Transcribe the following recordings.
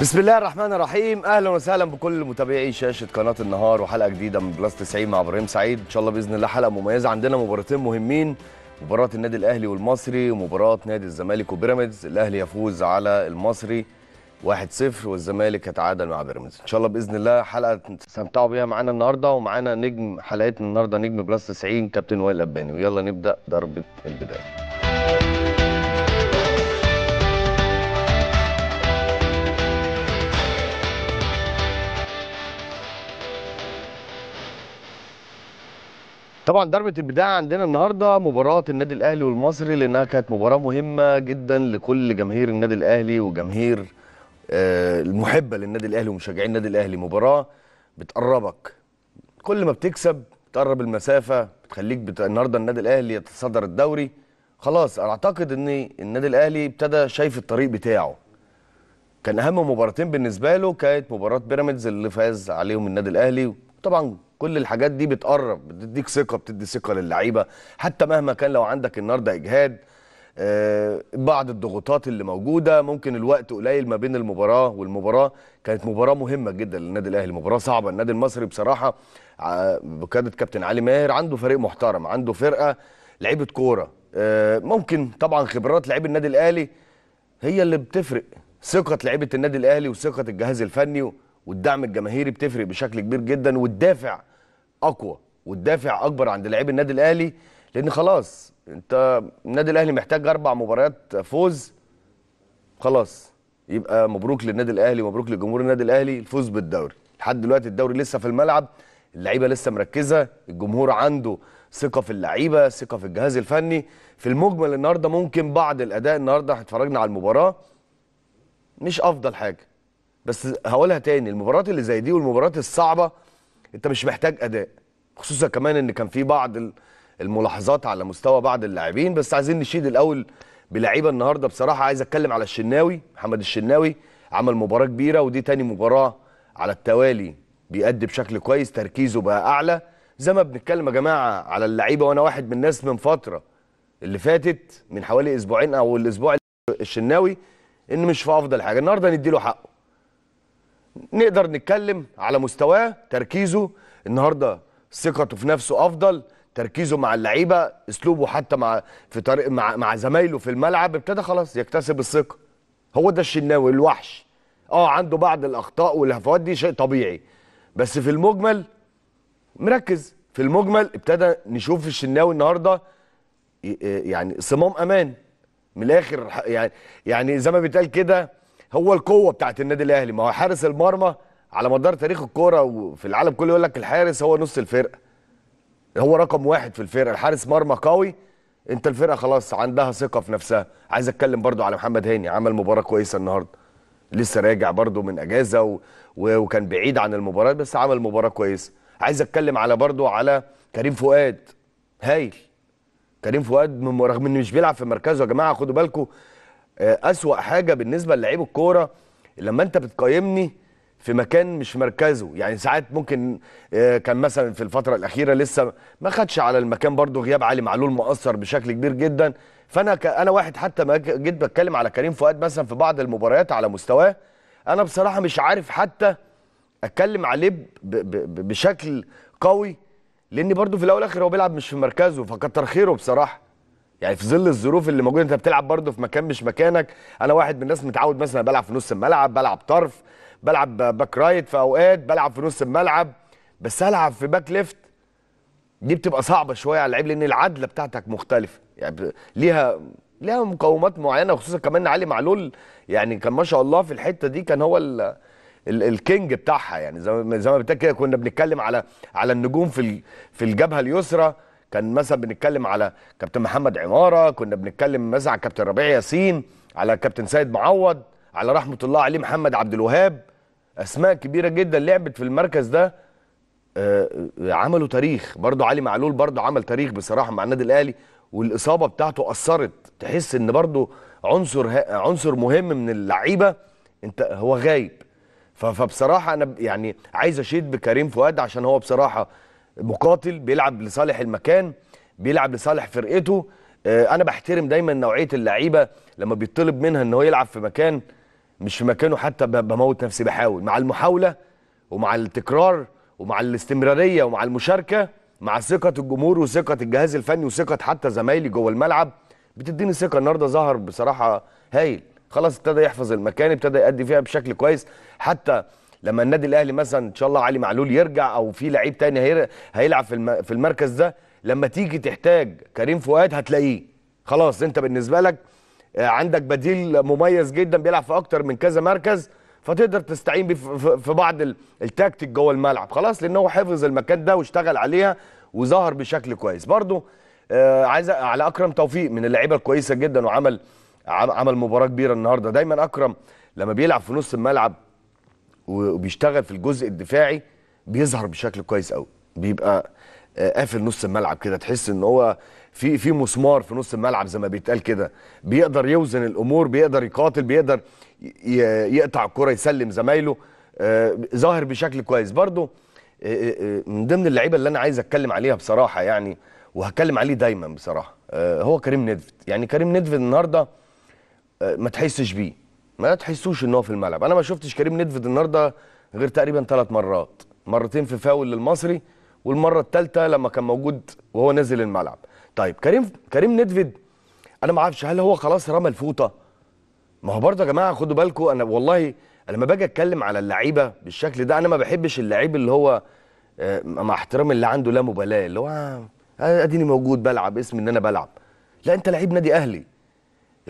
بسم الله الرحمن الرحيم اهلا وسهلا بكل متابعي شاشه قناه النهار وحلقه جديده من بلاس 90 مع ابراهيم سعيد ان شاء الله باذن الله حلقه مميزه عندنا مباراتين مهمين مباراه النادي الاهلي والمصري ومباراه نادي الزمالك وبيراميدز الاهلي يفوز على المصري 1-0 والزمالك يتعادل مع بيراميدز ان شاء الله باذن الله حلقه تستمتعوا بيها معانا النهارده ومعانا نجم حلقتنا النهارده نجم بلاس 90 كابتن وائل الاباني ويلا نبدا ضربه البدايه طبعا ضربه البدايه عندنا النهارده مباراه النادي الاهلي والمصري لانها كانت مباراه مهمه جدا لكل جماهير النادي الاهلي وجماهير آه المحبه للنادي الاهلي ومشجعين النادي الاهلي مباراه بتقربك كل ما بتكسب تقرب المسافه بتخليك بت... النهارده النادي الاهلي يتصدر الدوري خلاص انا اعتقد ان النادي الاهلي ابتدى شايف الطريق بتاعه كان اهم مباراتين بالنسبه له كانت مباراه بيراميدز اللي فاز عليهم النادي الاهلي طبعا كل الحاجات دي بتقرب بتديك ثقه بتدي ثقه للعيبه حتى مهما كان لو عندك النهارده اجهاد آه، بعض الضغوطات اللي موجوده ممكن الوقت قليل ما بين المباراه والمباراه كانت مباراه مهمه جدا للنادي الاهلي مباراه صعبه النادي المصري بصراحه بقياده كابتن علي ماهر عنده فريق محترم عنده فرقه لعيبه كوره آه، ممكن طبعا خبرات لعيب النادي الاهلي هي اللي بتفرق ثقه لعيبه النادي الاهلي وثقه الجهاز الفني والدعم الجماهيري بتفرق بشكل كبير جدا والدافع اقوى والدافع اكبر عند لعيب النادي الاهلي لان خلاص انت النادي الاهلي محتاج اربع مباريات فوز خلاص يبقى مبروك للنادي الاهلي مبروك لجمهور النادي الاهلي الفوز بالدوري لحد دلوقتي الدوري لسه في الملعب اللعيبه لسه مركزه الجمهور عنده ثقه في اللعيبه ثقه في الجهاز الفني في المجمل النهارده ممكن بعد الاداء النهارده اتفرجنا على المباراه مش افضل حاجه بس هقولها تاني المباريات اللي زي دي والمباريات الصعبه انت مش محتاج اداء خصوصا كمان ان كان في بعض الملاحظات على مستوى بعض اللاعبين بس عايزين نشيد الاول بلعيبه النهارده بصراحه عايز اتكلم على الشناوي محمد الشناوي عمل مباراه كبيره ودي تاني مباراه على التوالي بيأدي بشكل كويس تركيزه بقى اعلى زي ما بنتكلم يا جماعه على اللعيبه وانا واحد من الناس من فتره اللي فاتت من حوالي اسبوعين او الاسبوع الشناوي ان مش في افضل حاجه النهارده نديله حقه نقدر نتكلم على مستواه تركيزه النهارده ثقته في نفسه افضل تركيزه مع اللعيبه اسلوبه حتى مع في طريق مع مع زمايله في الملعب ابتدى خلاص يكتسب الثقه هو ده الشناوي الوحش اه عنده بعض الاخطاء والهفوات دي شيء طبيعي بس في المجمل مركز في المجمل ابتدى نشوف الشناوي النهارده يعني صمام امان من الاخر يعني يعني زي ما بيتقال كده هو القوه بتاعت النادي الاهلي ما هو حارس المرمى على مدار تاريخ الكوره وفي العالم كله يقول لك الحارس هو نص الفرقه هو رقم واحد في الفرقه الحارس مرمى قوي انت الفرقه خلاص عندها ثقه في نفسها عايز اتكلم برضو على محمد هاني عمل مباراه كويسه النهارده لسه راجع برضو من اجازه و... و... وكان بعيد عن المباراه بس عمل مباراه كويسه عايز اتكلم على برضو على كريم فؤاد هايل كريم فؤاد رغم انه مش بيلعب في مركزه يا جماعه خدوا بالكم آه، اسوا حاجه بالنسبه للعيب الكوره لما انت بتقيمني في مكان مش مركزه يعني ساعات ممكن آه، كان مثلا في الفتره الاخيره لسه ما خدش على المكان برضه غياب علي معلول مؤثر بشكل كبير جدا فانا ك... انا واحد حتى ما جيت بتكلم على كريم فؤاد مثلا في بعض المباريات على مستواه انا بصراحه مش عارف حتى اتكلم عليه ب... ب... بشكل قوي لان برضه في الاول والاخر هو بيلعب مش في مركزه فكتر خيره بصراحه يعني في ظل الظروف اللي موجوده انت بتلعب برضه في مكان مش مكانك انا واحد من الناس متعود مثلا بلعب في نص الملعب بلعب طرف بلعب باك رايت في اوقات بلعب في نص الملعب بس العب في باك ليفت دي بتبقى صعبه شويه على اللعيب لان العدله بتاعتك مختلفه يعني ليها ليها مقومات معينه وخصوصا كمان علي معلول يعني كان ما شاء الله في الحته دي كان هو ال الكينج بتاعها يعني زي ما زي ما كده كنا بنتكلم على على النجوم في في الجبهه اليسرى كان مثلا بنتكلم على كابتن محمد عماره كنا بنتكلم مثلا على كابتن ربيع ياسين على كابتن سيد معوض على رحمه الله عليه محمد عبد الوهاب اسماء كبيره جدا لعبت في المركز ده آه, آه، عملوا تاريخ برضه علي معلول برضه عمل تاريخ بصراحه مع النادي الاهلي والاصابه بتاعته اثرت تحس ان برضه عنصر عنصر مهم من اللعيبه انت هو غايب فبصراحه انا يعني عايز اشيد بكريم فؤاد عشان هو بصراحه مقاتل بيلعب لصالح المكان بيلعب لصالح فرقته آه، انا بحترم دايما نوعيه اللعيبه لما بيطلب منها ان هو يلعب في مكان مش في مكانه حتى بموت نفسي بحاول مع المحاوله ومع التكرار ومع الاستمراريه ومع المشاركه مع ثقه الجمهور وثقه الجهاز الفني وثقه حتى زمايلي جوه الملعب بتديني ثقه النهارده ظهر بصراحه هايل خلاص ابتدى يحفظ المكان ابتدى يأدي فيها بشكل كويس حتى لما النادي الاهلي مثلا ان شاء الله علي معلول يرجع او في لعيب تاني هيلعب في في المركز ده لما تيجي تحتاج كريم فؤاد هتلاقيه خلاص انت بالنسبه لك آه، عندك بديل مميز جدا بيلعب في اكتر من كذا مركز فتقدر تستعين بيه في بعض التاكتيك جوه الملعب خلاص لان هو حفظ المكان ده واشتغل عليها وظهر بشكل كويس برضه آه، عايز على اكرم توفيق من اللعيبه الكويسه جدا وعمل عمل مباراه كبيره النهارده دايما اكرم لما بيلعب في نص الملعب وبيشتغل في الجزء الدفاعي بيظهر بشكل كويس قوي بيبقى آه، قافل نص الملعب كده تحس ان هو في في مسمار في نص الملعب زي ما بيتقال كده بيقدر يوزن الامور بيقدر يقاتل بيقدر يقطع الكره يسلم زمايله آه، ظاهر بشكل كويس برضه آه، من ضمن اللعيبه اللي انا عايز اتكلم عليها بصراحه يعني وهتكلم عليه دايما بصراحه هو كريم ندفت يعني كريم ندفت النهارده ما تحسش بيه ما تحسوش ان هو في الملعب انا ما شفتش كريم نيدفيد النهارده غير تقريبا ثلاث مرات مرتين في فاول للمصري والمره الثالثه لما كان موجود وهو نازل الملعب طيب كريم كريم نيدفيد انا ما اعرفش هل هو خلاص رمى الفوطه ما هو برضه يا جماعه خدوا بالكم انا والله انا لما باجي اتكلم على اللعيبه بالشكل ده انا ما بحبش اللعيب اللي هو آه، مع احترامي اللي عنده لا مبالاه اللي هو آه، اديني موجود بلعب اسم ان انا بلعب لا انت لعيب نادي اهلي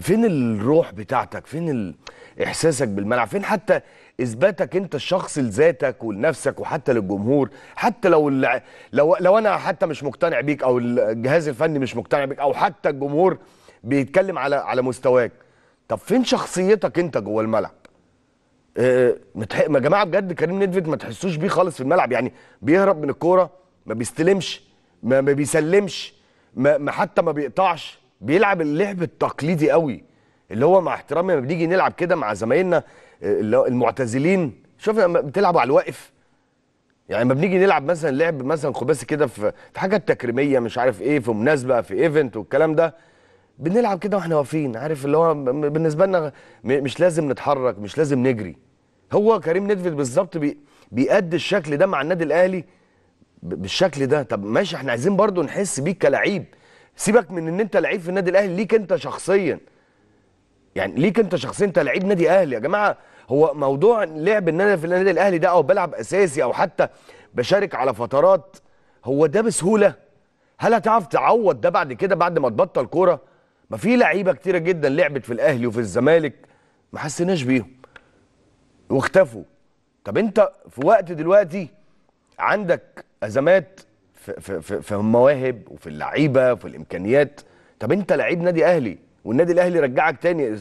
فين الروح بتاعتك فين احساسك بالملعب فين حتى اثباتك انت الشخص لذاتك ولنفسك وحتى للجمهور حتى لو اللع... لو لو انا حتى مش مقتنع بيك او الجهاز الفني مش مقتنع بيك او حتى الجمهور بيتكلم على على مستواك طب فين شخصيتك انت جوه الملعب اه متح... ما جماعه بجد كريم ندفت ما تحسوش بيه خالص في الملعب يعني بيهرب من الكوره ما بيستلمش ما, ما بيسلمش ما... ما حتى ما بيقطعش بيلعب اللعب التقليدي قوي اللي هو مع احترامي لما بنيجي نلعب كده مع زمايلنا المعتزلين شوف لما بتلعبوا على الواقف يعني لما بنيجي نلعب مثلا لعب مثلا خباسي كده في في حاجات تكريميه مش عارف ايه في مناسبه في ايفنت والكلام ده بنلعب كده واحنا واقفين عارف اللي هو بالنسبه لنا مش لازم نتحرك مش لازم نجري هو كريم نيدفيد بالظبط بي بيأدي الشكل ده مع النادي الاهلي بالشكل ده طب ماشي احنا عايزين برضو نحس بيك كلاعب سيبك من ان انت لعيب في النادي الاهلي ليك انت شخصيا يعني ليك انت شخصيا انت لعيب نادي اهلي يا جماعه هو موضوع لعب ان انا في النادي الاهلي ده او بلعب اساسي او حتى بشارك على فترات هو ده بسهوله هل هتعرف تعوض ده بعد كده بعد ما تبطل كوره ما في لعيبه كتيره جدا لعبت في الاهلي وفي الزمالك ما حسيناش بيهم واختفوا طب انت في وقت دلوقتي عندك ازمات في, في, في المواهب وفي اللعيبه وفي الامكانيات طب انت لعيب نادي اهلي والنادي الاهلي رجعك تاني آه،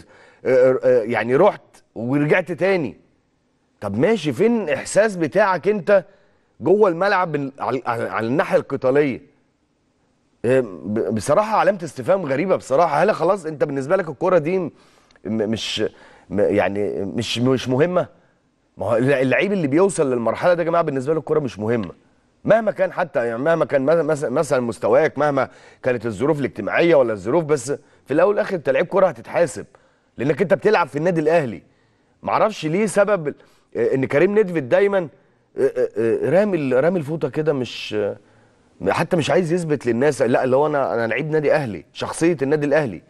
آه، آه، يعني رحت ورجعت تاني طب ماشي فين الاحساس بتاعك انت جوه الملعب على الناحيه القتاليه بصراحه علامه استفهام غريبه بصراحه هل خلاص انت بالنسبه لك الكوره دي مش يعني مش مش مهمه ما هو اللعيب اللي بيوصل للمرحله ده يا جماعه بالنسبه له الكوره مش مهمه مهما كان حتى يعني مهما كان مثلا مستواك مهما كانت الظروف الاجتماعيه ولا الظروف بس في الاول والاخر انت لعيب كوره هتتحاسب لانك انت بتلعب في النادي الاهلي معرفش ليه سبب آه، ان كريم نيدفيد دايما آه، آه، رامي رامي الفوطه كده مش حتى مش عايز يثبت للناس لا اللي هو انا انا لعيب نادي اهلي شخصيه النادي الاهلي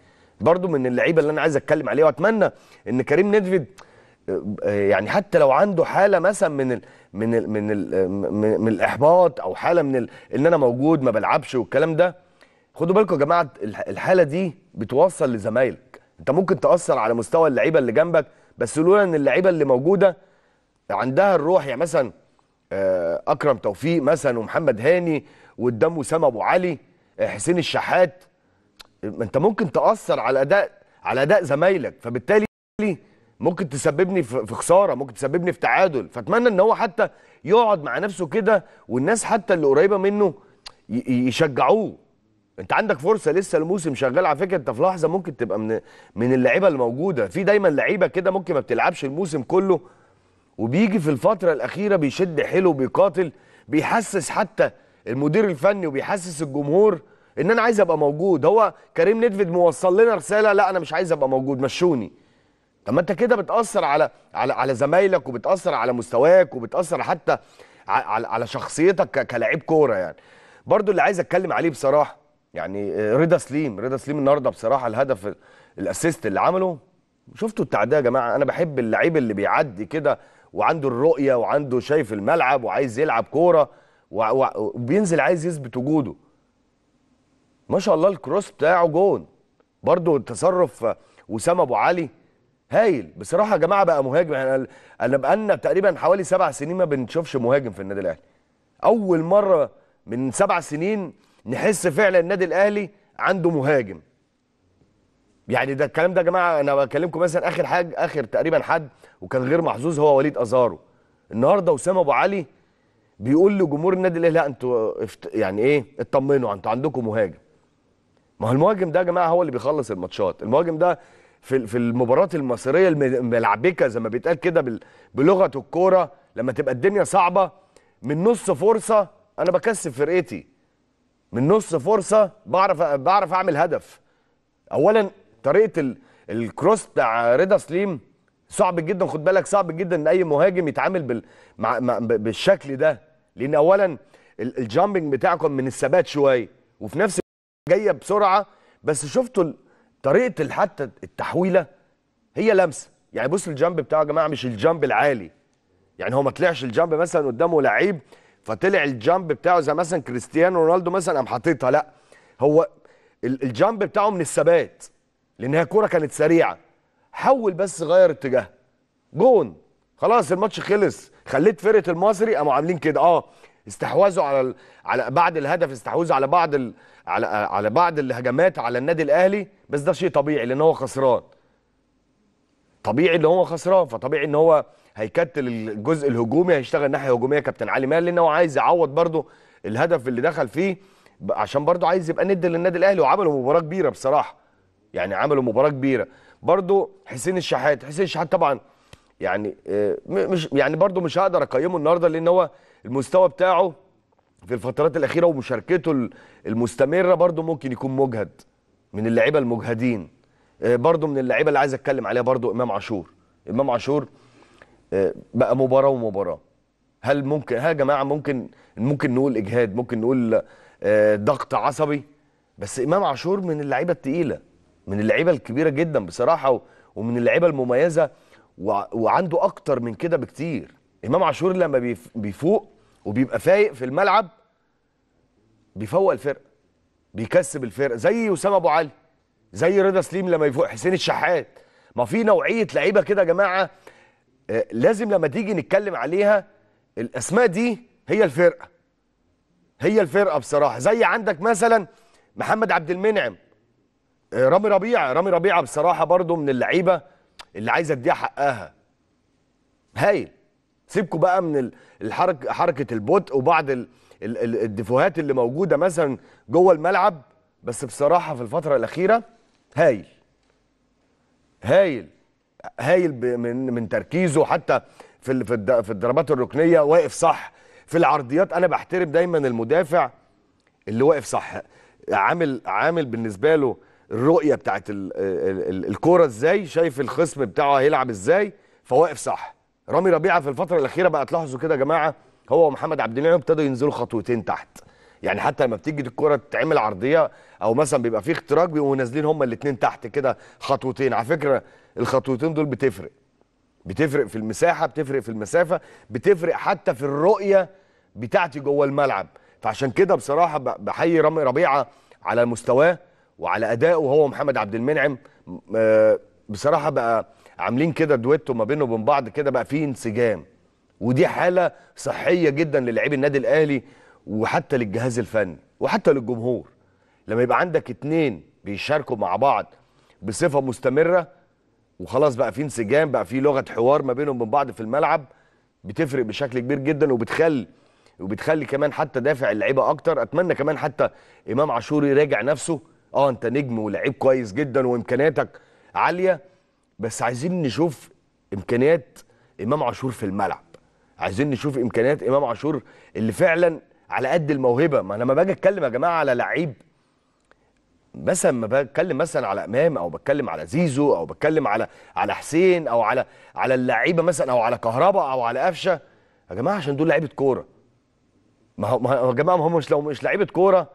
برضو من اللعيبه اللي انا عايز اتكلم عليها واتمنى ان كريم نيدفيد يعني حتى لو عنده حاله مثلا من من الـ من الـ من الاحباط او حاله من ان انا موجود ما بلعبش والكلام ده خدوا بالكم يا جماعه الحاله دي بتوصل لزمايلك انت ممكن تاثر على مستوى اللعيبه اللي جنبك بس لولا ان اللعيبه اللي موجوده عندها الروح يعني مثلا آه، اكرم توفيق مثلا ومحمد هاني وقدام وسام ابو علي آه، حسين الشحات انت ممكن تاثر على اداء على اداء زمايلك فبالتالي ممكن تسببني في خساره ممكن تسببني في تعادل فاتمنى ان هو حتى يقعد مع نفسه كده والناس حتى اللي قريبه منه يشجعوه انت عندك فرصه لسه الموسم شغال على فكره انت في لحظه ممكن تبقى من من اللعيبه الموجوده في دايما لعيبه كده ممكن ما بتلعبش الموسم كله وبيجي في الفتره الاخيره بيشد حيله وبيقاتل بيحسس حتى المدير الفني وبيحسس الجمهور ان انا عايز ابقى موجود هو كريم نيدفيد موصل لنا رساله لا انا مش عايز ابقى موجود مشوني طب ما انت كده بتاثر على على على زمايلك وبتاثر على مستواك وبتاثر حتى على على شخصيتك كلاعب كوره يعني برضو اللي عايز اتكلم عليه بصراحه يعني آه، رضا سليم رضا سليم النهارده بصراحه الهدف الاسيست اللي عمله شفتوا التعديه يا جماعه انا بحب اللعيب اللي بيعدي كده وعنده الرؤيه وعنده شايف الملعب وعايز يلعب كوره وبينزل عايز يثبت وجوده ما شاء الله الكروس بتاعه جون برضو تصرف وسام ابو علي هايل بصراحه يا جماعه بقى مهاجم احنا يعني بقالنا تقريبا حوالي سبع سنين ما بنشوفش مهاجم في النادي الاهلي اول مره من سبع سنين نحس فعلا النادي الاهلي عنده مهاجم يعني ده الكلام ده يا جماعه انا بكلمكم مثلا اخر حاجه اخر تقريبا حد وكان غير محظوظ هو وليد ازارو النهارده وسام ابو علي بيقول لجمهور النادي الاهلي لا انتوا يعني ايه اطمنوا انتوا عندكم مهاجم ما هو المهاجم ده يا جماعه هو اللي بيخلص الماتشات المهاجم ده في في المباراه المصيريه الملعبكه زي ما بيتقال كده بلغه الكوره لما تبقى الدنيا صعبه من نص فرصه انا بكسب فرقتي من نص فرصه بعرف بعرف اعمل هدف اولا طريقه الكروس بتاع رضا سليم صعب جدا خد بالك صعب جدا ان اي مهاجم يتعامل بال... مع... مع... بالشكل ده لان اولا الجامبنج بتاعكم من الثبات شويه وفي نفس جايه بسرعه بس شفتوا طريقه حتى التحويله هي لمسه يعني بص الجامب بتاعه يا جماعه مش الجامب العالي يعني هو ما طلعش الجامب مثلا قدامه لعيب فطلع الجامب بتاعه زي مثلا كريستيانو رونالدو مثلا قام حاططها لا هو الجامب بتاعه من الثبات لان هي كوره كانت سريعه حول بس غير اتجاه جون خلاص الماتش خلص خليت فرقه المصري قاموا عاملين كده اه استحوذوا على على بعد الهدف استحوذوا على بعض ال... على على بعض الهجمات على النادي الاهلي بس ده شيء طبيعي لان هو خسران طبيعي ان هو خسران فطبيعي ان هو هيكتل الجزء الهجومي هيشتغل ناحيه هجوميه كابتن علي ماهر لان هو عايز يعوض برضه الهدف اللي دخل فيه عشان برضه عايز يبقى ند للنادي الاهلي وعملوا مباراه كبيره بصراحه يعني عملوا مباراه كبيره برضه حسين الشحات حسين الشحات طبعا يعني آه، مش يعني برضه مش هقدر اقيمه النهارده لان هو المستوى بتاعه في الفترات الاخيره ومشاركته المستمره برضو ممكن يكون مجهد من اللعيبه المجهدين آه، برضو من اللعيبه اللي عايز اتكلم عليها برضو امام عاشور امام عاشور آه، بقى مباراه ومباراه هل ممكن ها يا جماعه ممكن ممكن نقول اجهاد ممكن نقول آه، ضغط عصبي بس امام عاشور من اللعيبه الثقيله من اللعيبه الكبيره جدا بصراحه ومن اللعيبه المميزه وعنده اكتر من كده بكتير امام عاشور لما بيفوق وبيبقى فايق في الملعب بيفوق الفرقه بيكسب الفرقه زي اسامه ابو علي زي رضا سليم لما يفوق حسين الشحات ما في نوعيه لعيبه كده يا جماعه آه، لازم لما تيجي نتكلم عليها الاسماء دي هي الفرقه هي الفرقه بصراحه زي عندك مثلا محمد عبد المنعم آه، رامي ربيعه رامي ربيعه بصراحه برضو من اللعيبه اللي عايزه تديها حقها هايل سيبكوا بقى من الحركه حركه البطء وبعض الدفوهات اللي موجوده مثلا جوه الملعب بس بصراحه في الفتره الاخيره هايل هايل هايل من من تركيزه حتى في في الضربات الركنيه واقف صح في العرضيات انا بحترم دايما المدافع اللي واقف صح عامل عامل بالنسبه له الرؤيه بتاعت الكوره ازاي شايف الخصم بتاعه هيلعب ازاي فواقف صح رامي ربيعه في الفتره الاخيره بقى تلاحظوا كده يا جماعه هو ومحمد عبد المنعم ابتدوا ينزلوا خطوتين تحت يعني حتى لما بتيجي الكره تتعمل عرضيه او مثلا بيبقى في اختراق بيبقوا نازلين هما الاثنين تحت كده خطوتين على فكره الخطوتين دول بتفرق بتفرق في المساحه بتفرق في المسافه بتفرق حتى في الرؤيه بتاعتي جوه الملعب فعشان كده بصراحه بحيي رامي ربيعه على مستواه وعلى ادائه وهو محمد عبد المنعم آه، بصراحه بقى عاملين كده دويتو ما بينه وبين بعض كده بقى في انسجام ودي حاله صحيه جدا للاعبي النادي الاهلي وحتى للجهاز الفني وحتى للجمهور لما يبقى عندك اتنين بيشاركوا مع بعض بصفه مستمره وخلاص بقى في انسجام بقى في لغه حوار ما بينهم وبين بعض في الملعب بتفرق بشكل كبير جدا وبتخلي وبتخلي كمان حتى دافع اللعيبه اكتر اتمنى كمان حتى امام عاشور يراجع نفسه اه انت نجم ولعيب كويس جدا وامكانياتك عاليه بس عايزين نشوف امكانيات امام عاشور في الملعب عايزين نشوف امكانيات امام عاشور اللي فعلا على قد الموهبه ما انا لما باجي اتكلم يا جماعه على لعيب مثلا ما بتكلم مثلا على امام او بتكلم على زيزو او بتكلم على على حسين او على على اللعيبه مثلا او على كهربا او على قفشه يا جماعه عشان دول لعيبه كوره ما هو يا جماعه ما هم مش لو مش لعيبه كوره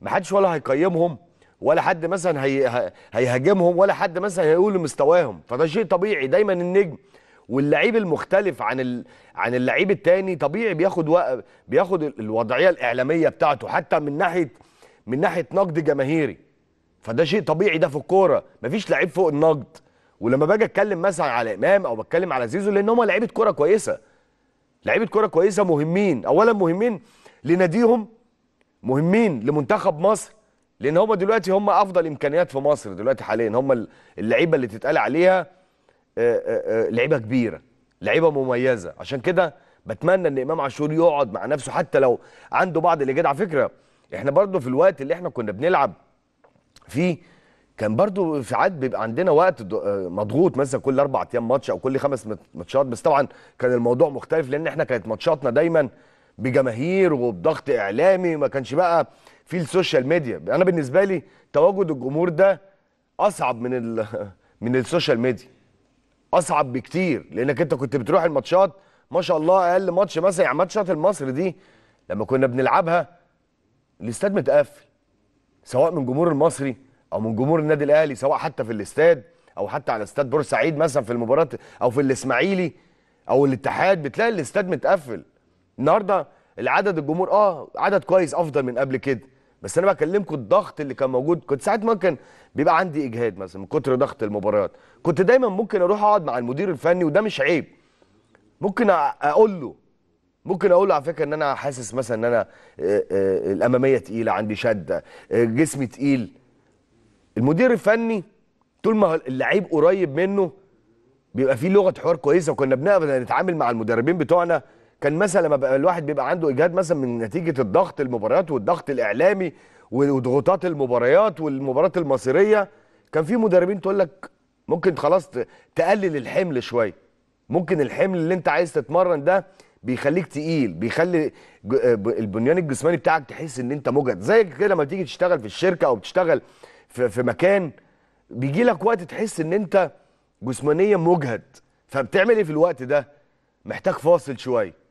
ما حدش ولا هيقيمهم ولا حد مثلا هي... هيهاجمهم ولا حد مثلا هيقول لمستواهم فده شيء طبيعي دايما النجم واللعيب المختلف عن ال... عن اللعيب التاني طبيعي بياخد و... بياخد الوضعيه الاعلاميه بتاعته حتى من ناحيه من ناحيه نقد جماهيري فده شيء طبيعي ده في الكوره مفيش لعيب فوق النقد ولما باجي اتكلم مثلا على امام او بتكلم على زيزو لان هم لعيبه كوره كويسه لعيبه كوره كويسه مهمين اولا مهمين لناديهم مهمين لمنتخب مصر لان هم دلوقتي هم افضل امكانيات في مصر دلوقتي حاليا هم اللعيبه اللي تتقال عليها آه، آه، آه، لعيبه كبيره لعيبه مميزه عشان كده بتمنى ان امام عاشور يقعد مع نفسه حتى لو عنده بعض الاجاد على فكره احنا برضو في الوقت اللي احنا كنا بنلعب فيه كان برضو ساعات بيبقى عندنا وقت مضغوط مثلا كل اربع ايام ماتش او كل خمس ماتشات بس طبعا كان الموضوع مختلف لان احنا كانت ماتشاتنا دايما بجماهير وبضغط اعلامي ما كانش بقى في السوشيال ميديا انا بالنسبه لي تواجد الجمهور ده اصعب من ال من السوشيال ميديا اصعب بكتير لانك انت كنت بتروح الماتشات ما شاء الله اقل ماتش مثلا يعني ماتشات المصري دي لما كنا بنلعبها الاستاد متقفل سواء من جمهور المصري او من جمهور النادي الاهلي سواء حتى في الاستاد او حتى على استاد بورسعيد مثلا في المباراه او في الاسماعيلي او الاتحاد بتلاقي الاستاد متقفل النهارده العدد الجمهور اه عدد كويس افضل من قبل كده بس انا بكلمكم الضغط اللي كان موجود كنت ساعات ما كان بيبقى عندي اجهاد مثلا من كتر ضغط المباريات كنت دايما ممكن اروح اقعد مع المدير الفني وده مش عيب ممكن اقول له ممكن اقول له على فكره ان انا حاسس مثلا ان انا الاماميه تقيله عندي شده جسمي تقيل المدير الفني طول ما اللعيب قريب منه بيبقى فيه لغه حوار كويسه وكنا بنقدر نتعامل مع المدربين بتوعنا كان مثلا لما بقى الواحد بيبقى عنده اجهاد مثلا من نتيجه الضغط المباريات والضغط الاعلامي وضغوطات المباريات والمباريات المصيريه كان في مدربين تقول لك ممكن خلاص تقلل الحمل شويه ممكن الحمل اللي انت عايز تتمرن ده بيخليك تقيل بيخلي البنيان الجسماني بتاعك تحس ان انت مجهد زي كده لما تيجي تشتغل في الشركه او بتشتغل في مكان بيجي لك وقت تحس ان انت جسمانيا مجهد فبتعمل ايه في الوقت ده محتاج فاصل شويه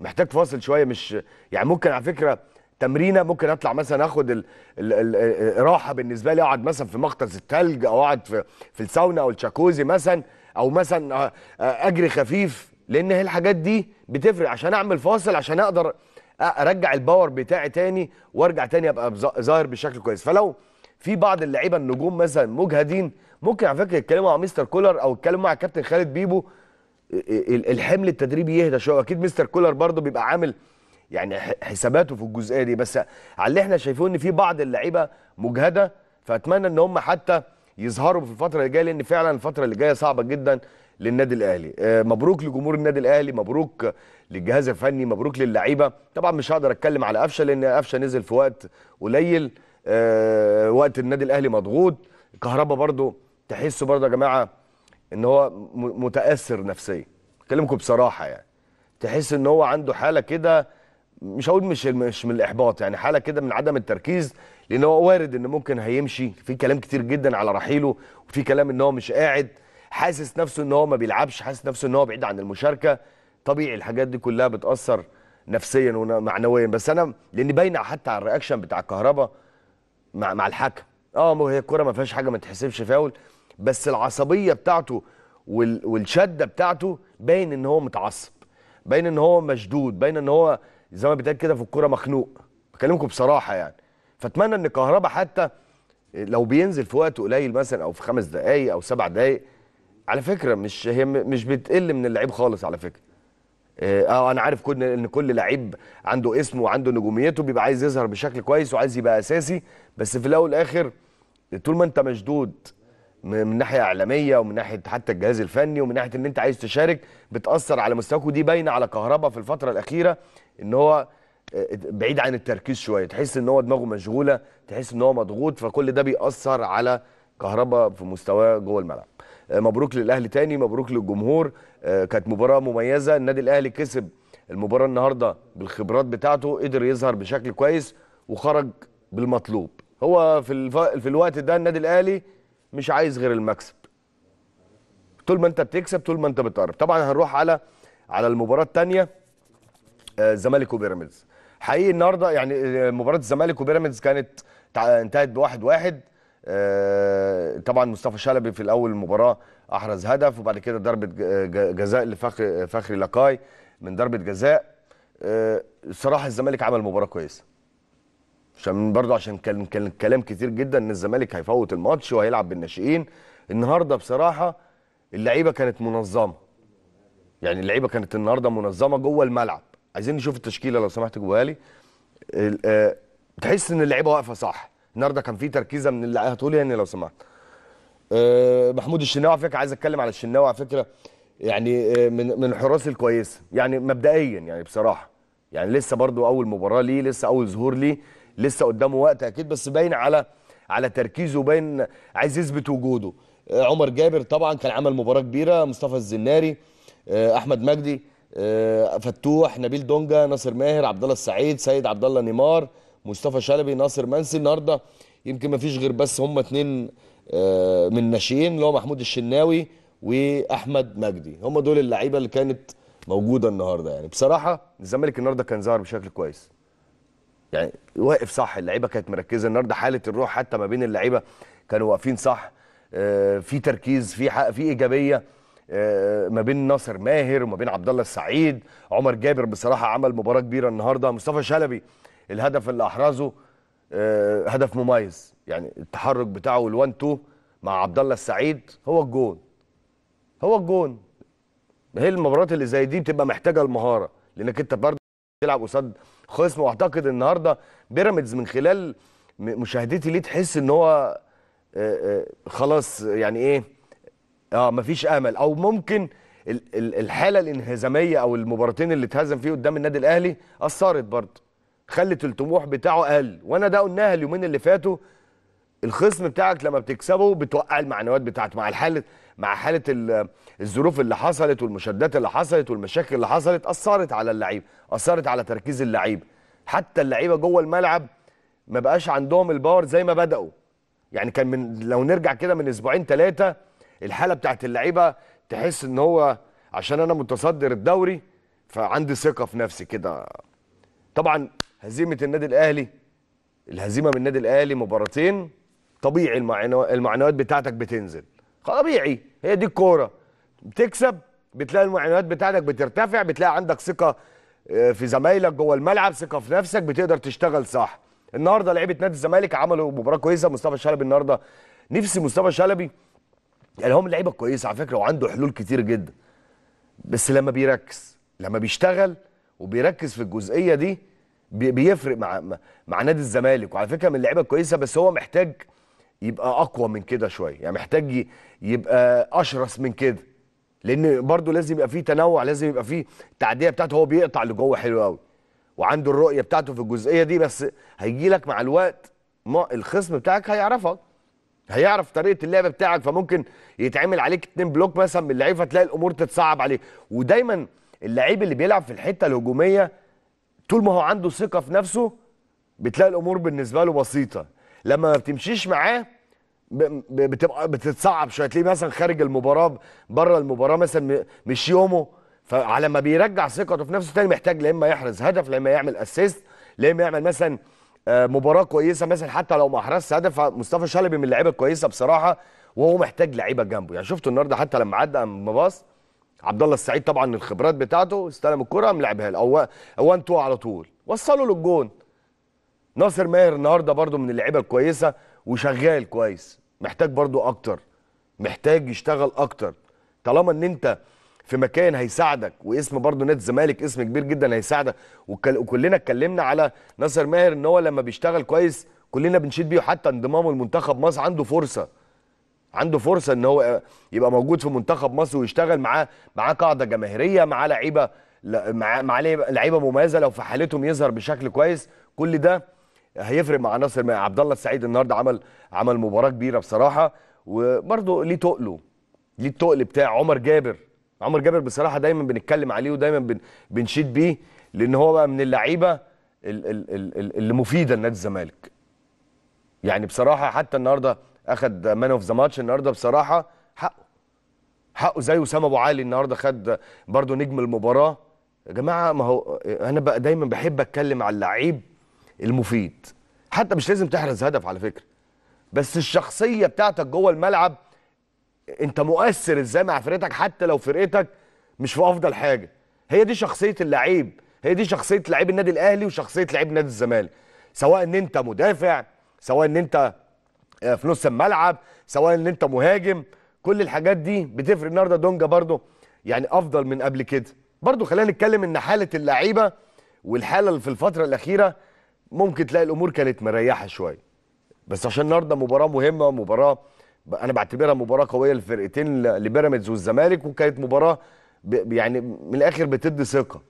محتاج فاصل شويه مش يعني ممكن على فكره تمرينه ممكن اطلع مثلا اخد ال... ال... ال... آه، راحه بالنسبه لي اقعد مثلا في مغطس الثلج او اقعد في في الساونا او الشاكوزي مثلا او مثلا آه، آه، اجري خفيف لان هي الحاجات دي بتفرق عشان اعمل فاصل عشان اقدر ارجع الباور بتاعي تاني وارجع تاني ابقى ظاهر بشكل كويس فلو في بعض اللعيبه النجوم مثلا مجهدين ممكن على فكره يتكلموا مع مستر كولر او يتكلموا مع كابتن خالد بيبو الحمل التدريبي يهدى شويه اكيد مستر كولر برضه بيبقى عامل يعني حساباته في الجزئيه دي بس على اللي احنا شايفينه ان في بعض اللعيبه مجهده فاتمنى ان هم حتى يظهروا في الفتره اللي جايه لان فعلا الفتره اللي جايه صعبه جدا للنادي الاهلي آه، مبروك لجمهور النادي الاهلي مبروك للجهاز الفني مبروك للعيبه طبعا مش هقدر اتكلم على قفشه لان قفشه نزل في وقت قليل آه، وقت النادي الاهلي مضغوط كهربا برضو تحسوا برضو يا جماعه ان هو متاثر نفسيا اكلمكم بصراحه يعني تحس ان هو عنده حاله كده مش هقول مش مش من الاحباط يعني حاله كده من عدم التركيز لان هو وارد ان ممكن هيمشي في كلام كتير جدا على رحيله وفي كلام ان هو مش قاعد حاسس نفسه ان هو ما بيلعبش حاسس نفسه ان هو بعيد عن المشاركه طبيعي الحاجات دي كلها بتاثر نفسيا ومعنويا بس انا لان باينه حتى على الرياكشن بتاع الكهرباء مع مع الحكم اه هي الكوره ما فيهاش حاجه ما تحسبش فاول بس العصبيه بتاعته والشده بتاعته باين ان هو متعصب باين ان هو مشدود باين ان هو زي ما بيتقال كده في الكوره مخنوق بكلمكم بصراحه يعني فاتمنى ان كهربا حتى لو بينزل في وقت قليل مثلا او في خمس دقائق او سبع دقائق على فكره مش هي مش بتقل من اللعيب خالص على فكره آه،, اه انا عارف كل ان كل لعيب عنده اسمه وعنده نجوميته بيبقى عايز يظهر بشكل كويس وعايز يبقى اساسي بس في الاول والاخر طول ما انت مشدود من ناحيه اعلاميه ومن ناحيه حتى الجهاز الفني ومن ناحيه ان انت عايز تشارك بتاثر على مستواك ودي باينه على كهربا في الفتره الاخيره ان هو آه، بعيد عن التركيز شويه تحس ان هو دماغه مشغوله تحس ان هو مضغوط فكل ده بيأثر على كهربا في مستواه جوه الملعب آه، مبروك للاهلي تاني مبروك للجمهور آه، كانت مباراه مميزه النادي الاهلي كسب المباراه النهارده بالخبرات بتاعته قدر يظهر بشكل كويس وخرج بالمطلوب هو في في الوقت ده النادي الاهلي مش عايز غير المكسب طول ما انت بتكسب طول ما انت بتقرب طبعا هنروح على على المباراه الثانيه الزمالك آه، وبيراميدز حقيقي النهارده يعني آه، مباراه الزمالك وبيراميدز كانت انتهت بواحد واحد آه، طبعا مصطفى شلبي في الاول المباراه احرز هدف وبعد كده ضربه جزاء لفخري فخري لقاي من ضربه جزاء الصراحه الزمالك عمل مباراه كويسه عشان برضه عشان كان كان كلام كتير جدا ان الزمالك هيفوت الماتش وهيلعب بالناشئين النهارده بصراحه اللعيبه كانت منظمه يعني اللعيبه كانت النهارده منظمه جوه الملعب عايزين نشوف التشكيله لو سمحت جواها لي آه، تحس ان اللعيبه واقفه صح النهارده كان في تركيزه من اللعيبه هتقولي إيه يعني لو سمحت آه، محمود الشناوي على فكره عايز اتكلم على الشناوي على فكره يعني آه، من من الحراس الكويسه يعني مبدئيا يعني بصراحه يعني لسه برضو اول مباراه ليه لسه اول ظهور ليه لسه قدامه وقت اكيد بس باين على على تركيزه باين عايز يثبت وجوده آه، عمر جابر طبعا كان عمل مباراه كبيره مصطفى الزناري آه، احمد مجدي آه، فتوح نبيل دونجا ناصر ماهر عبد الله السعيد سيد عبد الله نيمار مصطفى شلبي ناصر منسي النهارده يمكن ما فيش غير بس هم اتنين من الناشئين اللي هو محمود الشناوي واحمد مجدي هم دول اللعيبه اللي كانت موجوده النهارده يعني بصراحه الزمالك النهارده كان ظاهر بشكل كويس يعني واقف صح اللعيبه كانت مركزه النهارده حاله الروح حتى ما بين اللعيبه كانوا واقفين صح آه، في تركيز في حق في ايجابيه آه، ما بين ناصر ماهر وما بين عبد الله السعيد عمر جابر بصراحه عمل مباراه كبيره النهارده مصطفى شلبي الهدف اللي احرزه آه، هدف مميز يعني التحرك بتاعه الوان تو مع عبد الله السعيد هو الجون هو الجون هي المباريات اللي زي دي بتبقى محتاجه المهاره لانك انت برضه بتلعب قصاد خصم واعتقد النهارده بيراميدز من خلال مشاهدتي ليه تحس ان هو خلاص يعني ايه اه مفيش امل او ممكن الحاله الانهزاميه او المباراتين اللي اتهزم فيه قدام النادي الاهلي اثرت برضه خلت الطموح بتاعه قل وانا ده قلناها اليومين اللي فاتوا الخصم بتاعك لما بتكسبه بتوقع المعنويات بتاعته مع الحاله مع حاله الظروف اللي حصلت والمشادات اللي حصلت والمشاكل اللي حصلت اثرت على اللعيب اثرت على تركيز اللعيب حتى اللعيبه جوه الملعب ما بقاش عندهم الباور زي ما بداوا يعني كان من لو نرجع كده من اسبوعين ثلاثه الحاله بتاعت اللعيبه تحس ان هو عشان انا متصدر الدوري فعندي ثقه في نفسي كده طبعا هزيمه النادي الاهلي الهزيمه من النادي الاهلي مباراتين طبيعي المعنويات بتاعتك بتنزل طبيعي هي دي الكوره بتكسب بتلاقي المعنويات بتاعتك بترتفع بتلاقي عندك ثقه آه، في زمايلك جوه الملعب ثقه في نفسك بتقدر تشتغل صح النهارده لعيبه نادي الزمالك عملوا مباراه كويسه مصطفى شلبي النهارده نفسي مصطفى شلبي يعني هو من اللعيبه الكويسه على فكره وعنده حلول كتير جدا بس لما بيركز لما بيشتغل وبيركز في الجزئيه دي بيفرق مع مع نادي الزمالك وعلى فكره من اللعيبه الكويسه بس هو محتاج يبقى اقوى من كده شويه يعني محتاج يبقى اشرس من كده لان برضه لازم يبقى فيه تنوع لازم يبقى فيه تعديه بتاعته هو بيقطع لجوه حلو قوي وعنده الرؤيه بتاعته في الجزئيه دي بس هيجي لك مع الوقت الخصم بتاعك هيعرفك هيعرف طريقه اللعب بتاعك فممكن يتعمل عليك اتنين بلوك مثلا من اللعيبه تلاقي الامور تتصعب عليه ودايما اللعيب اللي بيلعب في الحته الهجوميه طول ما هو عنده ثقه في نفسه بتلاقي الامور بالنسبه له بسيطه لما ما بتمشيش معاه بتبقى بتتصعب شويه تلاقيه مثلا خارج المباراه بره المباراه مثلا مش يومه فعلى ما بيرجع ثقته في نفسه تاني محتاج لا اما يحرز هدف لا اما يعمل اسيست لا اما يعمل مثلا آه، مباراه كويسه مثلا حتى لو ما احرزش هدف مصطفى شلبي من اللعيبه الكويسه بصراحه وهو محتاج لعيبه جنبه يعني شفته النهارده حتى لما عدى اما باص عبد الله السعيد طبعا الخبرات بتاعته استلم الكره قام الاول له او 1 2 على طول وصله للجون ناصر ماهر النهارده برضو من اللعيبه الكويسه وشغال كويس محتاج برضو اكتر محتاج يشتغل اكتر طالما ان انت في مكان هيساعدك واسم برضه نادي الزمالك اسم كبير جدا هيساعدك وكلنا اتكلمنا على ناصر ماهر ان هو لما بيشتغل كويس كلنا بنشيد بيه وحتى انضمامه لمنتخب مصر عنده فرصه عنده فرصه ان هو يبقى موجود في منتخب مصر ويشتغل معاه معاه قاعده جماهيريه معاه لعيبه معاه لعيبه مميزه لو في حالتهم يظهر بشكل كويس كل ده هيفرق مع ناصر ما عبد الله السعيد النهارده عمل عمل مباراه كبيره بصراحه وبرده ليه تقله ليه التقل بتاع عمر جابر عمر جابر بصراحه دايما بنتكلم عليه ودايما بن بنشيد بيه لان هو بقى من اللعيبه اللي مفيده لنادي الزمالك يعني بصراحه حتى النهارده اخد مان اوف ذا ماتش النهارده بصراحه حقه حقه زي اسامه ابو علي النهارده خد برده نجم المباراه يا جماعه ما هو انا بقى دايما بحب اتكلم على اللعيب المفيد حتى مش لازم تحرز هدف على فكره بس الشخصيه بتاعتك جوه الملعب انت مؤثر ازاي مع فرقتك حتى لو فرقتك مش في افضل حاجه هي دي شخصيه اللعيب هي دي شخصيه لعيب النادي الاهلي وشخصيه لعيب نادي الزمالك سواء ان انت مدافع سواء ان انت آه، في نص الملعب سواء ان انت مهاجم كل الحاجات دي بتفرق النهارده دونجا برده يعني افضل من قبل كده برضو خلينا نتكلم ان حاله اللعيبه والحاله اللي في الفتره الاخيره ممكن تلاقي الامور كانت مريحه شويه بس عشان النهارده مباراه مهمه مباراه انا بعتبرها مباراه قويه للفرقتين لبيراميدز والزمالك وكانت مباراه يعني من الاخر بتدي ثقه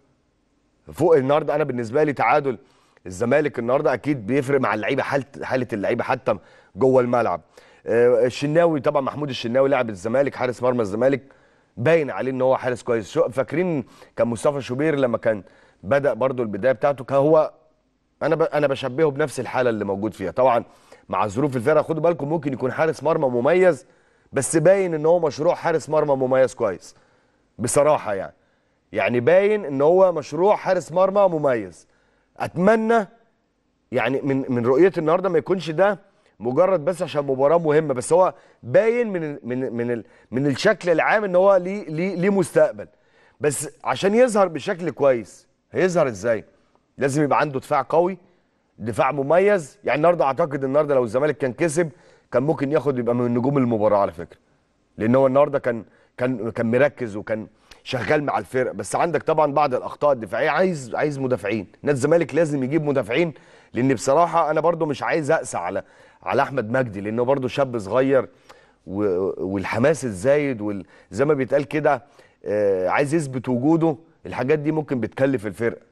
فوق النهارده انا بالنسبه لي تعادل الزمالك النهارده اكيد بيفرق مع اللعيبه حاله حاله اللعيبه حتى جوه الملعب آه، الشناوي طبعا محمود الشناوي لاعب الزمالك حارس مرمى الزمالك باين عليه ان هو حارس كويس فاكرين كان مصطفى شوبير لما كان بدا برده البدايه بتاعته كان هو انا انا بشبهه بنفس الحاله اللي موجود فيها طبعا مع ظروف الفرقه خدوا بالكم ممكن يكون حارس مرمى مميز بس باين ان هو مشروع حارس مرمى مميز كويس بصراحه يعني يعني باين ان هو مشروع حارس مرمى مميز اتمنى يعني من من رؤيه النهارده ما يكونش ده مجرد بس عشان مباراه مهمه بس هو باين من من من ال من الشكل العام ان هو ليه ليه ليه مستقبل بس عشان يظهر بشكل كويس هيظهر ازاي؟ لازم يبقى عنده دفاع قوي دفاع مميز يعني النهارده اعتقد النهارده لو الزمالك كان كسب كان ممكن ياخد يبقى من نجوم المباراه على فكره لان هو النهارده كان كان كان مركز وكان شغال مع الفرق بس عندك طبعا بعض الاخطاء الدفاعيه عايز عايز مدافعين نادي الزمالك لازم يجيب مدافعين لان بصراحه انا برده مش عايز اقسى على على احمد مجدي لانه برده شاب صغير والحماس الزايد وال... زي ما بيتقال كده آه، عايز يثبت وجوده الحاجات دي ممكن بتكلف الفرقه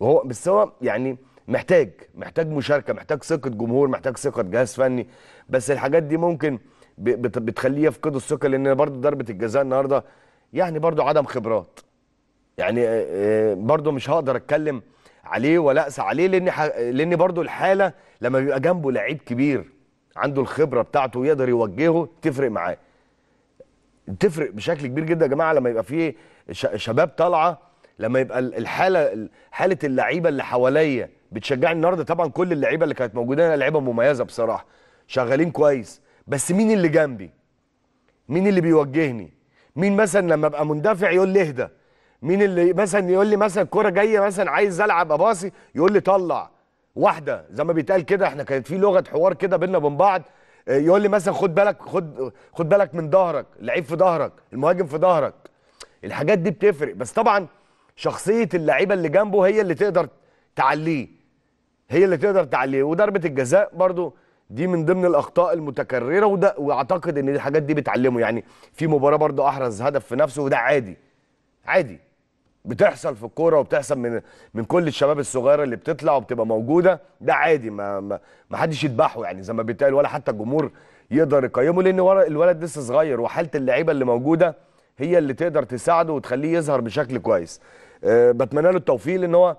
وهو بس هو يعني محتاج محتاج مشاركه محتاج ثقه جمهور محتاج ثقه جهاز فني بس الحاجات دي ممكن بتخليه يفقد الثقه لان برضه ضربه الجزاء النهارده يعني برضه عدم خبرات يعني آه، آه، برضه مش هقدر اتكلم عليه ولا اقسى عليه لان لان برضه الحاله لما بيبقى جنبه لعيب كبير عنده الخبره بتاعته ويقدر يوجهه تفرق معاه تفرق بشكل كبير جدا يا جماعه لما يبقى فيه شباب طالعه لما يبقى الحاله حاله اللعيبه اللي حواليا بتشجعني النهارده طبعا كل اللعيبه اللي كانت موجوده هنا لعيبه مميزه بصراحه شغالين كويس بس مين اللي جنبي مين اللي بيوجهني مين مثلا لما ابقى مندفع يقول لي اهدى مين اللي مثلا يقول لي مثلا الكوره جايه مثلا عايز العب اباصي يقول لي طلع واحده زي ما بيتقال كده احنا كانت في لغه حوار كده بينا وبين بعض آه، يقول لي مثلا خد بالك خد خد بالك من ظهرك اللعيب في ظهرك المهاجم في ظهرك الحاجات دي بتفرق بس طبعا شخصيه اللعيبه اللي جنبه هي اللي تقدر تعليه هي اللي تقدر تعليه وضربه الجزاء برضو دي من ضمن الاخطاء المتكرره وده واعتقد ان الحاجات دي بتعلمه يعني في مباراه برضو احرز هدف في نفسه وده عادي عادي بتحصل في الكوره وبتحصل من من كل الشباب الصغيره اللي بتطلع وبتبقى موجوده ده عادي ما ما, ما حدش يذبحه يعني زي ما بيتقال ولا حتى الجمهور يقدر يقيمه لان الولد لسه صغير وحاله اللعيبه اللي موجوده هي اللي تقدر تساعده وتخليه يظهر بشكل كويس آه، بتمنى له التوفيق لان هو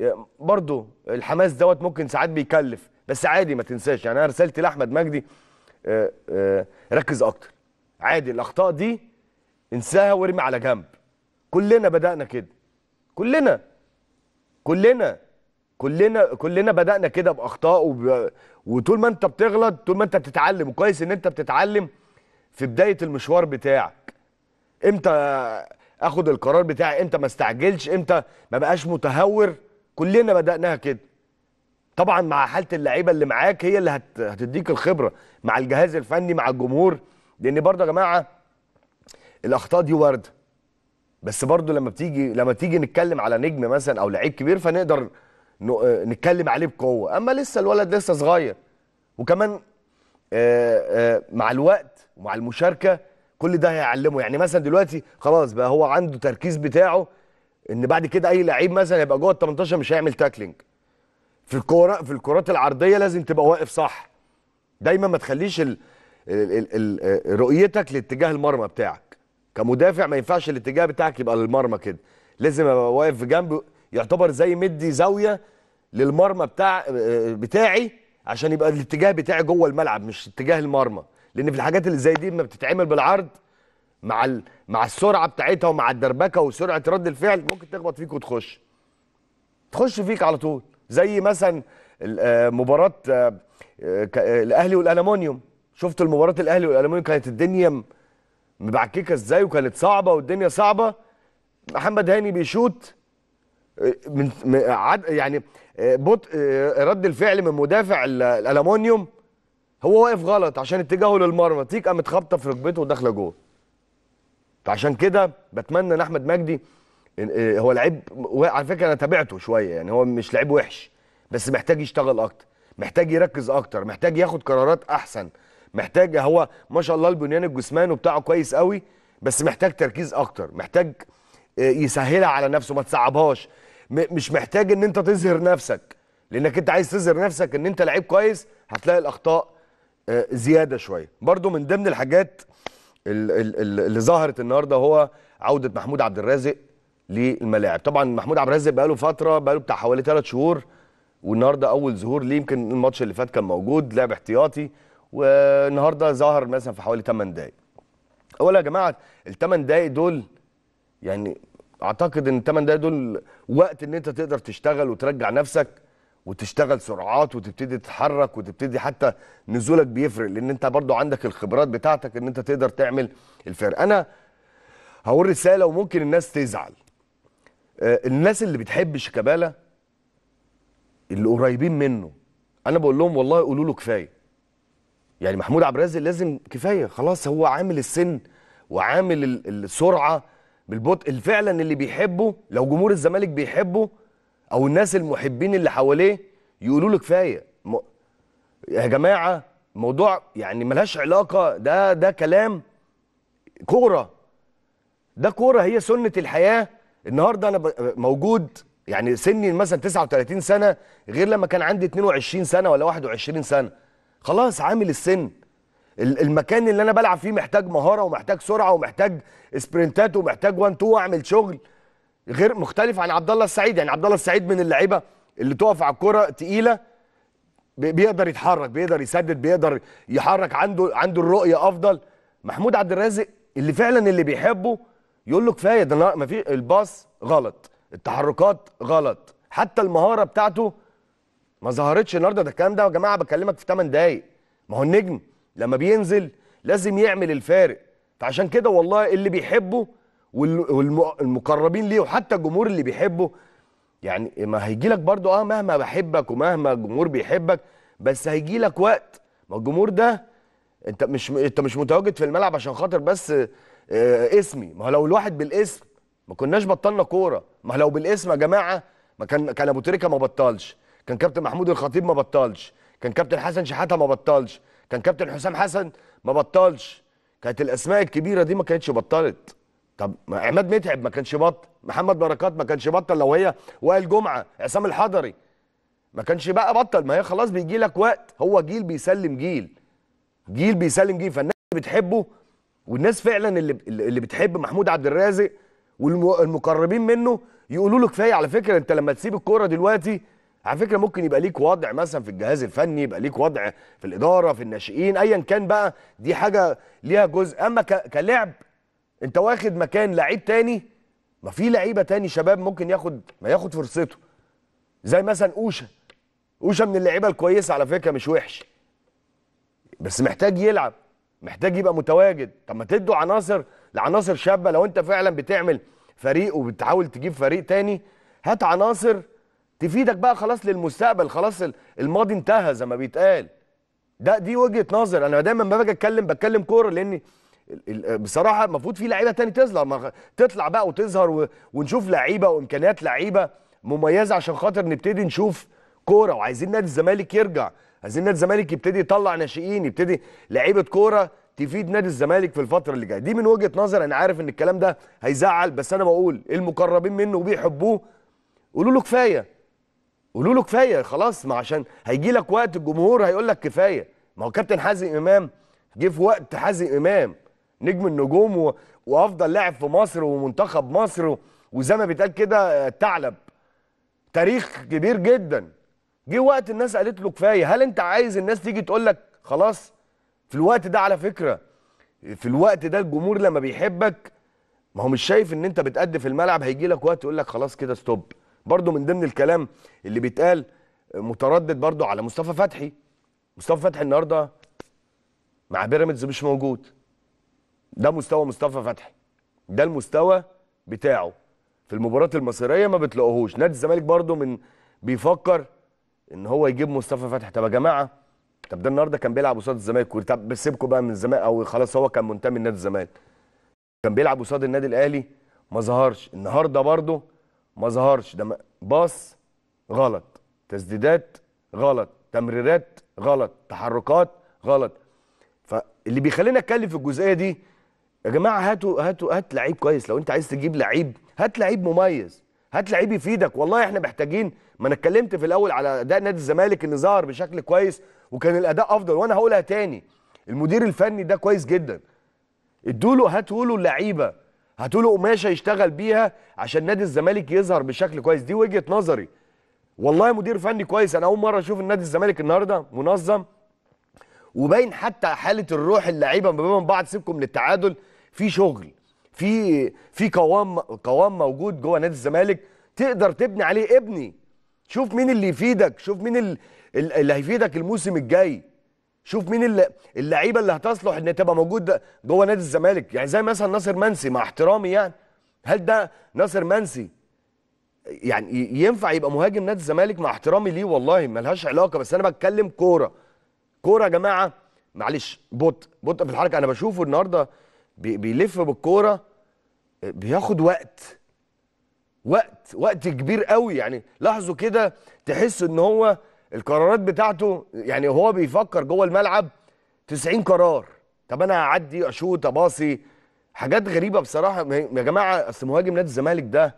آه، برضه الحماس دوت ممكن ساعات بيكلف بس عادي ما تنساش يعني انا رسالتي لاحمد مجدي آه، ركز اكتر عادي الاخطاء دي انساها وارمي على جنب كلنا بدانا كده كلنا كلنا كلنا كلنا بدانا كده باخطاء وب... وطول ما انت بتغلط طول ما انت بتتعلم وكويس ان انت بتتعلم في بدايه المشوار بتاعك امتى اخد القرار بتاعي امتى ما استعجلش امتى ما بقاش متهور كلنا بدأناها كده طبعا مع حاله اللعيبه اللي معاك هي اللي هت... هتديك الخبره مع الجهاز الفني مع الجمهور لان برضه يا جماعه الاخطاء دي وارده بس برضه لما بتيجي لما تيجي نتكلم على نجم مثلا او لعيب كبير فنقدر آه، نتكلم عليه بقوه اما لسه الولد لسه صغير وكمان آه، آه، مع الوقت ومع المشاركه كل ده هيعلمه يعني مثلا دلوقتي خلاص بقى هو عنده تركيز بتاعه ان بعد كده اي لعيب مثلا هيبقى جوه ال 18 مش هيعمل تاكلينج في الكوره في الكرات العرضيه لازم تبقى واقف صح دايما ما تخليش ال... ال... ال... ال... آه، رؤيتك لاتجاه المرمى بتاعك كمدافع ما ينفعش الاتجاه بتاعك يبقى للمرمى كده لازم ابقى واقف في جنب يعتبر زي مدي زاويه للمرمى بتاع آه، بتاعي عشان يبقى الاتجاه بتاعي جوه الملعب مش اتجاه المرمى لان في الحاجات اللي زي دي لما بتتعمل بالعرض مع ال... مع السرعه بتاعتها ومع الدربكه وسرعه رد الفعل ممكن تخبط فيك وتخش تخش فيك على طول زي مثلا آه، مباراه آه، آه، الاهلي والالومنيوم شفت المباراه الاهلي والالومنيوم كانت الدنيا مبعككه ازاي وكانت صعبه والدنيا صعبه محمد هاني بيشوت من يعني بطء رد الفعل من مدافع الالومنيوم هو واقف غلط عشان اتجاهه للمرمى تيك قامت خابطه في ركبته وداخله جوه فعشان كده بتمنى ان احمد مجدي إيه، هو لعيب على فكره انا تابعته شويه يعني هو مش لعيب وحش بس محتاج يشتغل اكتر محتاج يركز اكتر محتاج ياخد قرارات احسن محتاج هو ما شاء الله البنيان الجسماني بتاعه كويس قوي بس محتاج تركيز اكتر محتاج إيه، يسهلها على نفسه ما تصعبهاش مش محتاج ان انت تظهر نفسك لانك انت عايز تظهر نفسك ان انت لعيب كويس هتلاقي الاخطاء آه، زياده شويه برضو من ضمن الحاجات اللي ظهرت النهارده هو عوده محمود عبد الرازق للملاعب طبعا محمود عبد الرازق بقاله فتره بقاله بتاع حوالي ثلاث شهور والنهارده اول ظهور ليه يمكن الماتش اللي فات كان موجود لعب احتياطي والنهارده ظهر مثلا في حوالي 8 دقائق اولا يا جماعه ال 8 دقائق دول يعني اعتقد ان 8 دقائق دول وقت ان انت تقدر تشتغل وترجع نفسك وتشتغل سرعات وتبتدي تتحرك وتبتدي حتى نزولك بيفرق لان انت برضو عندك الخبرات بتاعتك ان انت تقدر تعمل الفرق انا هقول رساله وممكن الناس تزعل آه، الناس اللي بتحب شيكابالا اللي قريبين منه انا بقول لهم والله قولوا له كفايه يعني محمود عبد الرازق لازم كفايه خلاص هو عامل السن وعامل السرعه بالبطء فعلا اللي بيحبه لو جمهور الزمالك بيحبه او الناس المحبين اللي حواليه يقولوا له كفايه م... يا جماعه موضوع يعني ملهاش علاقه ده ده كلام كوره ده كوره هي سنه الحياه النهارده انا موجود يعني سني مثلا 39 سنه غير لما كان عندي 22 سنه ولا 21 سنه خلاص عامل السن المكان اللي انا بلعب فيه محتاج مهاره ومحتاج سرعه ومحتاج سبرنتات ومحتاج وان تو واعمل شغل غير مختلف عن عبد الله السعيد يعني عبد الله السعيد من اللعيبه اللي تقف على الكره تقيله بيقدر يتحرك بيقدر يسدد بيقدر يحرك عنده عنده الرؤيه افضل محمود عبد الرازق اللي فعلا اللي بيحبه يقول له كفايه ده ما في الباص غلط التحركات غلط حتى المهاره بتاعته ما ظهرتش النهارده ده الكلام ده يا جماعه بكلمك في 8 دقايق ما هو النجم لما بينزل لازم يعمل الفارق فعشان كده والله اللي بيحبه والمقربين ليه وحتى الجمهور اللي بيحبه يعني ما هيجي لك برضو اه مهما بحبك ومهما الجمهور بيحبك بس هيجي لك وقت ما الجمهور ده انت مش انت مش متواجد في الملعب عشان خاطر بس آه اسمي ما هو لو الواحد بالاسم ما كناش بطلنا كوره ما لو بالاسم يا جماعه ما كان كان ابو تريكه ما بطلش كان كابتن محمود الخطيب ما بطلش كان كابتن حسن شحاته ما بطلش كان كابتن حسام حسن ما بطلش كانت الاسماء الكبيره دي ما كانتش بطلت طب ما عماد متعب ما كانش بطل محمد بركات ما كانش بطل لو هي وائل جمعه عصام الحضري ما كانش بقى بطل ما هي خلاص بيجي لك وقت هو جيل بيسلم جيل جيل بيسلم جيل فالناس اللي بتحبه والناس فعلا اللي اللي بتحب محمود عبد الرازق والمقربين منه يقولوا له كفايه على فكره انت لما تسيب الكوره دلوقتي على فكره ممكن يبقى ليك وضع مثلا في الجهاز الفني يبقى ليك وضع في الاداره في الناشئين ايا كان بقى دي حاجه ليها جزء اما كلعب انت واخد مكان لعيب تاني ما في لعيبه تاني شباب ممكن ياخد ما ياخد فرصته زي مثلا اوشا اوشا من اللعيبه الكويسه على فكره مش وحش بس محتاج يلعب محتاج يبقى متواجد طب ما تدوا عناصر لعناصر شابه لو انت فعلا بتعمل فريق وبتحاول تجيب فريق تاني هات عناصر تفيدك بقى خلاص للمستقبل خلاص الماضي انتهى زي ما بيتقال ده دي وجهه نظر انا دايما ما باجي اتكلم بتكلم كوره لان آه، بصراحه المفروض في لعيبه تاني تظهر تطلع بقى وتظهر ونشوف لعيبه وامكانيات لعيبه مميزه عشان خاطر نبتدي نشوف كوره وعايزين نادي الزمالك يرجع عايزين نادي الزمالك يبتدي يطلع ناشئين يبتدي لعيبه كوره تفيد نادي الزمالك في الفتره اللي جايه دي من وجهه نظر انا عارف ان الكلام ده هيزعل بس انا بقول المقربين منه وبيحبوه قولوا له كفايه قولوا له كفايه خلاص ما عشان هيجي لك وقت الجمهور هيقول لك كفايه ما هو كابتن حازم امام جه في وقت حازم امام نجم النجوم و... وافضل لاعب في مصر ومنتخب مصر و... وزي ما بيتقال كده تعلب آه، تاريخ كبير جدا جه وقت الناس قالت له كفايه هل انت عايز الناس تيجي تقول لك خلاص في الوقت ده على فكره في الوقت ده الجمهور لما بيحبك ما هو مش شايف ان انت بتأدي في الملعب هيجي لك وقت يقول لك خلاص كده ستوب برضو من ضمن الكلام اللي بيتقال آه، متردد برضو على مصطفى فتحي مصطفى فتحي النهارده مع بيراميدز مش موجود ده مستوى مصطفى فتحي ده المستوى بتاعه في المباراه المصيريه ما بتلاقوهوش نادي الزمالك برضو من بيفكر ان هو يجيب مصطفى فتحي طب يا جماعه طب ده النهارده كان بيلعب قصاد الزمالك طب سيبكم بقى من الزمالك او خلاص هو كان منتمي لنادي الزمالك كان بيلعب قصاد النادي الاهلي ما ظهرش النهارده برضو ما ظهرش ده باص غلط تسديدات غلط تمريرات غلط تحركات غلط فاللي بيخلينا اتكلم في الجزئيه دي يا جماعه هاتوا هاتوا هات لعيب كويس لو انت عايز تجيب لعيب هات لعيب مميز هات لعيب يفيدك والله احنا محتاجين ما انا اتكلمت في الاول على اداء نادي الزمالك اللي ظهر بشكل كويس وكان الاداء افضل وانا هقولها تاني المدير الفني ده كويس جدا ادوا له هاتوا له اللعيبه هاتوا له قماشه يشتغل بيها عشان نادي الزمالك يظهر بشكل كويس دي وجهه نظري والله مدير فني كويس انا اول مره اشوف النادي الزمالك النهارده منظم وباين حتى حاله الروح اللعيبه ما بين بعض سيبكم للتعادل في شغل في في قوام قوام موجود جوه نادي الزمالك تقدر تبني عليه ابني شوف مين اللي يفيدك شوف مين اللي, اللي هيفيدك الموسم الجاي شوف مين اللعيبه اللي هتصلح ان تبقى موجود جوه نادي الزمالك يعني زي مثلا ناصر منسي مع احترامي يعني هل ده ناصر منسي يعني ينفع يبقى مهاجم نادي الزمالك مع احترامي ليه والله ملهاش علاقه بس انا بتكلم كوره كوره يا جماعه معلش بطء بطء في الحركه انا بشوفه النهارده بيلف بالكوره بياخد وقت وقت وقت كبير قوي يعني لاحظوا كده تحس ان هو القرارات بتاعته يعني هو بيفكر جوه الملعب 90 قرار طب انا هعدي اشوط اباصي حاجات غريبه بصراحه يا جماعه اصل مهاجم نادي الزمالك ده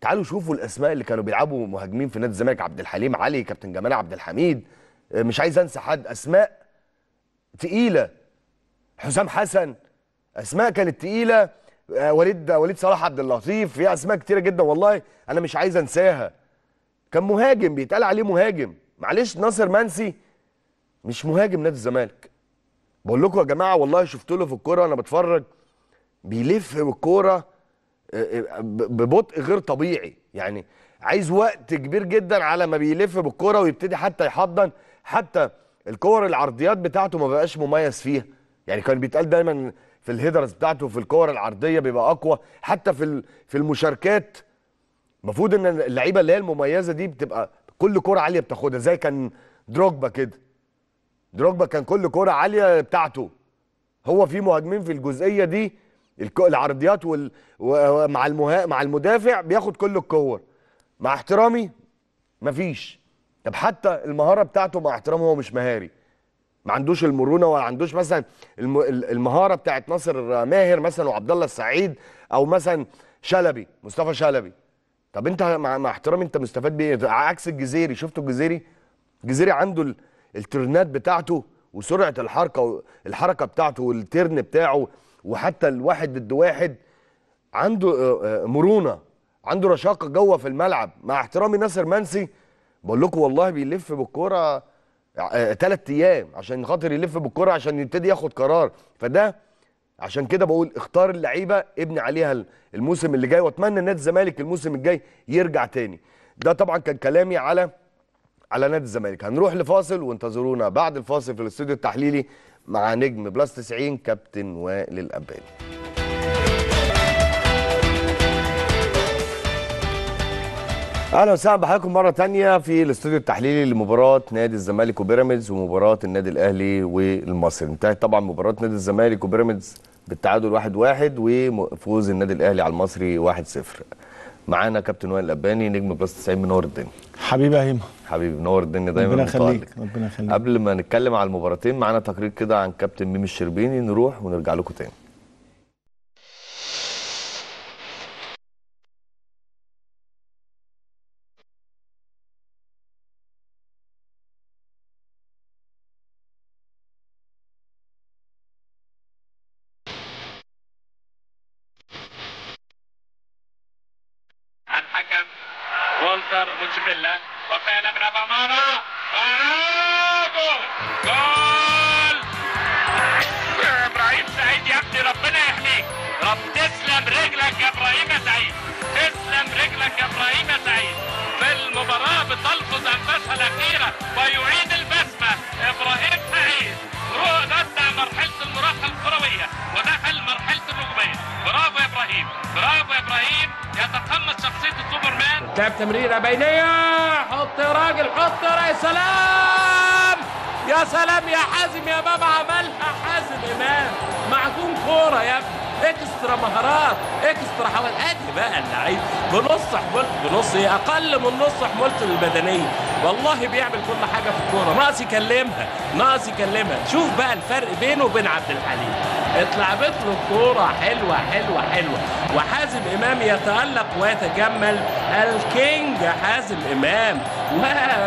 تعالوا شوفوا الاسماء اللي كانوا بيلعبوا مهاجمين في نادي الزمالك عبد الحليم علي كابتن جمال عبد الحميد مش عايز انسى حد اسماء تقيله حسام حسن اسماء كانت تقيله آه، وليد وليد صلاح عبد اللطيف في اسماء كتيره جدا والله انا مش عايز انساها كان مهاجم بيتقال عليه مهاجم معلش ناصر منسي مش مهاجم نادي الزمالك بقول لكم يا جماعه والله شفت له في الكوره وانا بتفرج بيلف بالكوره آه، آه، ببطء غير طبيعي يعني عايز وقت كبير جدا على ما بيلف بالكوره ويبتدي حتى يحضن حتى الكور العرضيات بتاعته ما بقاش مميز فيها يعني كان بيتقال دايما في الهيدرز بتاعته في الكور العرضيه بيبقى اقوى حتى في في المشاركات المفروض ان اللعيبه اللي هي المميزه دي بتبقى كل كوره عاليه بتاخدها زي كان دروجبا كده دروجبا كان كل كوره عاليه بتاعته هو في مهاجمين في الجزئيه دي العرضيات وال... مع المها... مع المدافع بياخد كل الكور مع احترامي مفيش طب حتى المهاره بتاعته مع احترامي هو مش مهاري ما عندوش المرونه ولا عندوش مثلا المهاره بتاعت ناصر ماهر مثلا وعبد الله السعيد او مثلا شلبي مصطفى شلبي طب انت مع, احترامي انت مستفاد بايه عكس الجزيري شفتوا الجزيري الجزيري عنده الترنات بتاعته وسرعه الحركه الحركه بتاعته والترن بتاعه وحتى الواحد ضد واحد عنده آه، آه، مرونه عنده رشاقه جوه في الملعب مع احترامي ناصر منسي بقول لكم والله بيلف بالكوره ثلاث آه، ايام عشان خاطر يلف بالكره عشان يبتدي ياخد قرار فده عشان كده بقول اختار اللعيبه ابني عليها الموسم اللي جاي واتمنى نادي الزمالك الموسم الجاي يرجع تاني ده طبعا كان كلامي على على نادي الزمالك هنروح لفاصل وانتظرونا بعد الفاصل في الاستوديو التحليلي مع نجم بلس 90 كابتن وائل الاباني اهلا وسهلا بحضراتكم مره تانية في الاستوديو التحليلي لمباراه نادي الزمالك وبيراميدز ومباراه النادي الاهلي والمصري انتهت طبعا مباراه نادي الزمالك وبيراميدز بالتعادل 1-1 واحد واحد وفوز النادي الاهلي على المصري 1-0 معانا كابتن وائل الاباني نجم بلس 90 منور الدنيا حبيبي يا هيما حبيبي منور الدنيا دايما ربنا يخليك ربنا يخليك قبل ما نتكلم على المباراتين معانا تقرير كده عن كابتن ميمي الشربيني نروح ونرجع لكم تاني بسم الله من أبا مانا جول جول إبراهيم سعيد يا ابني ربنا يحميك رب تسلم رجلك يا إبراهيم سعيد تسلم رجلك يا إبراهيم سعيد في المباراة بتلفظ أنفاسها الأخيرة ويعيد البسمة إبراهيم سعيد رجع مرحلة المراهقة الكروية ودخل مرحلة الركبية برافو ابراهيم برافو يا ابراهيم يتقمص شخصيه السوبر مان لعب تمريره بينيه حط يا راجل حط يا سلام يا سلام يا حازم يا بابا عملها حازم امام معجون كوره يا ابني اكسترا مهارات اكسترا حوال ادي بقى اللعيب بنص حمولته بنص ايه اقل من نص حمولته البدنيه والله بيعمل كل حاجه في الكوره ناقص يكلمها ناقص يكلمها شوف بقى الفرق بينه وبين عبد الحليم اتلعبت له كوره حلوه حلوه حلوه وحازم امام يتالق ويتجمل الكينج حازم امام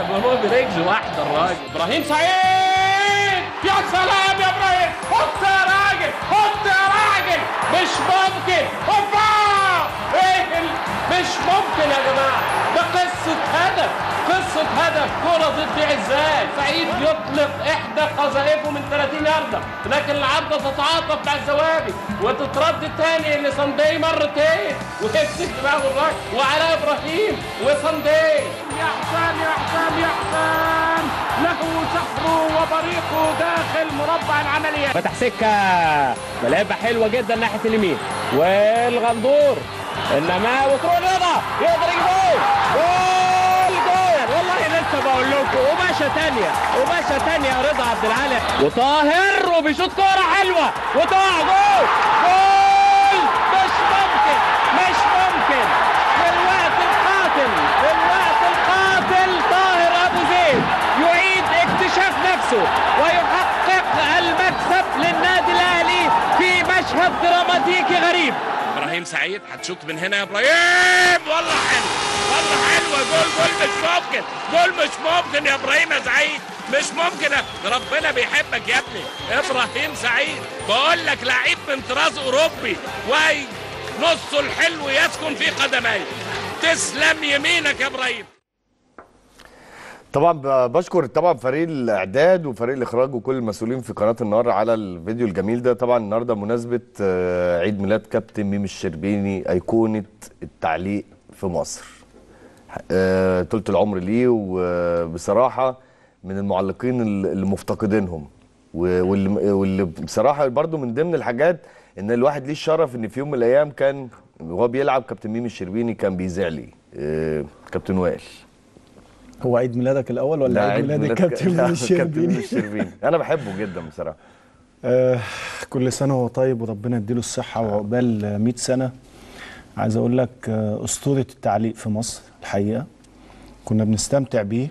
وهو برجل واحده الراجل ابراهيم سعيد يا سلام يا ابراهيم حط يا راجل حط يا راجل مش ممكن اوبا ايه مش ممكن يا جماعه ده قصه هدف قصة هدف كرة ضد عزاز سعيد يطلق إحدى قذائفه من 30 ياردة لكن العرضة تتعاطى بتاع الزوابي وتترد تاني لصندي مرتين وتمسك بقى الراجل وعلاء إبراهيم وصندي يا حسام يا حسام يا حسام له سحره وبريقه داخل مربع العمليات فتح سكة ملعبة حلوة جدا ناحية اليمين والغندور انما وكرو رضا يقدر يجيب جول بقول لكم وباشا تانية وباشا تانية يا رضا عبد العال وطاهر وبيشوط كورة حلوة وتقع جول جول مش ممكن مش ممكن في الوقت القاتل في الوقت القاتل طاهر أبو زيد يعيد اكتشاف نفسه ويحقق المكسب للنادي الأهلي في مشهد دراماتيكي غريب إبراهيم سعيد هتشوط من هنا يا إبراهيم والله حلو والله حلوه جول جول مش ممكن جول مش ممكن يا ابراهيم يا سعيد مش ممكن ربنا بيحبك يا ابني ابراهيم سعيد بقول لك لعيب من طراز اوروبي واي نصه الحلو يسكن في قدميه تسلم يمينك يا ابراهيم طبعا بشكر طبعا فريق الاعداد وفريق الاخراج وكل المسؤولين في قناه النار على الفيديو الجميل ده طبعا النهارده مناسبه آه، عيد ميلاد كابتن ميم الشربيني ايقونه التعليق في مصر ثلث آه، العمر ليه وبصراحه من المعلقين اللي مفتقدينهم واللي بصراحه برضو من ضمن الحاجات ان الواحد ليه الشرف ان في يوم من الايام كان وهو بيلعب كابتن ميمي الشربيني كان بيزعلي لي آه، كابتن وائل هو عيد ميلادك الاول ولا عيد ميلاد الكابتن ميمي الشربيني الشربيني انا بحبه جدا بصراحه آه، كل سنه وهو طيب وربنا يديله الصحه وعقبال 100 سنه عايز اقول لك آه، اسطوره التعليق في مصر الحقيقه كنا بنستمتع بيه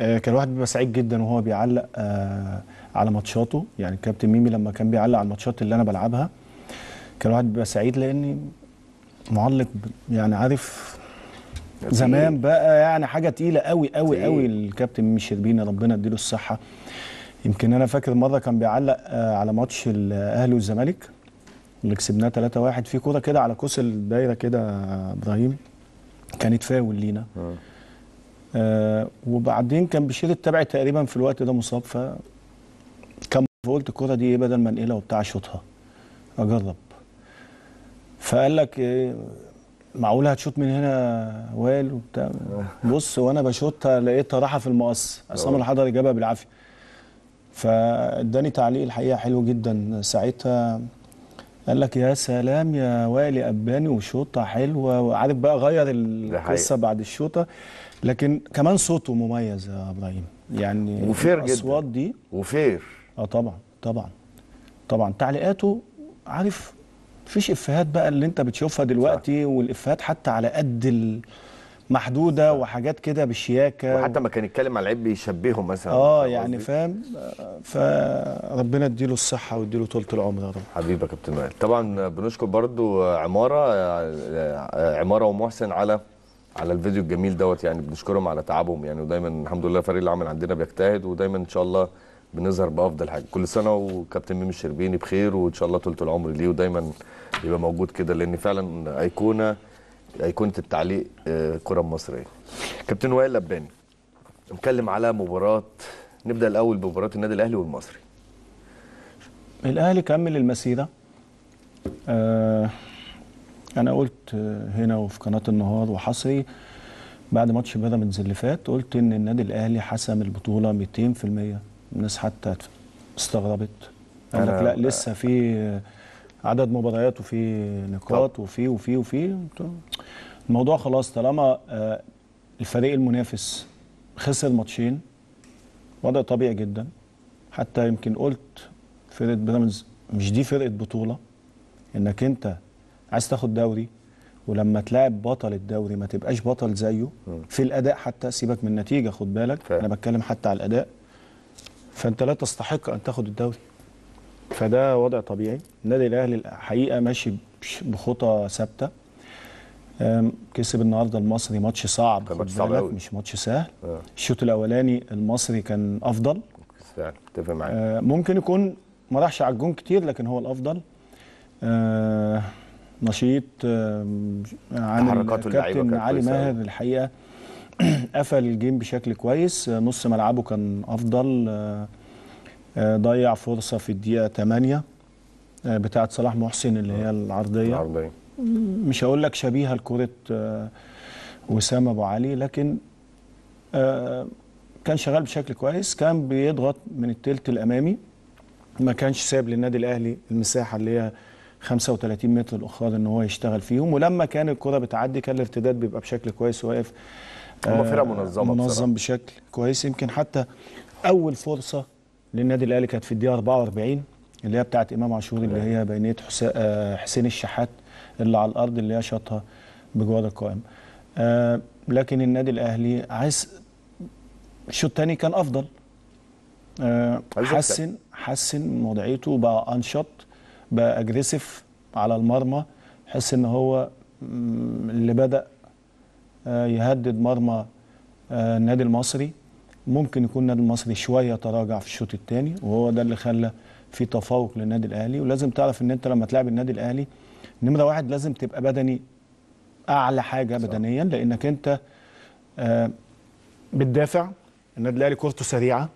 آه، كان الواحد بيبقى سعيد جدا وهو بيعلق آه، على ماتشاته يعني كابتن ميمي لما كان بيعلق على الماتشات اللي انا بلعبها كان الواحد بيبقى سعيد لاني معلق يعني عارف زمان بقى يعني حاجه تقيله قوي قوي قوي الكابتن ميمي شربينا ربنا يديله الصحه يمكن انا فاكر مره كان بيعلق على ماتش الاهلي والزمالك اللي كسبناه 3-1 في كوره كده على كوس الدايره كده ابراهيم كانت فاول لينا آه. آه، وبعدين كان بشير التابع تقريبا في الوقت ده مصاب ف كان فقلت الكوره دي ايه بدل ما انقلها وبتاع اشوطها اجرب فقال لك إيه معقول هتشوط من هنا وائل وبتاع آه. بص وانا بشوطها لقيتها راحه في المقص آه. عصام الحضري جابها بالعافيه فاداني تعليق الحقيقه حلو جدا ساعتها قال لك يا سلام يا وائل أباني وشوطة حلوة وعارف بقى غير القصة بعد الشوطة لكن كمان صوته مميز يا إبراهيم يعني وفير الأصوات جدا. دي وفير اه طبعا طبعا طبعا تعليقاته عارف مفيش افيهات بقى اللي انت بتشوفها دلوقتي صح. والافيهات حتى على قد ال... محدوده وحاجات كده بالشياكه وحتى ما كان يتكلم على لعيب بيشبهه مثلا اه يعني فاهم فربنا يديله الصحه ويديله طولة العمر يا رب حبيبي يا كابتن وائل طبعا بنشكر برضو عماره عماره ومحسن على على الفيديو الجميل دوت يعني بنشكرهم على تعبهم يعني ودايما الحمد لله فريق العمل عندنا بيجتهد ودايما ان شاء الله بنظهر بافضل حاجه كل سنه وكابتن ميمي الشربيني بخير وان شاء الله طولة العمر ليه ودايما يبقى موجود كده لان فعلا ايقونه ايقونه التعليق الكره آه، المصريه كابتن وائل لباني نتكلم على مباراه نبدا الاول بمباراه النادي الاهلي والمصري الاهلي كمل المسيره آه انا قلت آه، هنا وفي قناه النهار وحصري بعد ماتش بيراميدز اللي فات قلت ان النادي الاهلي حسم البطوله 200% الناس حتى استغربت قال لك لا لسه في آه، عدد مباريات وفي نقاط وفي وفي وفي الموضوع خلاص طالما آه، الفريق المنافس خسر ماتشين وضع طبيعي جدا حتى يمكن قلت فرقه بيراميدز مش دي فرقه بطوله انك انت عايز تاخد دوري ولما تلاعب بطل الدوري ما تبقاش بطل زيه في الاداء حتى سيبك من النتيجه خد بالك انا بتكلم حتى على الاداء فانت لا تستحق ان تاخد الدوري فده وضع طبيعي النادي الاهلي الحقيقه ماشي بخطى ثابته كسب النهارده المصري ماتش صعب ماتش صعب قوي مش ماتش سهل آه. الشوط الاولاني المصري كان افضل اتفق معاك آه، ممكن يكون ما راحش على الجون كتير لكن هو الافضل آه، نشيط آه عن الكابتن علي ماهر الحقيقه قفل الجيم بشكل كويس نص ملعبه كان افضل آه آه، ضيع فرصه في الدقيقه 8 آه، بتاعه صلاح محسن اللي هي العرضيه العرضيه مش هقول لك شبيهه لكره آه، وسام ابو علي لكن كان شغال بشكل كويس كان بيضغط من التلت الامامي ما كانش ساب للنادي الاهلي المساحه اللي هي 35 متر الاخرى ان هو يشتغل فيهم ولما كان الكره بتعدي كان الارتداد بيبقى بشكل كويس واقف هم فرقه منظمه منظم بصراحة. بشكل كويس يمكن حتى اول فرصه للنادي الاهلي كانت في الدقيقه 44 اللي هي بتاعت امام عاشور اللي هي بينيه آه، حسين الشحات اللي على الارض اللي هي شاطها بجوار القائم آه لكن النادي الاهلي عايز الشوط الثاني كان افضل آه حسن حسن من وضعيته بقى انشط بقى اجريسيف على المرمى حس ان هو اللي بدا آه يهدد مرمى آه، النادي المصري ممكن يكون النادي المصري شويه تراجع في الشوط الثاني وهو ده اللي خلى في تفوق للنادي الاهلي ولازم تعرف ان انت لما تلعب النادي الاهلي نمره واحد لازم تبقى بدني اعلى حاجه صح. بدنيا لانك انت آه بتدافع النادي الاهلي كورته سريعه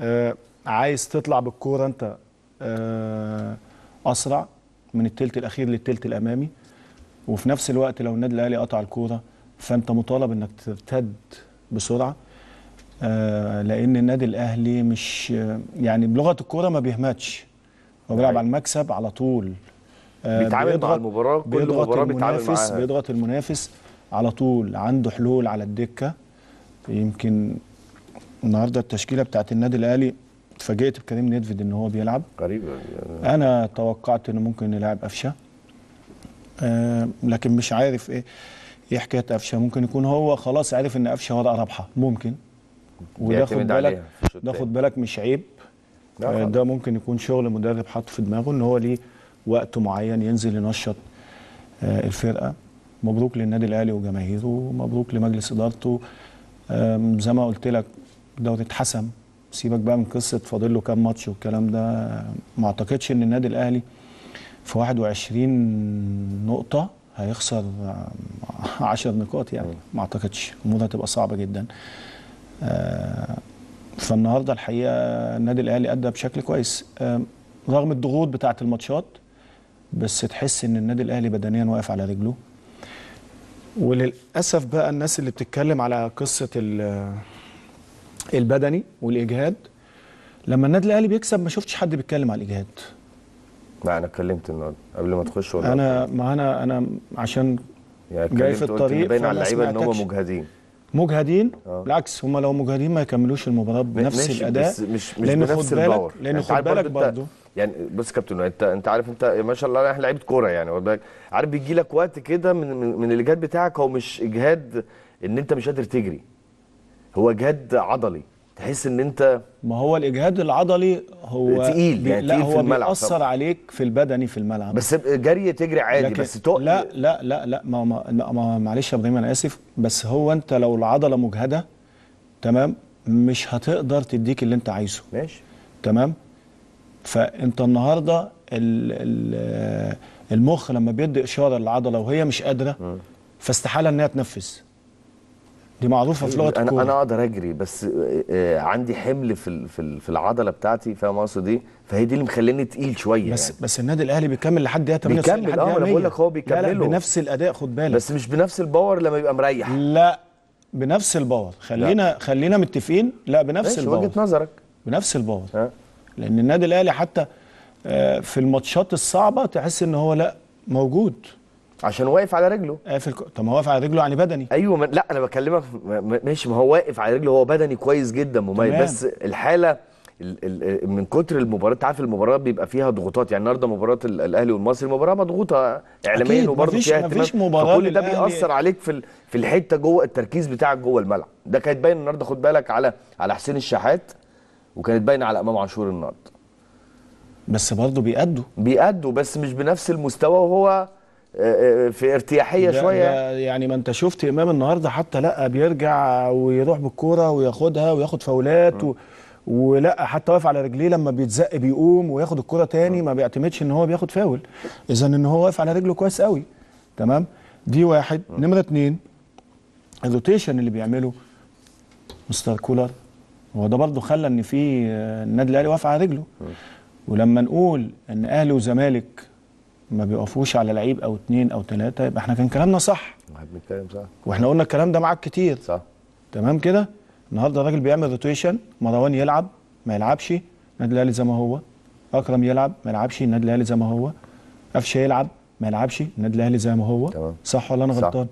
آه عايز تطلع بالكوره انت آه اسرع من الثلث الاخير للثلث الامامي وفي نفس الوقت لو النادي الاهلي قطع الكوره فانت مطالب انك ترتد بسرعه آه، لان النادي الاهلي مش يعني بلغه الكوره ما بيهمتش هو بيلعب أيوة. على المكسب على طول آه، بيتعامل مع المباراه كل بيضغط مباراه المنافس بيضغط المنافس على طول عنده حلول على الدكه يمكن النهارده التشكيله بتاعت النادي الاهلي اتفاجئت بكريم نيدفيد ان هو بيلعب غريب يعني انا توقعت انه ممكن يلعب قفشه آه، لكن مش عارف ايه ايه حكايه قفشه ممكن يكون هو خلاص عارف ان قفشه ورقه رابحه ممكن وناخد بالك ناخد بالك مش عيب آه، ده ممكن يكون شغل مدرب حاطه في دماغه ان هو ليه وقت معين ينزل ينشط آه، الفرقه مبروك للنادي الاهلي وجماهيره مبروك لمجلس ادارته زي ما قلت لك دوري اتحسم سيبك بقى من قصه فاضل له كام ماتش والكلام ده ما اعتقدش ان النادي الاهلي في 21 نقطه هيخسر 10 نقاط يعني ما اعتقدش الامور هتبقى صعبه جدا آه، فالنهارده الحقيقه النادي الاهلي ادى بشكل كويس آه، رغم الضغوط بتاعه الماتشات بس تحس ان النادي الاهلي بدنيا واقف على رجله وللاسف بقى الناس اللي بتتكلم على قصه البدني والاجهاد لما النادي الاهلي بيكسب ما شفتش حد بيتكلم على الاجهاد لا انا اتكلمت النهارده قبل ما تخش ولا انا ما انا انا عشان يعني جاي في الطريق باين على اللعيبه ان هم مجهدين مجهدين أوه. بالعكس هم لو مجهدين ما يكملوش المباراه بنفس الاداء بس مش مش لان بنفس خد بالك لان يعني خد بالك برضه يعني بص كابتن انت انت عارف انت ما شاء الله احنا لعيبه كوره يعني بالك عارف بيجي لك وقت كده من من الاجهاد بتاعك هو مش اجهاد ان انت مش قادر تجري هو اجهاد عضلي تحس ان انت ما هو الاجهاد العضلي هو تقيل يعني لا تقيل هو في الملعب بيأثر طبعا. عليك في البدني في الملعب بس جري تجري عادي بس تقل لا لا لا لا ما, ما, لا ما معلش يا ابراهيم انا اسف بس هو انت لو العضله مجهده تمام مش هتقدر تديك اللي انت عايزه ماشي تمام فانت النهارده المخ لما بيدي اشاره للعضله وهي مش قادره فاستحاله انها تنفذ دي معروفه في لغه الكوره انا اقدر اجري بس آه، آه، عندي حمل في في العضله بتاعتي فاهم اقصد ايه فهي دي اللي مخليني تقيل شويه بس يعني. بس النادي الاهلي بيكمل لحد دقيقه 8 بيكمل اه انا بقول لك هو بيكمله لا, لا بنفس الاداء خد بالك بس مش بنفس الباور لما يبقى مريح لا بنفس الباور خلينا لا. خلينا متفقين لا بنفس الباور وجهه نظرك بنفس الباور لان النادي الاهلي حتى آه، في الماتشات الصعبه تحس ان هو لا موجود عشان واقف على رجله قافل آه، طب ما هو واقف على رجله يعني بدني ايوه ما... لا انا بكلمك ماشي ما هو واقف على رجله هو بدني كويس جدا مميز تمام. بس الحاله من كتر المباراه انت عارف المباريات بيبقى فيها ضغوطات يعني النهارده مباراه الاهلي والمصري مباراه مضغوطه اعلاميا وبرضه فيها اهتمام كل ده بيأثر عليك في ال... في الحته جوه التركيز بتاعك جوه الملعب ده كانت باينه النهارده خد بالك على على حسين الشحات وكانت باينه على امام عاشور النهارده بس برضه بيأدوا بيأدوا بس مش بنفس المستوى وهو في ارتياحيه شويه يعني ما انت شفت امام النهارده حتى لا بيرجع ويروح بالكوره وياخدها وياخد فاولات و... ولا حتى واقف على رجليه لما بيتزق بيقوم وياخد الكوره تاني ما بيعتمدش ان هو بياخد فاول اذا ان هو واقف على رجله كويس قوي تمام دي واحد نمره اتنين الروتيشن اللي بيعمله مستر كولر هو ده برضه خلى ان في النادي الاهلي واقف على رجله ولما نقول ان اهلي وزمالك ما بيقفوش على لعيب او اتنين او تلاته يبقى احنا كان كلامنا صح بنتكلم صح واحنا قلنا الكلام ده معاك كتير صح تمام كده النهارده الراجل بيعمل روتيشن مروان يلعب ما يلعبش النادي الاهلي زي ما هو اكرم يلعب ما يلعبش النادي الاهلي زي ما هو قفشه يلعب ما يلعبش النادي الاهلي زي ما هو تمام. صح ولا انا غلطان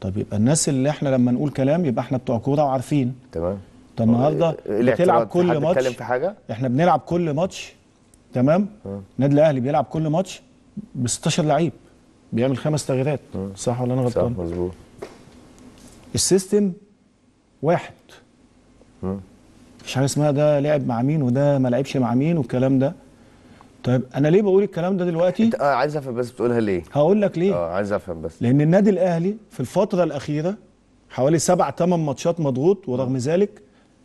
طب يبقى الناس اللي احنا لما نقول كلام يبقى احنا بتوع كوره وعارفين تمام طب النهارده اه، بتلعب كل ماتش في حاجة؟ احنا بنلعب كل ماتش تمام النادي الاهلي بيلعب كل ماتش ب 16 لعيب بيعمل خمس تغييرات صح ولا انا غلطان؟ صح مظبوط السيستم واحد مش عارف اسمها ده لعب مع مين وده ما لعبش مع مين والكلام ده طيب انا ليه بقول الكلام ده دلوقتي انت آه عايز افهم بس بتقولها ليه هقول لك ليه اه عايز افهم بس لان النادي الاهلي في الفتره الاخيره حوالي سبع ثمان ماتشات مضغوط ورغم ذلك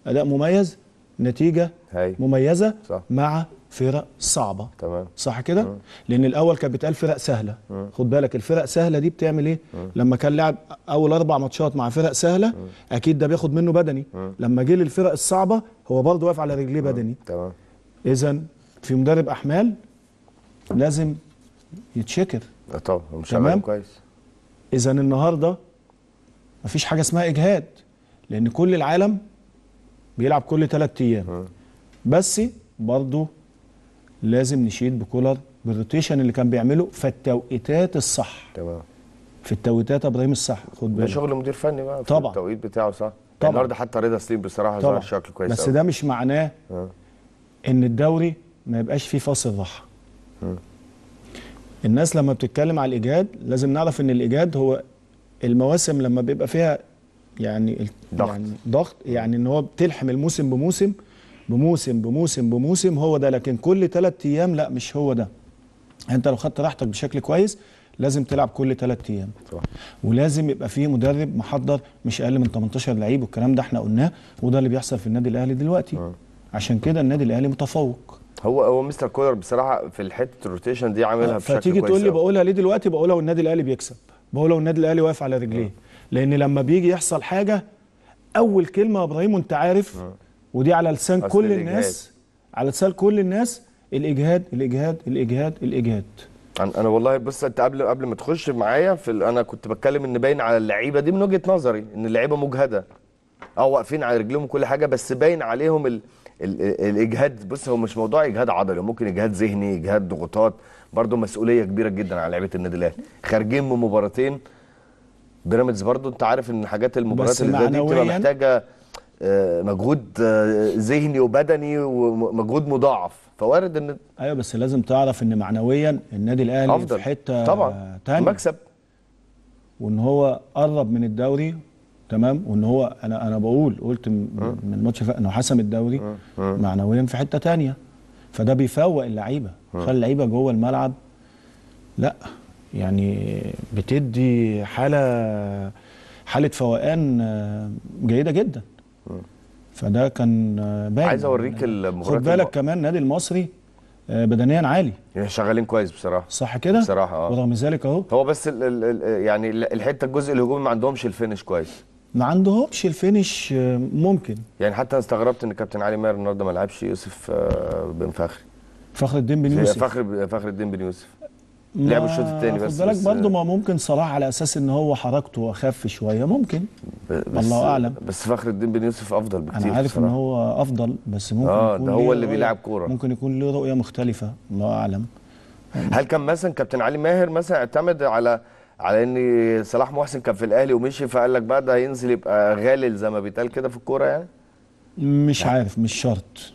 اداء مميز نتيجه هاي. مميزه صح. مع فرق صعبه تمام صح كده لان الاول كانت بتقال فرق سهله مم. خد بالك الفرق سهله دي بتعمل ايه مم. لما كان لاعب اول اربع ماتشات مع فرق سهله مم. اكيد ده بياخد منه بدني مم. لما جه للفرق الصعبه هو برضه واقف على رجليه بدني تمام اذا في مدرب احمال لازم يتشكر آه، طبعا مش تمام كويس اذا النهارده مفيش حاجه اسمها اجهاد لان كل العالم بيلعب كل ثلاث ايام بس برضه لازم نشيد بكولر بالروتيشن اللي كان بيعمله في التوقيتات الصح تمام في التوقيتات ابراهيم الصح خد بالك ده شغل مدير فني بقى طبعا التوقيت بتاعه صح طبعا النهارده حتى رضا سليم بصراحه ظهر شكل كويس بس ده مش معناه أه. ان الدوري ما يبقاش فيه فاصل راحه آه. الناس لما بتتكلم على الايجاد لازم نعرف ان الايجاد هو المواسم لما بيبقى فيها يعني ضغط يعني ضغط يعني ان هو بتلحم الموسم بموسم بموسم بموسم بموسم هو ده لكن كل ثلاث ايام لا مش هو ده انت لو خدت راحتك بشكل كويس لازم تلعب كل ثلاث ايام ولازم يبقى فيه مدرب محضر مش اقل من 18 لعيب والكلام ده احنا قلناه وده اللي بيحصل في النادي الاهلي دلوقتي آه. عشان كده النادي الاهلي متفوق هو هو مستر كولر بصراحه في الحته الروتيشن دي عاملها بشكل كويس فتيجي تقول لي بقولها ليه دلوقتي بقولها والنادي الاهلي بيكسب بقولها والنادي الاهلي واقف على رجليه آه. لان لما بيجي يحصل حاجه اول كلمه يا ابراهيم وانت عارف آه. ودي على لسان كل الإجهاد. الناس على لسان كل الناس الاجهاد الاجهاد الاجهاد الاجهاد انا والله بص انت قبل قبل ما تخش معايا في انا كنت بتكلم ان باين على اللعيبه دي من وجهه نظري ان اللعيبه مجهده اه واقفين على رجليهم كل حاجه بس باين عليهم ال... ال... الاجهاد بص هو مش موضوع اجهاد عضلي ممكن اجهاد ذهني اجهاد ضغوطات برضه مسؤوليه كبيره جدا على لعيبه النادي الاهلي خارجين من مباراتين بيراميدز برضه انت عارف ان حاجات المباريات اللي دي بتبقى محتاجه آه، مجهود آه، ذهني وبدني ومجهود مضاعف فوارد ان ايوه بس لازم تعرف ان معنويا النادي الاهلي في حته طبعا تانية مكسب وان هو قرب من الدوري تمام وان هو انا انا بقول قلت من الماتش انه حسم الدوري معنويا في حته تانية فده بيفوق اللعيبه خلي اللعيبه جوه الملعب لا يعني بتدي حاله حاله فوقان آه، جيده جدا فده كان آه، باين عايز اوريك يعني المباراه خد بالك الم... كمان النادي المصري آه، بدنيا عالي يعني شغالين كويس بصراحه صح كده بصراحه اه ورغم ذلك اهو هو بس الـ الـ يعني الحته الجزء الهجومي ما عندهمش الفينش كويس ما عندهمش الفينش آه، ممكن يعني حتى استغربت ان كابتن علي ماهر النهارده ما لعبش يوسف بن فخري فخر الدين بن يوسف فخر فخر الدين بن يوسف لعبوا الشوط الثاني بس خد بالك برضه ما ممكن صلاح على اساس ان هو حركته اخف شويه ممكن الله اعلم بس فخر الدين بن يوسف افضل بكتير انا عارف ان هو افضل بس ممكن اه ده هو اللي بيلعب كوره ممكن يكون له رؤيه مختلفه الله اعلم هل كان مثلا كابتن علي ماهر مثلا اعتمد على على ان صلاح محسن كان في الاهلي ومشي فقال لك بقى ده هينزل يبقى غالل زي ما بيتقال كده في الكوره يعني مش عارف مش شرط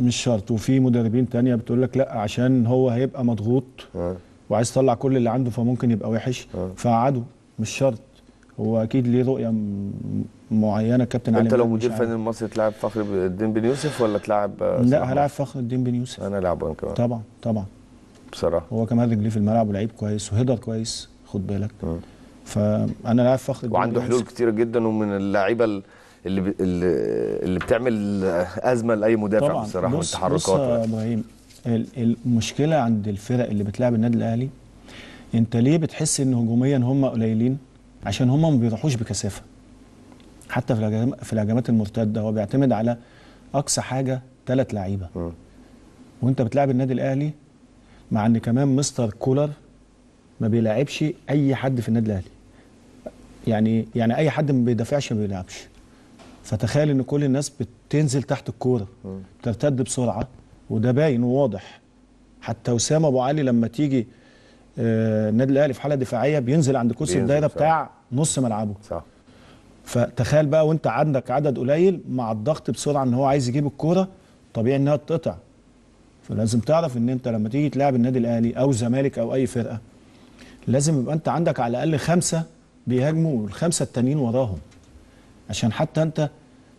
مش شرط وفي مدربين تانية بتقول لك لا عشان هو هيبقى مضغوط آه. وعايز يطلع كل اللي عنده فممكن يبقى وحش آه. فقعده مش شرط هو اكيد ليه رؤيه معينه كابتن علي انت لو مدير فني المصري تلاعب فخر الدين بن يوسف ولا تلاعب لا هلاعب فخر الدين بن يوسف انا العب انا كمان طبعا طبعا بصراحه هو كمان رجليه في الملعب ولعيب كويس وهيدر كويس خد بالك م. آه. فانا لاعب فخر الدين وعنده حلول كتيره جدا ومن اللعيبه اللي اللي بتعمل ازمه لاي مدافع بصراحه من تحركاته ابراهيم المشكله عند الفرق اللي بتلعب النادي الاهلي انت ليه بتحس ان هجوميا هم قليلين عشان هم ما بيروحوش بكثافه حتى في في الهجمات المرتده هو بيعتمد على اقصى حاجه ثلاث لعيبه وانت بتلعب النادي الاهلي مع ان كمان مستر كولر ما بيلعبش اي حد في النادي الاهلي يعني يعني اي حد ما بيدافعش ما بيلعبش فتخيل ان كل الناس بتنزل تحت الكوره بترتد بسرعه وده باين وواضح حتى وسام ابو علي لما تيجي النادي آه، الاهلي في حاله دفاعيه بينزل عند كرسي الدايره بتاع نص ملعبه صح فتخيل بقى وانت عندك عدد قليل مع الضغط بسرعه ان هو عايز يجيب الكوره طبيعي انها تقطع فلازم تعرف ان انت لما تيجي تلعب النادي الاهلي او الزمالك او اي فرقه لازم يبقى انت عندك على الاقل خمسه بيهاجموا والخمسه التانيين وراهم عشان حتى انت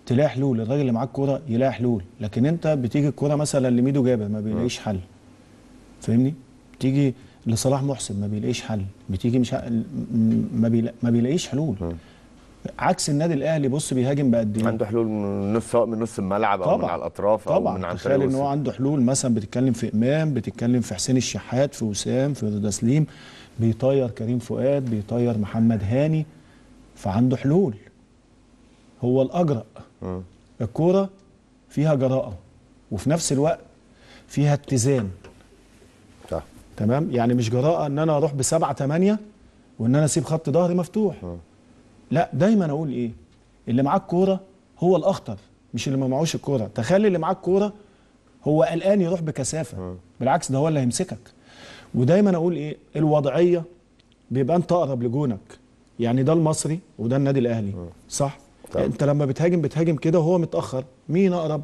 تلاقي حلول الراجل اللي معاك كوره يلاقي حلول لكن انت بتيجي الكوره مثلا لميدو جابر ما بيلاقيش حل فاهمني بتيجي لصلاح محسن ما بيلاقيش حل بتيجي مش ما, ما بيلاقيش حلول عكس النادي الاهلي بص بيهاجم بقد ايه عنده حلول من نص سواء من نص الملعب او من على الاطراف او من عن طريق ان هو عنده حلول مثلا بتتكلم في امام بتتكلم في حسين الشحات في وسام في رضا سليم بيطير كريم فؤاد بيطير محمد هاني فعنده حلول هو الاجرأ الكوره فيها جراءه وفي نفس الوقت فيها اتزان صح تمام يعني مش جراءه ان انا اروح بسبعة تمانية وان انا اسيب خط ظهري مفتوح م. آه. لا دايما اقول ايه اللي معاه الكوره هو الاخطر مش اللي ما معهوش الكوره تخلي اللي معاه الكوره هو قلقان يروح بكثافه آه. بالعكس ده هو اللي هيمسكك ودايما اقول ايه الوضعيه بيبقى انت اقرب لجونك يعني ده المصري وده النادي الاهلي م. آه. صح يعني طبعا. انت لما بتهاجم بتهاجم كده وهو متاخر مين اقرب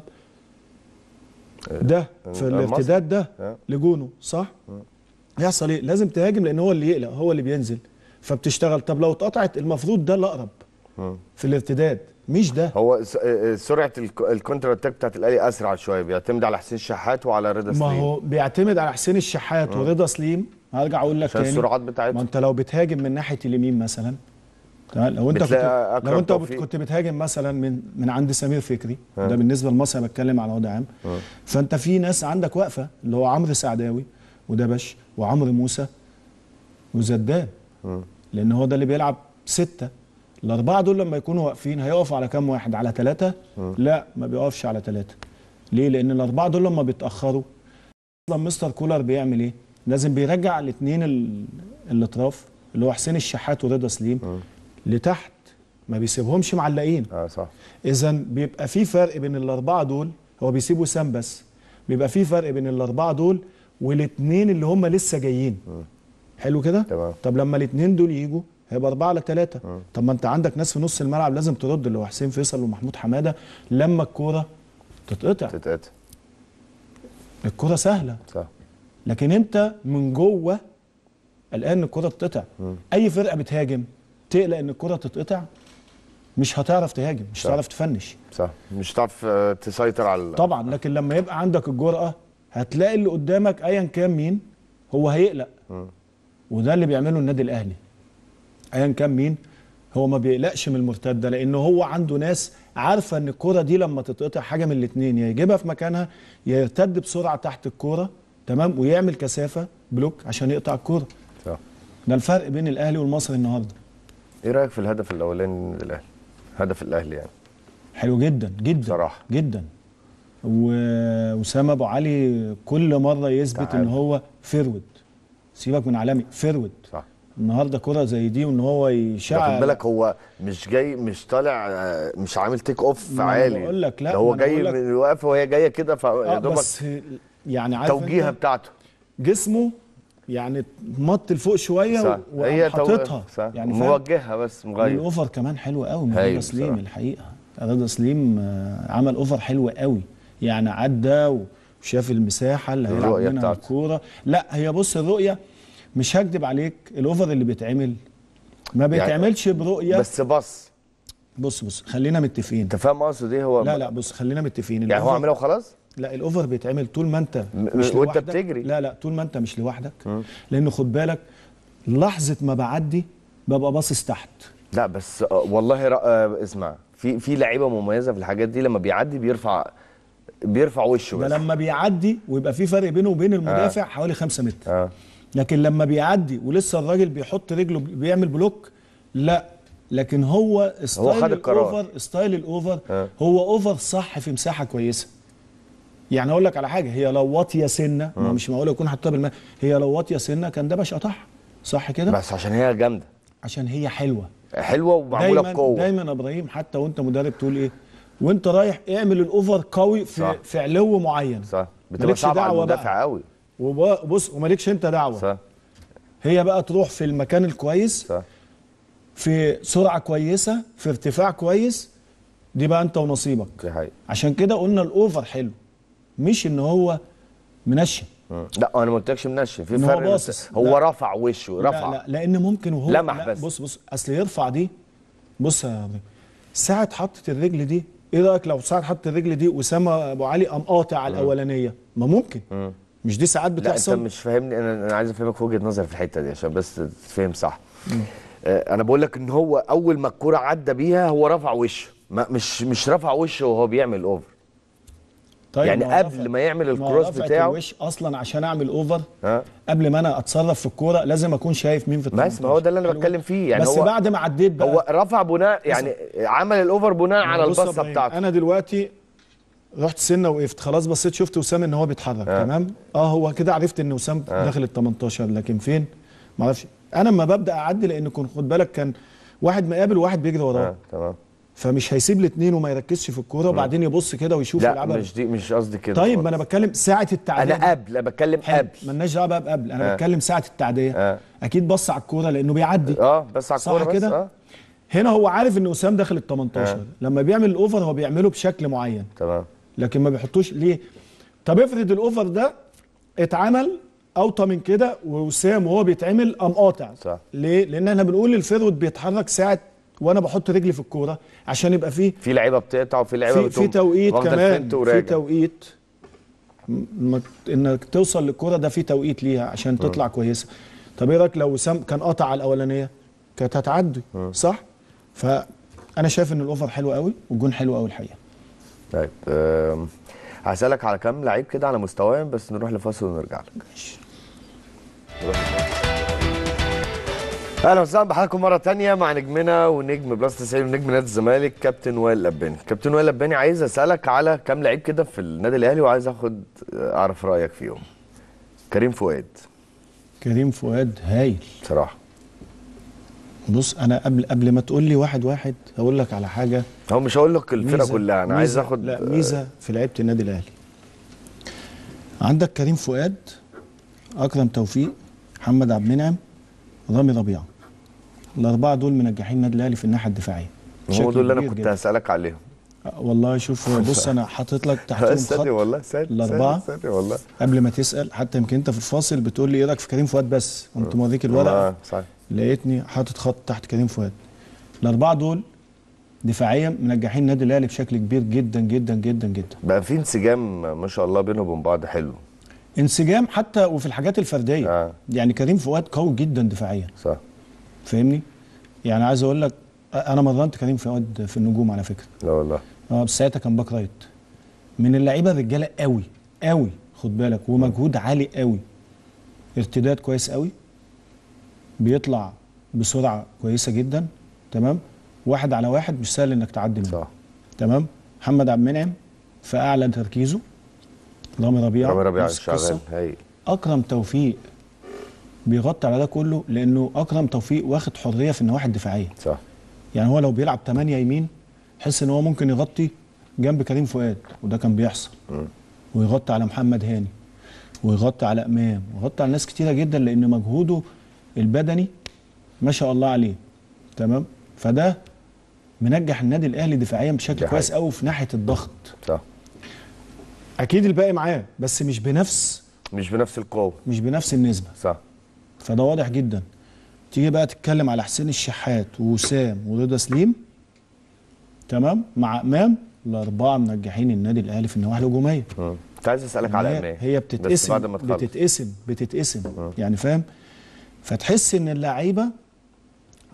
آه، ده آه، في آه، الارتداد ده لجونه صح يحصل ايه لازم تهاجم لان هو اللي يقلق هو اللي بينزل فبتشتغل طب لو اتقطعت المفروض ده الاقرب في الارتداد مش ده هو سرعه الكونتر اتاك بتاعت الاهلي اسرع شويه بيعتمد على حسين الشحات وعلى رضا سليم ما هو بيعتمد على حسين الشحات ورضا سليم هرجع اقول لك تاني السرعات بتاعتهم ما انت لو بتهاجم من ناحيه اليمين مثلا تمام لو انت كنت لو انت توفيق. كنت بتهاجم مثلا من من عند سمير فكري ها. ده بالنسبه لمصر بتكلم على وضع عام ها. فانت في ناس عندك واقفه اللي هو عمرو سعداوي ودبش وعمرو موسى وزدان لان هو ده اللي بيلعب سته الاربعه دول لما يكونوا واقفين هيقفوا على كام واحد على ثلاثه لا ما بيقفش على ثلاثه ليه لان الاربعه دول لما بيتاخروا اصلا مستر كولر بيعمل ايه لازم بيرجع الاثنين الاطراف اللي هو حسين الشحات ورضا سليم لتحت ما بيسيبهمش معلقين اه صح اذا بيبقى في فرق بين الاربعه دول هو بيسيبوا سام بس بيبقى في فرق بين الاربعه دول والاثنين اللي هم لسه جايين م. حلو كده تمام طب لما الاثنين دول يجوا هيبقى أربعة ثلاثه طب ما أنت عندك ناس في نص الملعب لازم ترد اللي هو حسين فيصل ومحمود حمادة لما الكورة تتقطع تتقطع الكورة سهلة صح لكن أنت من جوه الآن الكورة تتقطع أي فرقة بتهاجم تقلق ان الكره تتقطع مش هتعرف تهاجم مش هتعرف تفنش صح مش هتعرف آه، تسيطر على طبعا لكن لما يبقى عندك الجرأه هتلاقي اللي قدامك ايا كان مين هو هيقلق وده اللي بيعمله النادي الاهلي ايا كان مين هو ما بيقلقش من المرتده لان هو عنده ناس عارفه ان الكره دي لما تتقطع حاجه من الاثنين يا يجيبها في مكانها يا يرتد بسرعه تحت الكوره تمام ويعمل كثافه بلوك عشان يقطع الكوره ده الفرق بين الاهلي والمصري النهارده ايه رايك في الهدف الاولاني للاهلي هدف الاهلي يعني حلو جدا جدا صراحة. جدا واسامه ابو علي كل مره يثبت ان هو فيرود سيبك من عالمي فيرود صح النهارده كره زي دي وان هو يشعل خد بالك هو مش جاي مش طالع مش عامل تيك اوف عالي بقول لك لا هو جاي واقف وهي جايه كده فيا آه، دوبك بس يعني عارف التوجيهه بتاعته جسمه يعني مط لفوق شويه صح. وحاططها يعني موجهها بس مغير الاوفر كمان حلو قوي من رضا سليم الحقيقه رضا سليم آه، عمل اوفر حلو قوي يعني عدى وشاف المساحه اللي هيلعب منها الكوره لا هي بص الرؤيه مش هكدب عليك الاوفر اللي بيتعمل ما يعني بيتعملش برؤيه بس بص بص بص خلينا متفقين انت فاهم قصدي ايه هو لا لا بص خلينا متفقين يعني هو عملها وخلاص لا الاوفر بيتعمل طول ما انت مش وانت بتجري لا لا طول ما انت مش لوحدك لان خد بالك لحظه ما بعدي ببقى باصص تحت لا بس آه، والله آه، اسمع في في لعيبه مميزه في الحاجات دي لما بيعدي بيرفع بيرفع وشه ده لما بيعدي ويبقى في فرق بينه وبين آه. المدافع آه. حوالي 5 متر آه. لكن لما بيعدي ولسه الراجل بيحط رجله بيعمل بلوك لا لكن هو ستايل هو خد القرار الاوفر ستايل الاوفر آه. هو اوفر صح في مساحه كويسه يعني اقول لك على حاجه هي لو واطيه سنه ما مش معقول يكون حطها بالماء هي لو واطيه سنه كان ده باش قطعها صح كده بس عشان هي جامده عشان هي حلوه حلوه ومعموله بقوه دايما يا ابراهيم حتى وانت مدرب تقول ايه وانت رايح اعمل الاوفر قوي في صح. في علو معين صح بتبقى صعبه على المدافع قوي وبص ومالكش انت دعوه صح هي بقى تروح في المكان الكويس صح في سرعه كويسه في ارتفاع كويس دي بقى انت ونصيبك دي حقيقة. عشان كده قلنا الاوفر حلو مش ان هو منشن لا انا ما قلتلكش منشن في فرق هو باصص هو رفع وشه رفع لا, لا لان ممكن وهو لمح لا بس بص بص اصل يرفع دي بص يا ساعه حطت الرجل دي ايه رايك لو ساعه حطت الرجل دي اسامه ابو علي قام قاطع على الاولانيه ما ممكن مش دي ساعات بتحصل لا انت مش فاهمني انا انا عايز افهمك وجهه نظري في الحته دي عشان بس تتفهم صح آه، انا بقول لك ان هو اول ما الكوره عدى بيها هو رفع وشه مش مش رفع وشه وهو بيعمل اوفر طيب يعني قبل ما يعمل الكروس بتاعه الوش اصلا عشان اعمل اوفر ها؟ قبل ما انا اتصرف في الكوره لازم اكون شايف مين في الطريق بس ما هو ده اللي انا بتكلم فيه يعني بس هو بعد ما عديت بقى هو رفع بناء يعني عمل الاوفر بناء يعني على البصه بتاعته انا دلوقتي رحت سنه وقفت خلاص بصيت شفت وسام ان هو بيتحرك تمام اه هو كده عرفت ان وسام داخل ال 18 لكن فين ما اعرفش انا لما ببدا اعدي لان كنت خد بالك كان واحد مقابل وواحد بيجري وراه آه. تمام فمش هيسيب الاثنين وما يركزش في الكوره وبعدين يبص كده ويشوف لا العبها مش دي مش قصدي كده طيب ما انا بتكلم ساعه التعديه انا قبل بتكلم قبل مالناش دعوه بقى بقبل انا آه. بتكلم ساعه التعديه آه. اكيد بص على الكوره لانه بيعدي اه بس على الكوره كده آه. هنا هو عارف ان وسام داخل ال 18 آه. لما بيعمل الاوفر هو بيعمله بشكل معين تمام لكن ما بيحطوش ليه طب افرض الاوفر ده اتعمل اوطى من كده ووسام وهو بيتعمل قام قاطع صح ليه لان احنا بنقول الفيرود بيتحرك ساعه وانا بحط رجلي في الكوره عشان يبقى فيه في لعيبه بتقطع وفي لعيبه بتقطع في توقيت كمان في توقيت انك توصل للكوره ده في توقيت ليها عشان تطلع م. كويسه طب ايه رايك لو وسام كان قطع على الاولانيه كانت هتعدي صح فانا شايف ان الاوفر حلو قوي والجون حلو قوي الحقيقه طيب أه هسالك على كام لعيب كده على مستواهم بس نروح لفاصل ونرجع لك ماشي اهلا وسهلا بحضراتكم مره ثانيه مع نجمنا ونجم بلس 90 ونجم نادي الزمالك كابتن وائل لباني كابتن وائل لباني عايز اسالك على كام لعيب كده في النادي الاهلي وعايز اخد آه، اعرف رايك فيهم كريم فؤاد كريم فؤاد هايل بصراحه بص انا قبل قبل ما تقول لي واحد واحد هقول لك على حاجه هو مش هقول لك الفرقه كلها انا عايز اخد لا آه، ميزه في لعيبه النادي الاهلي عندك كريم فؤاد اكرم توفيق محمد عبد المنعم رامي ربيعه الاربعه دول منجحين النادي الاهلي في الناحيه الدفاعيه هو دول اللي انا كنت هسالك عليهم أه، والله شوف بص انا حاطط لك تحتهم خط والله سادي الاربعه سادي والله قبل ما تسال حتى يمكن انت في الفاصل بتقول لي ايه رايك في كريم فؤاد بس كنت آه. موريك الورقه آه، صحيح لقيتني حاطط خط تحت كريم فؤاد الاربعه دول دفاعيا منجحين النادي الاهلي بشكل كبير جدا جدا جدا جدا بقى في انسجام ما شاء الله بينهم وبين بعض حلو انسجام حتى وفي الحاجات الفرديه آه. يعني كريم فؤاد قوي جدا دفاعيا صح فاهمني يعني عايز اقول لك انا مرنت كريم فؤاد في النجوم على فكره لا والله اه بس ساعتها كان باك رايت من اللعيبه الرجاله قوي قوي خد بالك ومجهود عالي قوي ارتداد كويس قوي بيطلع بسرعه كويسه جدا تمام واحد على واحد مش سهل انك تعدي منه صح تمام محمد عبد المنعم في اعلى تركيزه رامي ربيعه رامي ربيعه شغال اكرم توفيق بيغطي على ده كله لانه اكرم توفيق واخد حريه في النواحي الدفاعيه صح يعني هو لو بيلعب 8 يمين حس ان هو ممكن يغطي جنب كريم فؤاد وده كان بيحصل م. ويغطي على محمد هاني ويغطي على امام ويغطي على ناس كتيره جدا لان مجهوده البدني ما شاء الله عليه تمام فده منجح النادي الاهلي دفاعيا بشكل كويس قوي في ناحيه الضغط صح اكيد الباقي معاه بس مش بنفس مش بنفس القوه مش بنفس النسبه صح فده واضح جدا تيجي بقى تتكلم على حسين الشحات ووسام ورضا سليم تمام مع امام الاربعه منجحين النادي الاهلي في النواحي الهجوميه كنت عايز اسالك على امام هي بتتقسم بعد ما بتتقسم بتتقسم يعني فاهم فتحس ان اللعيبه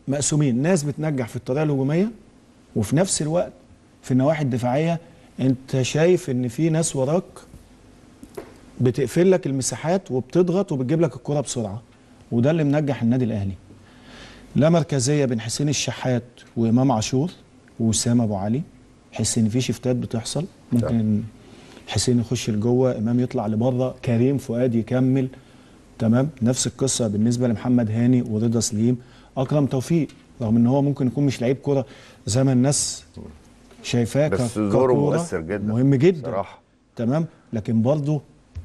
مقسومين ناس بتنجح في الطريقه الهجوميه وفي نفس الوقت في النواحي الدفاعيه انت شايف ان في ناس وراك بتقفل لك المساحات وبتضغط وبتجيب لك الكره بسرعه وده اللي منجح النادي الاهلي لا مركزيه بين حسين الشحات وامام عاشور واسامه ابو علي تحس ان في شيفتات بتحصل ممكن حسين يخش لجوه امام يطلع لبره كريم فؤاد يكمل تمام نفس القصه بالنسبه لمحمد هاني ورضا سليم اكرم توفيق رغم ان هو ممكن يكون مش لعيب كره زي ما الناس شايفاه بس دوره مؤثر جدا مهم جدا صراحة. تمام لكن برضه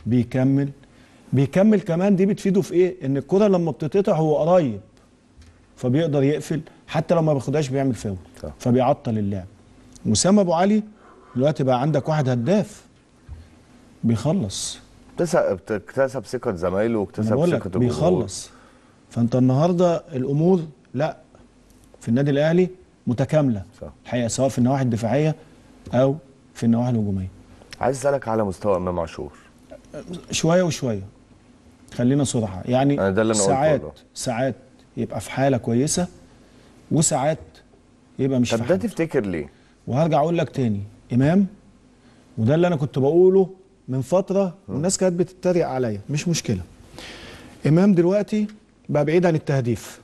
بيكمل بيكمل كمان دي بتفيده في ايه ان الكره لما بتتقطع هو قريب فبيقدر يقفل حتى لو ما بياخدهاش بيعمل فاول فبيعطل اللعب وسام ابو علي دلوقتي بقى عندك واحد هداف بيخلص اكتسب ثقه زمايله واكتسب ثقه الجمهور بيخلص فانت النهارده الامور لا في النادي الاهلي متكامله صح. الحقيقه سواء في النواحي الدفاعيه او في النواحي الهجوميه عايز اسالك على مستوى امام عاشور شويه وشويه خلينا صراحه يعني ده اللي أنا ساعات ساعات يبقى في حاله كويسه وساعات يبقى مش طب ده تفتكر ليه وهرجع اقول لك تاني امام وده اللي انا كنت بقوله من فتره والناس كانت بتتريق عليا مش مشكله امام دلوقتي بقى بعيد عن التهديف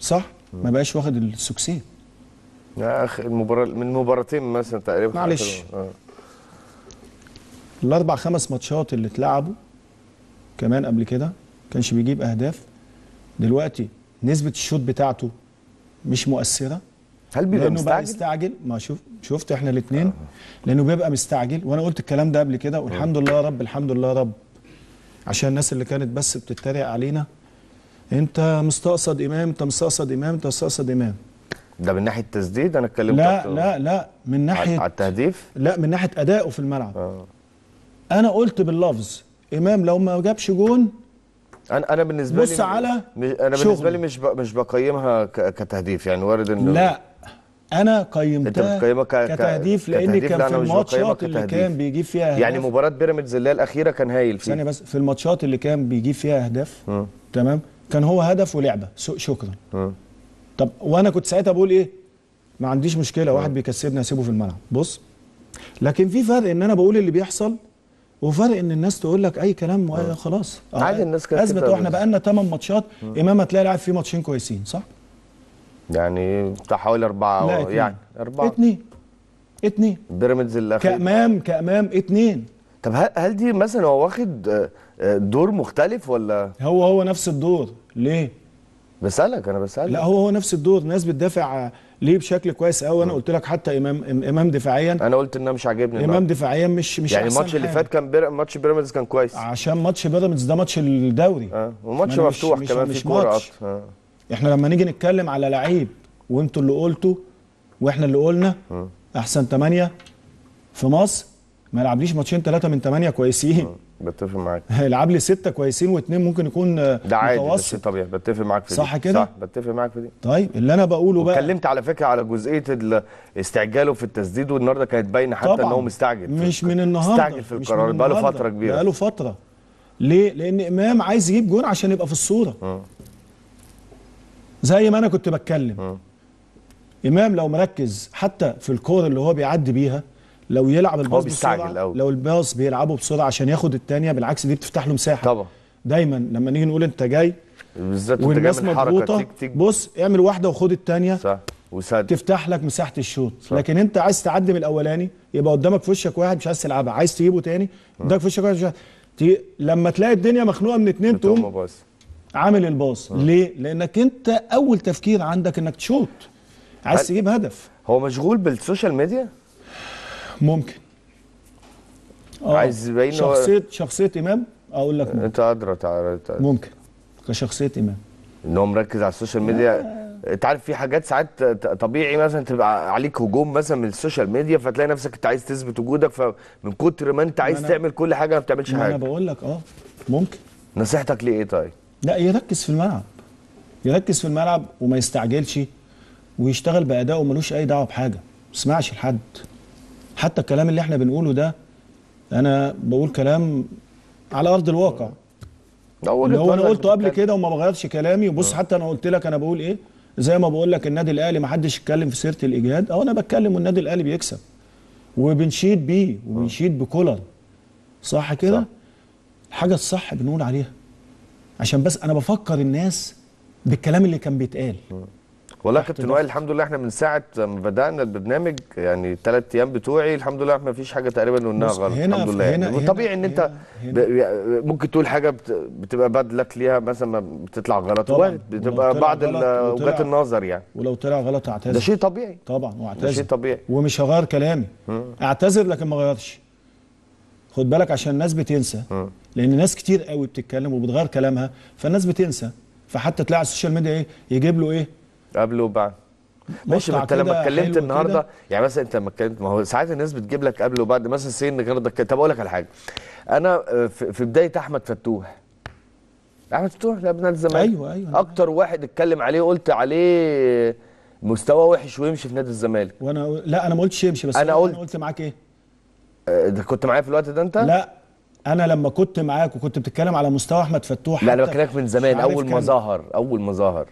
صح ما بقاش واخد السكسين يا اخي المباراه من مباراتين مثلا تقريبا معلش آه. الاربع خمس ماتشات اللي اتلعبوا كمان قبل كده كانش بيجيب اهداف دلوقتي نسبه الشوط بتاعته مش مؤثره هل بيبقى لانه بقى مستعجل ما شوف شفت احنا الاثنين آه. لانه بيبقى مستعجل وانا قلت الكلام ده قبل كده والحمد آه. لله رب الحمد لله رب عشان الناس اللي كانت بس بتتريق علينا انت مستقصد امام انت مستقصد امام انت مستقصد امام ده من ناحيه تسديد انا اتكلمت لا لا لا من ناحيه على التهديف لا من ناحيه ادائه في الملعب آه. انا قلت باللفظ امام لو ما جابش جون انا انا بالنسبه بص لي بص على انا انا شغل. بالنسبه لي مش مش بقيمها كتهديف يعني وارد انه لا انا قيمتها انت ك... كتهديف لان كان في الماتشات اللي كان بيجيب فيها أهداف. يعني مباراه بيراميدز اللي هي الاخيره كان هايل فيها ثانيه بس في الماتشات اللي كان بيجيب فيها اهداف تمام كان هو هدف ولعبه شكرا م. طب وانا كنت ساعتها بقول ايه ما عنديش مشكله واحد بيكسبني اسيبه في الملعب بص لكن في فرق ان انا بقول اللي بيحصل وفرق ان الناس تقول لك اي كلام آه. خلاص آه، عادي الناس كده اثبت واحنا بقى لنا ثمان ماتشات امام هتلاقي لاعب فيه ماتشين كويسين صح؟ يعني بتاع حوالي اربعه لا اتنين. يعني اربعه اثنين اثنين بيراميدز الاخير كامام كامام اثنين طب هل دي مثلا هو واخد آه، دور مختلف ولا هو هو نفس الدور ليه؟ بسألك انا بسألك لا هو هو نفس الدور ناس بتدافع ليه بشكل كويس قوي انا قلت لك حتى امام امام دفاعيا انا قلت ان انا مش عاجبني امام دفاعيا مش مش يعني الماتش اللي فات كان بير... ماتش بيراميدز كان كويس عشان ماتش بيراميدز ده ماتش الدوري اه وماتش مفتوح كمان مش في كوره آه. احنا لما نيجي نتكلم على لعيب وانتوا اللي قلتوا واحنا اللي قلنا آه. احسن ثمانية في مصر ما يلعبليش ماتشين ثلاثه من ثمانية كويسين آه. بتفق معاك هيلعب لي سته كويسين واثنين ممكن يكون ده عادي متوسط. ده طبيعي بتفق معاك في دي صح كده؟ صح بتفق معاك في دي طيب اللي انا بقوله بقى اتكلمت على فكره على جزئيه استعجاله في التسديد والنهارده كانت باينه حتى ان هو مستعجل مش من النهارده مستعجل في القرار بقى له فتره كبيره بقى له فتره ليه؟ لان امام عايز يجيب جون عشان يبقى في الصوره م. زي ما انا كنت بتكلم م. امام لو مركز حتى في الكور اللي هو بيعدي بيها لو يلعب الباص بسرعه لو الباص بيلعبه بسرعه عشان ياخد الثانيه بالعكس دي بتفتح له مساحه طبعا دايما لما نيجي نقول انت جاي بالذات والناس مضغوطه بص اعمل واحده وخد الثانيه صح وسد تفتح لك مساحه الشوط لكن انت عايز تعدي من الاولاني يبقى قدامك في وشك واحد مش عايز تلعبها عايز تجيبه ثاني قدامك في وشك واحد مش تي... لما تلاقي الدنيا مخنوقه من اثنين تقوم عامل الباص آه. ليه؟ لانك انت اول تفكير عندك انك تشوط عايز تجيب هدف هو مشغول بالسوشيال ميديا؟ ممكن اه عايز تبين شخصيه شخصيه امام اقول لك انت ادرى ممكن كشخصيه امام ان هو مركز على السوشيال ميديا آه. انت عارف في حاجات ساعات طبيعي مثلا تبقى عليك هجوم مثلا من السوشيال ميديا فتلاقي نفسك انت عايز تثبت وجودك فمن كتر ما انت عايز أنا تعمل كل حاجه ما بتعملش حاجه انا بقول لك اه ممكن نصيحتك ليه ايه طيب؟ لا يركز في الملعب يركز في الملعب وما يستعجلش ويشتغل بادائه ملوش اي دعوه بحاجه ما تسمعش لحد حتى الكلام اللي احنا بنقوله ده انا بقول كلام على ارض الواقع اللي هو انا قلته قبل كده وما بغيرش كلامي وبص آه. حتى انا قلت لك انا بقول ايه زي ما بقول لك النادي الاهلي ما حدش يتكلم في سيره الاجهاد او انا بتكلم والنادي الاهلي بيكسب وبنشيد بيه وبنشيد بكولر صح كده الحاجه الصح بنقول عليها عشان بس انا بفكر الناس بالكلام اللي كان بيتقال آه. والله يا كابتن وائل الحمد لله احنا من ساعه ما بدانا البرنامج يعني ثلاث ايام بتوعي الحمد لله ما فيش حاجه تقريبا قلناها غلط الحمد لله هنا يعني طبيعي ان انت ممكن تقول حاجه بتبقى بدلك ليها مثلا ما بتطلع غلط بتبقى بعض وجهات النظر يعني ولو طلع غلط اعتذر ده شيء طبيعي طبعا واعتذر ده شيء طبيعي ومش هغير كلامي اعتذر لكن ما غيرش خد بالك عشان الناس بتنسى لان ناس كتير قوي بتتكلم وبتغير كلامها فالناس بتنسى فحتى تلاقي على السوشيال ميديا ايه يجيب له ايه قبل وبعد ماشي ما انت لما اتكلمت النهارده يعني مثلا انت لما اتكلمت ما هو ساعات الناس بتجيب لك قبل وبعد مثلا سين غير طب اقول لك على حاجه انا آه، في بدايه احمد فتوح احمد فتوح ده ابن الزمالك أيوة،, ايوه ايوه اكتر واحد اتكلم عليه قلت عليه مستوى وحش ويمشي في نادي الزمالك وانا لا انا ما قلتش يمشي بس انا قلت أنا قلت معاك ايه آه، ده كنت معايا في الوقت ده انت لا انا لما كنت معاك وكنت بتتكلم على مستوى احمد فتوح لا انا بكلمك من زمان اول ما ظهر اول ما ظهر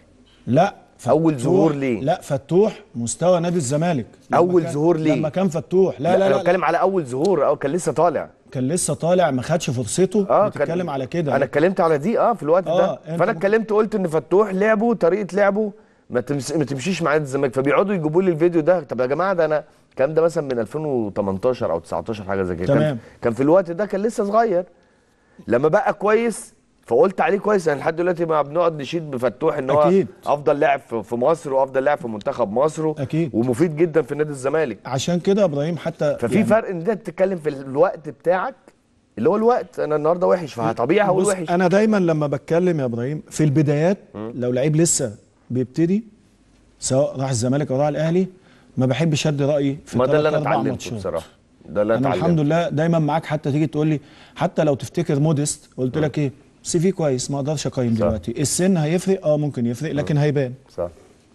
لا اول ظهور ليه لا فتوح مستوى نادي الزمالك اول ظهور ليه لما كان فتوح لا لا لا, انا بتكلم على اول ظهور اه كان لسه طالع كان لسه طالع ما خدش فرصته اه بتتكلم على كده انا اتكلمت على دي اه في الوقت آه ده فانا اتكلمت قلت ان فتوح لعبه طريقه لعبه ما, تمس... ما تمشيش مع نادي الزمالك فبيقعدوا يجيبوا لي الفيديو ده طب يا جماعه ده انا الكلام ده مثلا من 2018 او 19 حاجه زي كده تمام كان في الوقت ده كان لسه صغير لما بقى كويس فقلت عليه كويس يعني لحد دلوقتي ما بنقعد نشيد بفتوح ان هو أكيد. افضل لاعب في مصر وافضل لاعب في منتخب مصر أكيد. ومفيد جدا في نادي الزمالك عشان كده يا ابراهيم حتى ففي يعني فرق ان انت بتتكلم في الوقت بتاعك اللي هو الوقت انا النهارده وحش فطبيعي هقول وحش انا دايما لما بتكلم يا ابراهيم في البدايات لو لعيب لسه بيبتدي سواء راح الزمالك او راح الاهلي ما بحبش ادي رايي في ما ده اللي انا اتعلمته بصراحه ده اللي انا اتعلمته الحمد لله دايما معاك حتى تيجي تقول لي حتى لو تفتكر موديست قلت لك ايه سي في كويس ما اقدرش اقيم دلوقتي السن هيفرق اه ممكن يفرق آه. لكن هيبان صح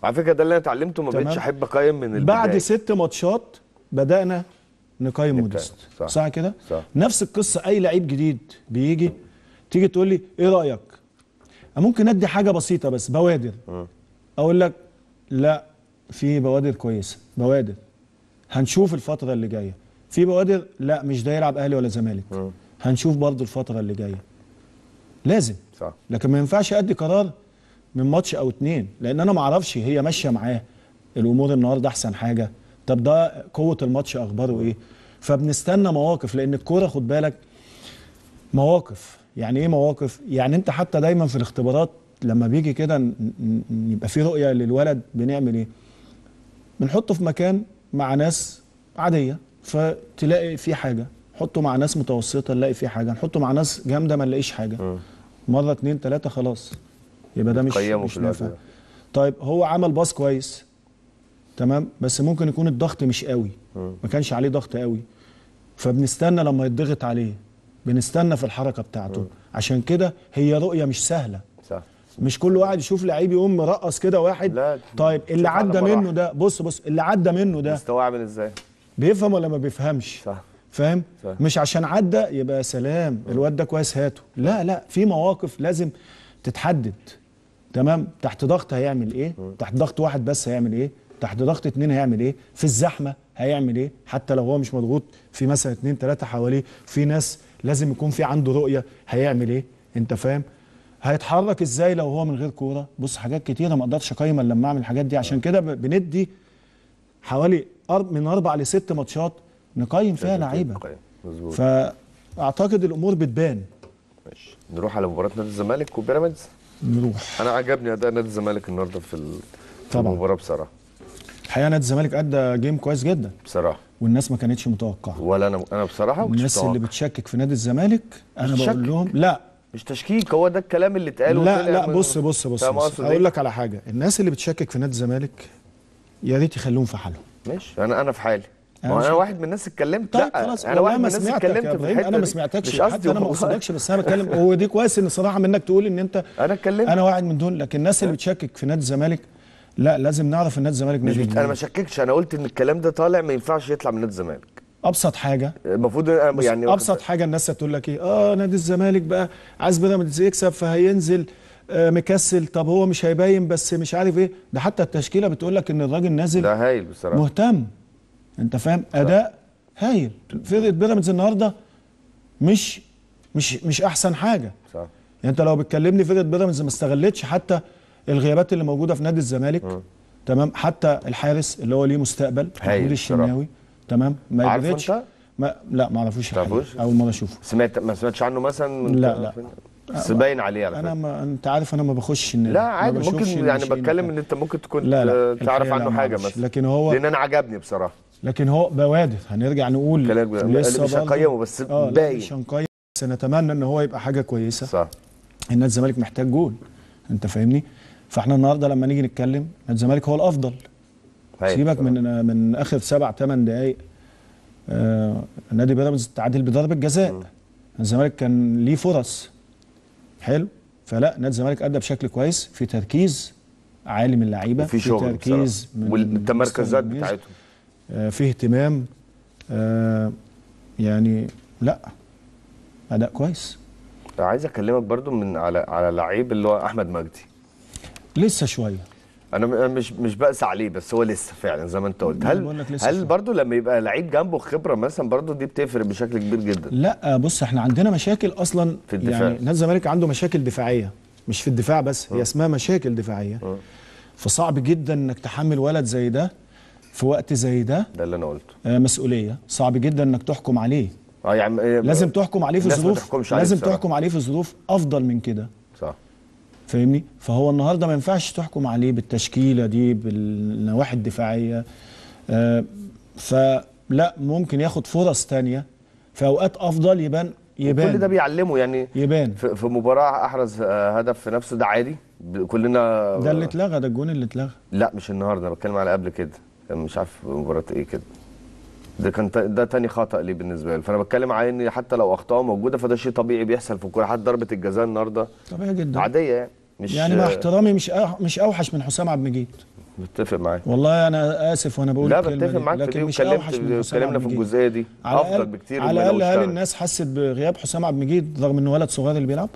على فكره ده اللي انا اتعلمته ما بقتش احب اقيم من البدايه بعد ست ماتشات بدانا نقيم مودست صح, صح كده نفس القصه اي لعيب جديد بيجي تيجي تقول لي ايه رايك ممكن ادي حاجه بسيطه بس بوادر آه. اقول لك لا في بوادر كويسه بوادر هنشوف الفتره اللي جايه في بوادر لا مش ده يلعب اهلي ولا زمالك آه. هنشوف برضه الفتره اللي جايه لازم صح. لكن ما ينفعش ادي قرار من ماتش او اتنين لان انا ما اعرفش هي ماشيه معاه الامور النهارده احسن حاجه طب ده قوه الماتش اخباره ايه فبنستنى مواقف لان الكوره خد بالك مواقف يعني ايه مواقف يعني انت حتى دايما في الاختبارات لما بيجي كده يبقى في رؤيه للولد بنعمل ايه بنحطه في مكان مع ناس عاديه فتلاقي في حاجه حطه مع ناس متوسطه نلاقي فيه حاجه نحطه مع ناس جامده ما نلاقيش حاجه م. مره اتنين ثلاثه خلاص يبقى ده مش مش نافع طيب هو عمل باص كويس تمام بس ممكن يكون الضغط مش قوي م. ما كانش عليه ضغط قوي فبنستنى لما يتضغط عليه بنستنى في الحركه بتاعته م. عشان كده هي رؤيه مش سهله صح مش كل واحد يشوف لعيب يقوم مرقص كده واحد لا طيب اللي عدى منه ده بص بص اللي عدى منه ده مستواه عامل ازاي بيفهم ولا ما بيفهمش صح فاهم مش عشان عدى يبقى سلام آه. الواد ده كويس هاته لا لا في مواقف لازم تتحدد تمام تحت ضغط هيعمل ايه آه. تحت ضغط واحد بس هيعمل ايه تحت ضغط اتنين هيعمل ايه في الزحمه هيعمل ايه حتى لو هو مش مضغوط في مثلا اتنين تلاته حواليه في ناس لازم يكون في عنده رؤيه هيعمل ايه انت فاهم هيتحرك ازاي لو هو من غير كوره بص حاجات كتيره ما اقدرش اقيم الا لما اعمل الحاجات دي عشان آه. كده بندي حوالي من اربع لست ماتشات نقيم فيها لعيبه فاعتقد الامور بتبان ماشي نروح على مباراه نادي الزمالك وبيراميدز نروح انا عجبني اداء نادي الزمالك النهارده في المباراه بصراحه الحقيقه نادي الزمالك ادى جيم كويس جدا بصراحه والناس ما كانتش متوقعه ولا انا انا بصراحه مش الناس متوقع. اللي بتشكك في نادي الزمالك انا بقول لهم لا مش تشكيك هو ده الكلام اللي اتقال لا لا بص بص بص, بص. اقول إيه؟ لك على حاجه الناس اللي بتشكك في نادي الزمالك يا ريت يخلوهم في حالهم ماشي انا انا في حالي ما انا واحد من الناس اتكلمت طيب لا خلاص انا واحد من الناس اتكلمت في انا ما سمعتكش حتى انا ما قصدكش بس انا بتكلم هو دي كويس ان صراحه منك تقول ان انت انا اتكلمت انا واحد من دول لكن الناس اللي بتشكك في نادي الزمالك لا لازم نعرف ان نادي الزمالك مش انا ما شككش انا قلت ان الكلام ده طالع ما ينفعش يطلع من نادي الزمالك ابسط حاجه المفروض يعني ابسط حاجه الناس هتقول لك ايه اه نادي الزمالك بقى عايز بيراميدز يكسب فهينزل آه مكسل طب هو مش هيبين بس مش عارف ايه ده حتى التشكيله بتقول لك ان الراجل نازل ده هايل بصراحه مهتم انت فاهم اداء هايل فرقه بيراميدز النهارده مش مش مش احسن حاجه صح يعني انت لو بتكلمني فرقه بيراميدز ما استغلتش حتى الغيابات اللي موجوده في نادي الزمالك م. تمام حتى الحارس اللي هو ليه مستقبل محمود الشناوي تمام ما قدرتش ما لا ما اعرفوش اول مره اشوفه سمعت ما سمعتش عنه مثلا لا لا بس باين عليه على انا ما انت عارف انا ما بخش النادي لا عادي ممكن يعني بتكلم ان انت ممكن تكون لا لا تعرف عنه حاجه مثلا لكن هو لان انا عجبني بصراحه لكن هو بوادر هنرجع نقول لسه مش هنقيمه بس آه باين مش هنقيم بس نتمنى ان هو يبقى حاجه كويسه صح النادي الزمالك محتاج جول انت فاهمني فاحنا النهارده لما نيجي نتكلم الزمالك هو الافضل سيبك من من اخر سبع ثمان دقائق آه نادي بيراميدز تعادل بضربه جزاء الزمالك كان ليه فرص حلو فلا نادي الزمالك ادى بشكل كويس في تركيز عالي من اللعيبه في, في تركيز والتمركزات بتاعتهم آه، فيه اهتمام آه، يعني لا اداء كويس عايز اكلمك برضو من على على لعيب اللي هو احمد مجدي لسه شويه انا مش مش بقس عليه بس هو لسه فعلا زي ما انت قلت هل هل برضه لما يبقى لعيب جنبه خبره مثلا برضه دي بتفرق بشكل كبير جدا لا آه، بص احنا عندنا مشاكل اصلا في الدفاع يعني نادي الزمالك عنده مشاكل دفاعيه مش في الدفاع بس هي اسمها مشاكل دفاعيه أه. فصعب جدا انك تحمل ولد زي ده في وقت زي ده ده اللي انا قلته آه، مسؤوليه صعب جدا انك تحكم عليه اه يعني آه، لازم تحكم عليه في ظروف لازم بصراحة. تحكم عليه في ظروف افضل من كده صح فاهمني فهو النهارده ما ينفعش تحكم عليه بالتشكيله دي بالنواحي الدفاعيه آه، فلا ممكن ياخد فرص تانية في اوقات افضل يبان يبان كل ده بيعلمه يعني يبان في, في مباراه احرز هدف في نفسه ده عادي كلنا ده اللي اتلغى ده الجون اللي اتلغى لا مش النهارده انا بتكلم على قبل كده مش عارف مباراه ايه كده ده كان ده تاني خطا ليه بالنسبه لي فانا بتكلم على ان حتى لو اخطاء موجوده فده شيء طبيعي بيحصل في الكوره حتى ضربه الجزاء النهارده طبيعي جدا عاديه يعني مش يعني مع احترامي مش مش اوحش من حسام عبد المجيد متفق معاك والله انا اسف وانا بقول لا بتفق معاك لكن في مش اوحش من حسام اتكلمنا في الجزئيه دي افضل بكتير من على الاقل هل الناس حست بغياب حسام عبد المجيد رغم انه ولد صغير اللي بيلعب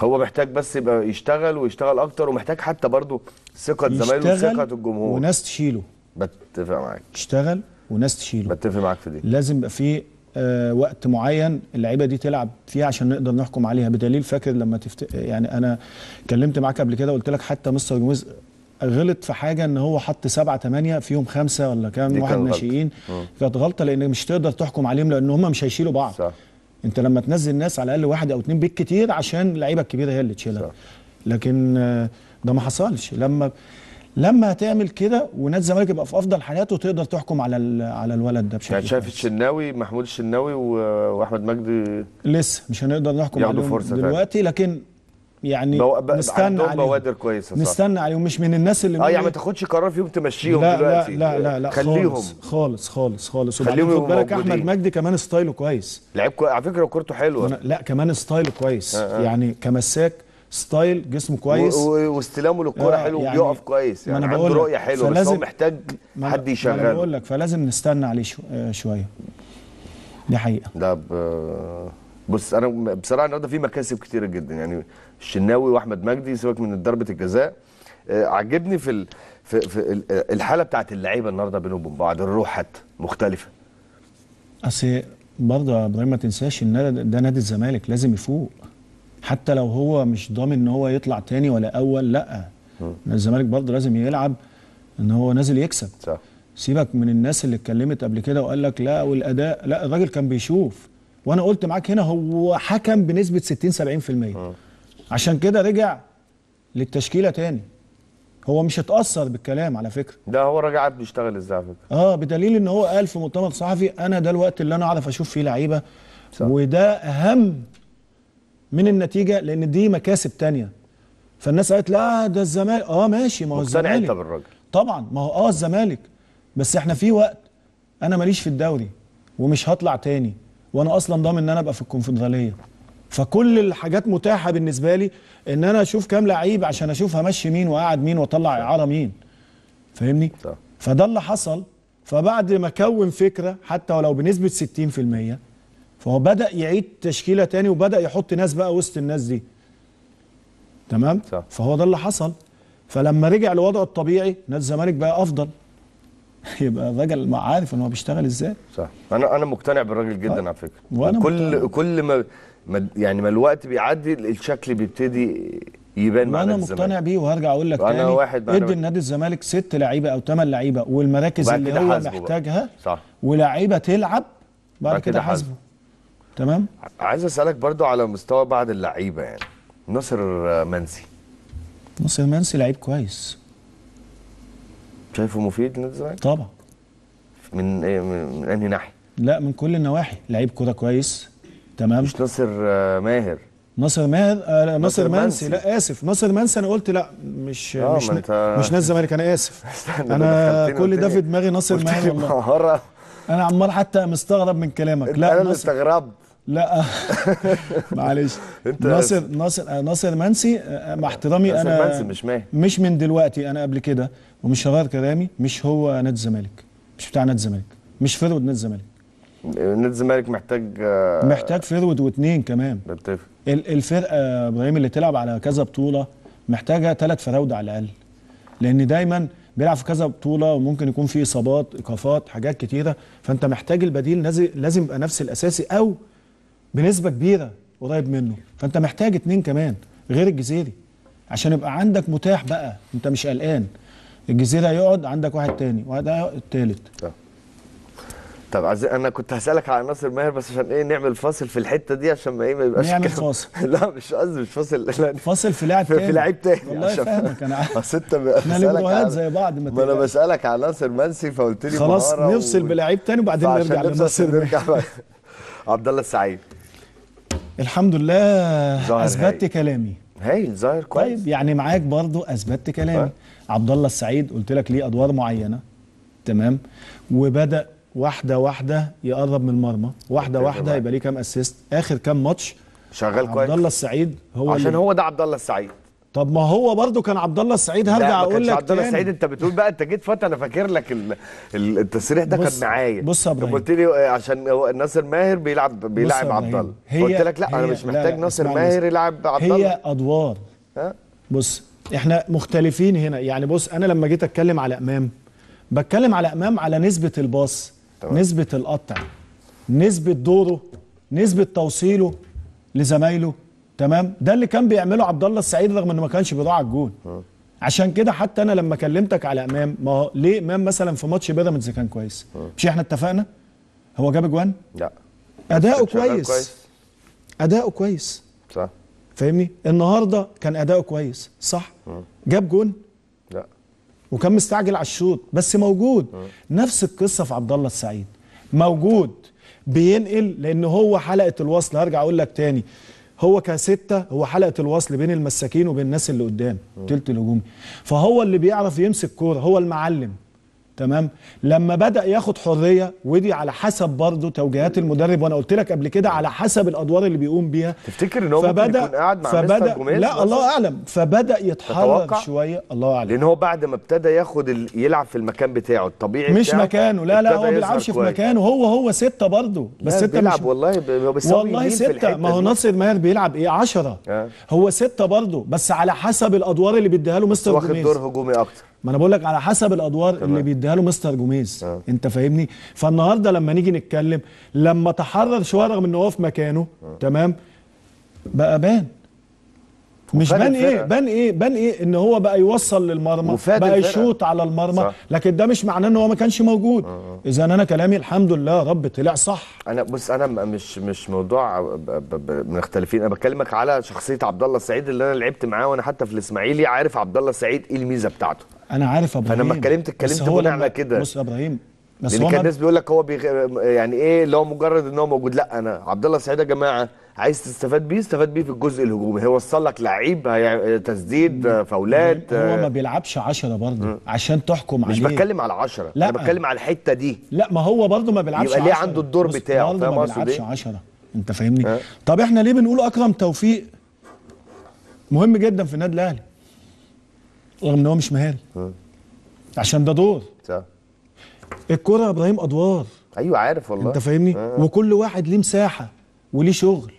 هو محتاج بس يبقى يشتغل ويشتغل اكتر ومحتاج حتى برضه ثقه زمايله وثقه الجمهور وناس تشيله بتفق معاك يشتغل وناس تشيله بتفق معاك في دي لازم يبقى في آه وقت معين اللعيبه دي تلعب فيه عشان نقدر نحكم عليها بدليل فاكر لما تفت... يعني انا اتكلمت معاك قبل كده وقلت لك حتى مستر جوميز غلط في حاجه ان هو حط سبعه ثمانيه فيهم خمسه ولا كام واحد ناشئين كانت غلطه آه. لان مش تقدر تحكم عليهم لان هم مش هيشيلوا بعض صح. انت لما تنزل ناس على الاقل واحد او اتنين بالكتير عشان اللعيبه الكبيره هي اللي تشيلها لكن آه، ده ما حصلش لما لما هتعمل كده ونادي الزمالك يبقى في افضل حالاته تقدر تحكم على على الولد ده بشكل يعني شايف الشناوي محمود الشناوي واحمد مجدي لسه مش هنقدر نحكم عليهم فرصة دلوقتي لكن يعني بو... عليهم بوادر كويسه صح نستنى عليهم مش من الناس اللي اه يعني ما تاخدش قرار فيهم تمشيهم لا دلوقتي لا لا لا, لا خليهم خالص خالص خالص خليهم خد بالك احمد مجدي كمان ستايله كويس لعيب كو... على فكره كورته حلوه لا كمان ستايله كويس آه آه. يعني كمساك ستايل جسمه كويس واستلامه للكوره آه حلو يعني وبيقف كويس يعني عنده رؤيه حلوه بس هو محتاج حد يشغله انا بقول لك فلازم نستنى عليه شو... آه، شويه دي حقيقه ده آه، ب... بص انا بصراحه النهارده في مكاسب كتيره جدا يعني الشناوي واحمد مجدي سيبك من ضربه الجزاء آه، عجبني في في, في آه، الحاله بتاعت اللعيبه النهارده بينهم وبين بعض الروح حتى مختلفه اصل برضه يا ابراهيم ما تنساش ان ده نادي الزمالك لازم يفوق حتى لو هو مش ضامن ان هو يطلع تاني ولا اول لا الزمالك برضه لازم يلعب ان هو نازل يكسب صح سيبك من الناس اللي اتكلمت قبل كده وقال لك لا والاداء لا الراجل كان بيشوف وانا قلت معاك هنا هو حكم بنسبه 60 70% م. عشان كده رجع للتشكيله تاني هو مش اتاثر بالكلام على فكره ده هو راجع بيشتغل ازاي على فكره اه بدليل ان هو قال في مؤتمر صحفي انا ده الوقت اللي انا اعرف اشوف فيه لعيبه وده اهم من النتيجه لان دي مكاسب تانية فالناس قالت لا ده الزمالك اه ماشي ما هو الزمالك انت بالراجل طبعا ما هو اه الزمالك بس احنا في وقت انا ماليش في الدوري ومش هطلع تاني وانا اصلا ضامن ان انا ابقى في الكونفدراليه فكل الحاجات متاحه بالنسبه لي ان انا اشوف كام لعيب عشان اشوف همشي مين واقعد مين واطلع اعاره مين فاهمني فده اللي حصل فبعد ما كون فكره حتى ولو بنسبه 60% فهو بدا يعيد تشكيله تاني وبدا يحط ناس بقى وسط الناس دي تمام صح. فهو ده اللي حصل فلما رجع لوضعه الطبيعي نادي الزمالك بقى افضل يبقى الراجل عارف ان هو بيشتغل ازاي صح انا انا مقتنع بالراجل جدا آه. على فكره كل كل ما يعني ما الوقت بيعدي الشكل بيبتدي يبان مع انا مقتنع بيه وهرجع اقول لك تاني واحد ادي لنادي الزمالك ست لعيبه او ثمان لعيبه والمراكز اللي هو محتاجها صح ولاعيبه تلعب بعد كده حاسبه تمام عايز اسالك برضو على مستوى بعض اللعيبه يعني ناصر منسي ناصر منسي لعيب كويس شايفه مفيد لنادي الزمالك؟ طبعا من ايه من انهي ناحيه؟ لا من كل النواحي لعيب كوره كويس تمام مش ناصر آه، ماهر ناصر ماهر آه ناصر منسي لا اسف ناصر منسي انا قلت لا مش آه، مش ن... مش ناس زمالك انا اسف انا كل ده في إيه؟ دماغي ناصر ماهر إيه؟ والله انا عمال حتى مستغرب من كلامك لا انا اللي استغربت لا معلش ناصر ناصر آه، ناصر منسي مع احترامي انا منسي مش ماهر مش من دلوقتي انا قبل كده ومش شرار كرامي مش هو نادي الزمالك مش بتاع نادي الزمالك مش فرود نادي الزمالك نادي الزمالك محتاج آه، محتاج فيرود واثنين كمان بتفق الفرقه ابراهيم اللي تلعب على كذا بطوله محتاجه ثلاث فراوده على الاقل لان دايما بيلعب في كذا بطوله وممكن يكون في اصابات ايقافات حاجات كتيره فانت محتاج البديل لازم يبقى نفس الاساسي او بنسبه كبيره قريب منه فانت محتاج اثنين كمان غير الجزيري عشان يبقى عندك متاح بقى انت مش قلقان الجزيري هيقعد عندك واحد تاني واحد أه. طب عايز انا كنت هسالك على ناصر ماهر بس عشان ايه نعمل فاصل في الحته دي عشان ما ايه ما يبقاش نعمل فاصل لا مش قصدي مش فاصل لا فاصل في لاعب تاني في لاعب تاني والله فاهمك انا انت زي بعض ما, انا بسالك على ناصر منسي فقلت لي خلاص نفصل و... بلاعيب تاني وبعدين نرجع لناصر ماهر عبد الله السعيد الحمد لله اثبتت كلامي هايل ظاهر طيب، كويس طيب يعني معاك برضو اثبتت كلامي طيب. عبد الله السعيد قلت لك ليه ادوار معينه تمام وبدا واحده واحده يقرب من المرمى واحده واحده يبقى ليه كام اسيست اخر كام ماتش شغال كويس عبد الله السعيد هو عشان هو ده عبد الله السعيد طب ما هو برضه كان عبد الله السعيد هرجع اقول لك عبد الله السعيد انت بتقول بقى انت جيت فتره انا فاكر لك التصريح ده كان معايا بص يا ابراهيم قلت لي آه، عشان ناصر ماهر بيلعب بيلعب عبد الله قلت لك لا انا مش محتاج ناصر ماهر يلعب عبد الله هي ادوار ها بص احنا مختلفين هنا يعني بص انا لما جيت اتكلم على امام بتكلم على امام على نسبه الباص طبعا. نسبه القطع نسبه دوره نسبه توصيله لزمايله تمام ده اللي كان بيعمله عبد الله السعيد رغم انه ما كانش بيضيع الجون اه. عشان كده حتى انا لما كلمتك على امام ما هو ليه امام مثلا في ماتش بيراميدز كان كويس اه. مش احنا اتفقنا هو جاب اجوان لا اداؤه كويس. كويس اداؤه كويس صح فاهمني النهارده كان اداؤه كويس صح اه. جاب جون وكان مستعجل على الشوط بس موجود نفس القصه في عبد الله السعيد موجود بينقل لان هو حلقه الوصل هرجع اقول لك تاني هو كسته هو حلقه الوصل بين المساكين وبين الناس اللي قدام تلت الهجومي فهو اللي بيعرف يمسك كوره هو المعلم تمام لما بدا ياخد حريه ودي على حسب برضه توجيهات المدرب وانا قلت لك قبل كده على حسب الادوار اللي بيقوم بيها تفتكر ان هو فبدأ يكون قاعد مع فبدأ مستر لا الله اعلم فبدا يتحرك شويه الله اعلم لان هو بعد ما ابتدى ياخد ال... يلعب في المكان بتاعه الطبيعي مش بتاعه مكانه لا لا هو ما بيلعبش في مكانه هو هو سته برضه بس سته بيلعب مش... والله ب... بس والله سته ما هو ناصر ماهر بيلعب ايه 10 آه. هو سته برضه بس على حسب الادوار اللي بيديها له مستر واخد دور هجومي اكتر ما انا بقول لك على حسب الادوار تمام. اللي بيديها له مستر جوميز آه. انت فاهمني فالنهارده لما نيجي نتكلم لما تحرر شويه رغم ان هو في مكانه آه. تمام بقى بان مش بان ايه بان ايه بان ايه ان هو بقى يوصل للمرمى بقى يشوط على المرمى صح. لكن ده مش معناه ان هو ما كانش موجود آه. اذا انا كلامي الحمد لله رب طلع صح انا بص انا مش مش موضوع مختلفين انا بكلمك على شخصيه عبد الله السعيد اللي انا لعبت معاه وانا حتى في الاسماعيلي عارف عبد الله السعيد ايه الميزه بتاعته انا عارف ابراهيم فانا لما اتكلمت اتكلمت بناء على كده بص يا ابراهيم بس هو كان الناس بيقول لك هو بيغ... يعني ايه اللي هو مجرد ان هو موجود لا انا عبد الله سعيد يا جماعه عايز تستفاد بيه استفاد بيه في الجزء الهجومي هو وصل لك لعيب هي... تسديد فاولات هو آه، ما بيلعبش 10 برضه عشان تحكم عليه مش بتكلم على 10 لا انا بتكلم على الحته دي لا ما هو برضه ما بيلعبش 10 يبقى ليه عنده الدور بتاعه فاهم ما بيلعبش 10 انت فاهمني أه؟ طب احنا ليه بنقول اكرم توفيق مهم جدا في النادي الاهلي رغم ان هو مش مهاري عشان ده دور صح الكوره يا ابراهيم ادوار ايوه عارف والله انت فاهمني وكل واحد ليه مساحه وليه شغل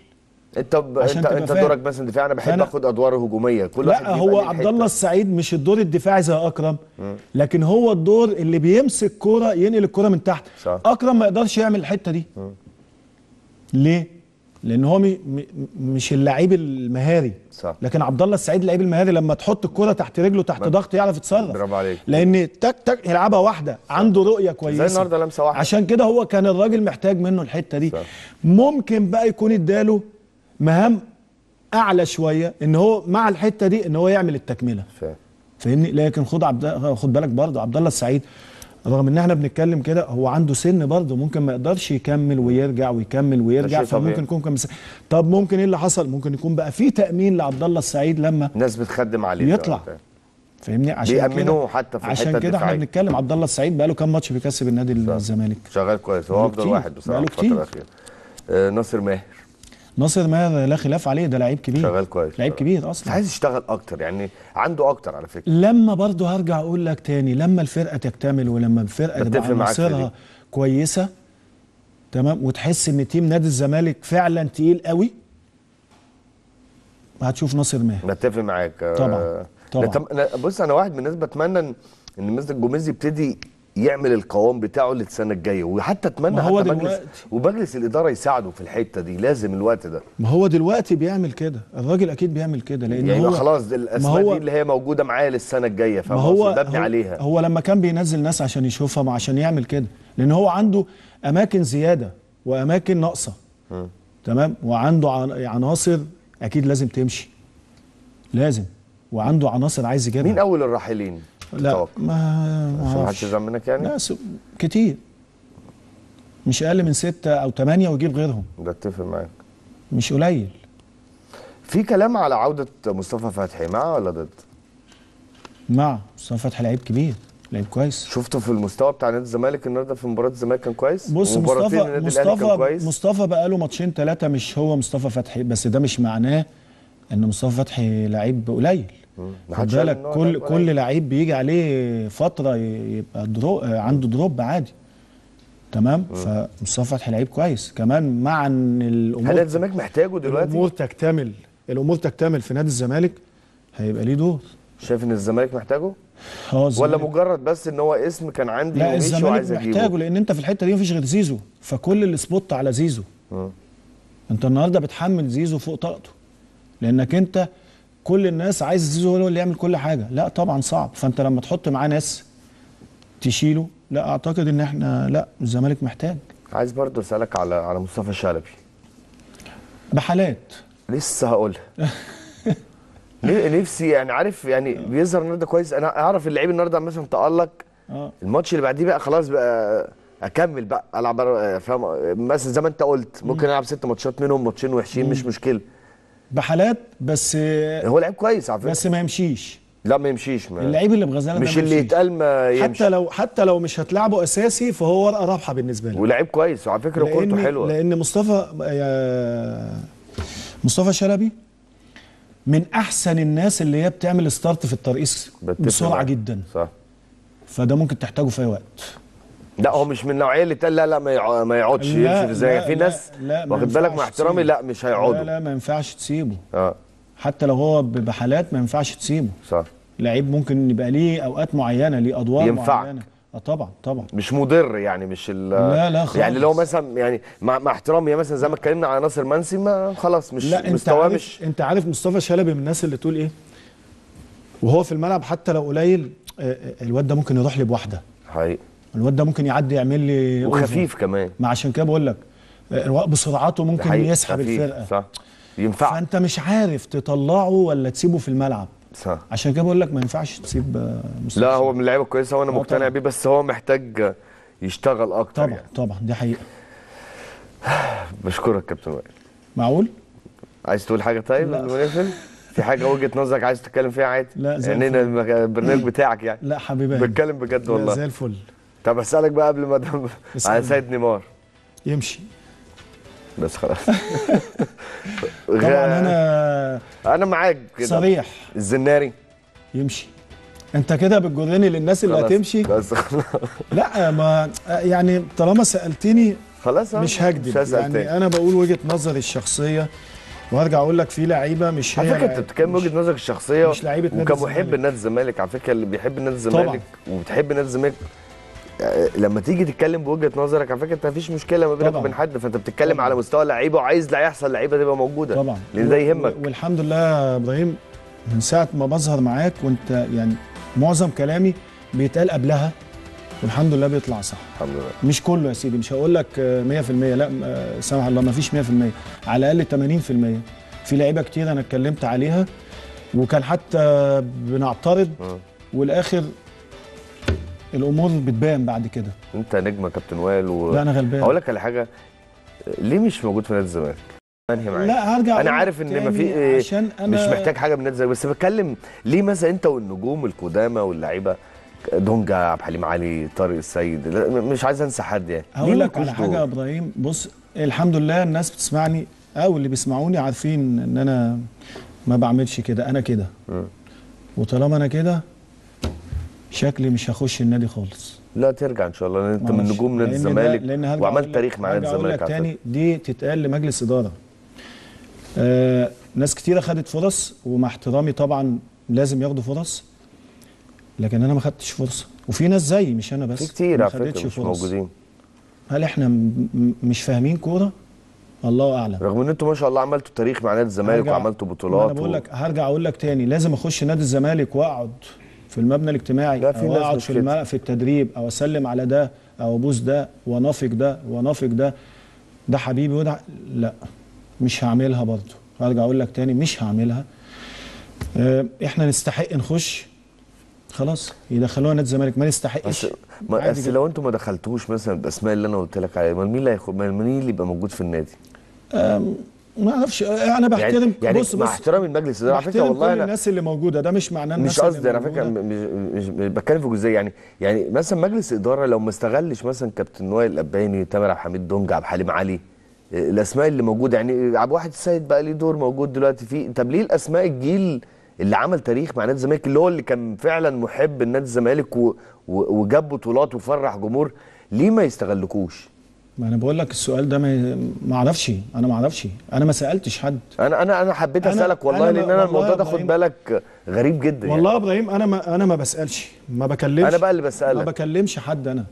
انت ب... انت, انت دورك مثلا دفاع انا بحب اخد ادوار هجوميه كل لا واحد هو عبد الله السعيد مش الدور الدفاعي زي اكرم لكن هو الدور اللي بيمسك كوره ينقل الكوره من تحت صح. اكرم ما يقدرش يعمل الحته دي ليه لان هو مش اللعيب المهاري صح. لكن عبد الله السعيد اللعيب المهاري لما تحط الكره تحت رجله تحت ضغط يعرف يتصرف برافو عليك لان تك تك يلعبها واحده صح. عنده رؤيه كويسه زي النهارده لمسه واحده عشان كده هو كان الراجل محتاج منه الحته دي صح. ممكن بقى يكون اداله مهام اعلى شويه ان هو مع الحته دي ان هو يعمل التكمله فاهمني لكن خد عبد خد بالك برضه عبد الله السعيد رغم ان احنا بنتكلم كده هو عنده سن برضه ممكن ما يقدرش يكمل ويرجع ويكمل ويرجع فممكن يكون كم طب ممكن ايه اللي حصل ممكن يكون بقى في تامين لعبد الله السعيد لما الناس بتخدم عليه يطلع فاهمني عشان بيأمنوه حتى في عشان كده احنا بنتكلم عبد الله السعيد بقى له كام ماتش بيكسب النادي الزمالك شغال كويس هو افضل واحد بصراحه الفتره الاخيره آه ناصر ماهر ناصر ما لا خلاف عليه ده لعيب كبير شغال كويس لعيب كبير اصلا عايز يشتغل اكتر يعني عنده اكتر على فكره لما برضه هرجع اقول لك تاني لما الفرقه تكتمل ولما الفرقه تبقى مصيرها كويسه تمام وتحس ان تيم نادي الزمالك فعلا تقيل قوي هتشوف ناصر ماهر بتفق معاك طبعا آه، طبعا بص انا واحد من الناس بتمنى ان مستر جوميز يبتدي يعمل القوام بتاعه للسنه الجايه وحتى اتمنى هو حتى دلوقتي. مجلس ومجلس الاداره يساعده في الحته دي لازم الوقت ده ما هو دلوقتي بيعمل كده الراجل اكيد بيعمل كده لان يعني هو خلاص الاسماء هو... دي اللي هي موجوده معايا للسنه الجايه هو ببني عليها هو لما كان بينزل ناس عشان يشوفها عشان يعمل كده لان هو عنده اماكن زياده واماكن ناقصه تمام وعنده عناصر اكيد لازم تمشي لازم وعنده عناصر عايز يجيبها مين اول الراحلين لا ما عشان هعتذر منك يعني؟ لا كتير مش اقل من ستة او ثمانية ويجيب غيرهم ده اتفق معاك مش قليل في كلام على عودة مصطفى فتحي مع ولا ضد؟ مع مصطفى فتحي لعيب كبير لعيب كويس شفته في المستوى بتاع نادي الزمالك النهارده في مباراه الزمالك كان كويس بص مصطفى مصطفى مصطفى بقى له ماتشين ثلاثه مش هو مصطفى فتحي بس ده مش معناه ان مصطفى فتحي لعيب قليل خد بالك كل كل لعيب بيجي عليه فتره يبقى درو عنده دروب عادي تمام فمصطفى فتحي لعيب كويس كمان مع ان الامور هل الزمالك محتاجه دلوقتي؟ الامور تكتمل الامور تكتمل في نادي الزمالك هيبقى ليه دور شايف ان الزمالك محتاجه؟ اه ولا مجرد بس ان هو اسم كان عندي لا الزمالك محتاجه لان انت في الحته دي مفيش غير زيزو فكل السبوت على زيزو م. انت النهارده بتحمل زيزو فوق طاقته لانك انت كل الناس عايز زيزو هو اللي يعمل كل حاجه لا طبعا صعب فانت لما تحط معاه ناس تشيله لا اعتقد ان احنا لا الزمالك محتاج عايز برضه اسالك على على مصطفى شلبي بحالات لسه هقولها نفسي يعني عارف يعني آه. بيظهر النهارده كويس انا اعرف اللعيب النهارده مثلا تالق آه. الماتش اللي بعديه بقى خلاص بقى اكمل بقى العب فاهم مثلا زي ما انت قلت ممكن العب ست ماتشات منهم ماتشين وحشين مش مشكله بحالات بس هو لعيب كويس على فكره بس ما يمشيش لا ما يمشيش ما اللعيب اللي بغزاله مش اللي يتقال ما يمشي حتى لو حتى لو مش هتلعبه اساسي فهو ورقه رابحه بالنسبه لي ولاعيب كويس وعلى فكره كورته حلوه لان مصطفى مصطفى شلبي من احسن الناس اللي هي بتعمل ستارت في الترقيص بسرعه جدا صح فده ممكن تحتاجه في اي وقت لا هو مش من النوعيه اللي تقول لا لا ما يقعدش يمشي في زي في ناس واخد بالك مع احترامي لا مش هيقعدوا لا لا ما ينفعش تسيبه اه حتى لو هو بحالات ما ينفعش تسيبه صح لعيب ممكن يبقى ليه اوقات معينه ليه ادوار ينفعك. معينه اه طبعا طبعا مش مضر يعني مش ال لا لا خالص يعني لو مثلا يعني مع, مع احترامي يعني مثلا زي ما اتكلمنا على ناصر منسي ما خلاص مش مستواه مش انت عارف مصطفى شلبي من الناس اللي تقول ايه وهو في الملعب حتى لو قليل آه، آه، الواد ده ممكن يروح لي بواحده حقيقي الواد ده ممكن يعدي يعمل لي وخفيف كمان ما عشان كده بقول لك بسرعته ممكن يسحب الفرقه صح ينفع فانت مش عارف تطلعه ولا تسيبه في الملعب صح عشان كده بقول لك ما ينفعش تسيب مستوى لا هو من اللعيبه الكويسه وانا مقتنع بيه بس هو محتاج يشتغل اكتر طبعا يعني. طبعا دي حقيقه بشكرك كابتن وائل معقول عايز تقول حاجه طيب قبل ما في حاجه وجهه نظرك عايز تتكلم فيها عادي لا زي يعني البرنامج بتاعك يعني لا حبيبي بتكلم بجد والله زي الفل طب اسالك بقى قبل ما دم... على سيد نيمار يمشي بس خلاص طبعا انا انا معاك كده صريح الزناري يمشي انت كده بتجرني للناس اللي هتمشي بس خلاص لا ما يعني طالما سالتني خلاص آه، مش هكدب يعني تاني. انا بقول وجهه نظري الشخصيه وهرجع اقول لك في لعيبه مش هي على فكره انت بتتكلم وجهه نظرك الشخصيه مش لعيبه نادي الزمالك وكمحب نادي الزمالك على فكره اللي بيحب نادي الزمالك وبتحب نادي الزمالك آه، لما تيجي تتكلم بوجهه نظرك على فكره انت مفيش مشكله ما بينك وبين حد فانت بتتكلم طبعًا. على مستوى اللعيبه وعايز لا يحصل لعيبه تبقى موجوده طبعا لان ده يهمك والحمد لله يا ابراهيم من ساعه ما بظهر معاك وانت يعني معظم كلامي بيتقال قبلها والحمد لله بيطلع صح الحمد لله مش كله يا سيدي مش هقول لك 100% لا آه، سمح الله ما فيش 100% على الاقل 80% في لعيبه كتير انا اتكلمت عليها وكان حتى بنعترض والاخر الامور بتبان بعد كده انت نجم كابتن وائل و... لا انا غلبان اقول لك على حاجه ليه مش موجود في نادي الزمالك؟ انهي معاك لا هرجع انا عارف ان ما في عشان أنا... مش محتاج حاجه من نادي الزمالك بس بتكلم ليه مثلا انت والنجوم القدامى واللعيبه دونجا عبد الحليم علي طارق السيد مش عايز انسى حد يعني هقول لك على حاجه يا ابراهيم بص الحمد لله الناس بتسمعني او اللي بيسمعوني عارفين ان انا ما بعملش كده انا كده وطالما انا كده شكلي مش هخش النادي خالص لا ترجع ان شاء الله لان انت من نجوم نادي الزمالك وعملت تاريخ مع نادي الزمالك تاني دي تتقال لمجلس اداره آه ناس كتيره خدت فرص ومع احترامي طبعا لازم ياخدوا فرص لكن انا ما خدتش فرصه وفي ناس زيي مش انا بس في كتير على فكره مش موجودين هل احنا مش فاهمين كوره الله اعلم رغم ان انتوا ما شاء الله عملتوا تاريخ مع نادي الزمالك وعملتوا بطولات انا بقول لك هرجع اقول لك تاني لازم اخش نادي الزمالك واقعد في المبنى الاجتماعي او اقعد في, في التدريب او اسلم على ده او ابوس ده وانافق ده وانافق ده ده حبيبي وده لا مش هعملها برضه هرجع اقول لك تاني مش هعملها آه، احنا نستحق نخش خلاص يدخلونا نادي الزمالك ما نستحقش بس, ما بس لو انتم ما دخلتوش مثلا الاسماء اللي انا قلت لك عليها مين اللي هيخ... مين اللي يبقى موجود في النادي ما اعرفش انا يعني بحترم يعني, بص مع احترامي لمجلس الاداره على فكره والله كل انا الناس اللي موجوده ده مش معناه مش قصدي على فكره مش بتكلم في جزئيه يعني يعني مثلا مجلس اداره لو ما استغلش مثلا كابتن وائل الاباني تامر عبد الحميد دونج عبد الحليم علي آه، الاسماء اللي موجوده يعني آه، عبد الواحد السيد بقى ليه دور موجود دلوقتي فيه طب ليه الاسماء الجيل اللي عمل تاريخ مع نادي الزمالك اللي هو اللي كان فعلا محب لنادي الزمالك وجاب بطولات وفرح جمهور ليه ما يستغلكوش؟ ما انا بقول لك السؤال ده ما اعرفش انا ما اعرفش انا ما سالتش حد انا انا انا حبيت اسالك والله أنا لان انا الموضوع ده خد بالك غريب جدا يعني. والله يا يعني. ابراهيم انا ما انا ما بسالش ما بكلمش انا بقى اللي بسالك ما بكلمش حد انا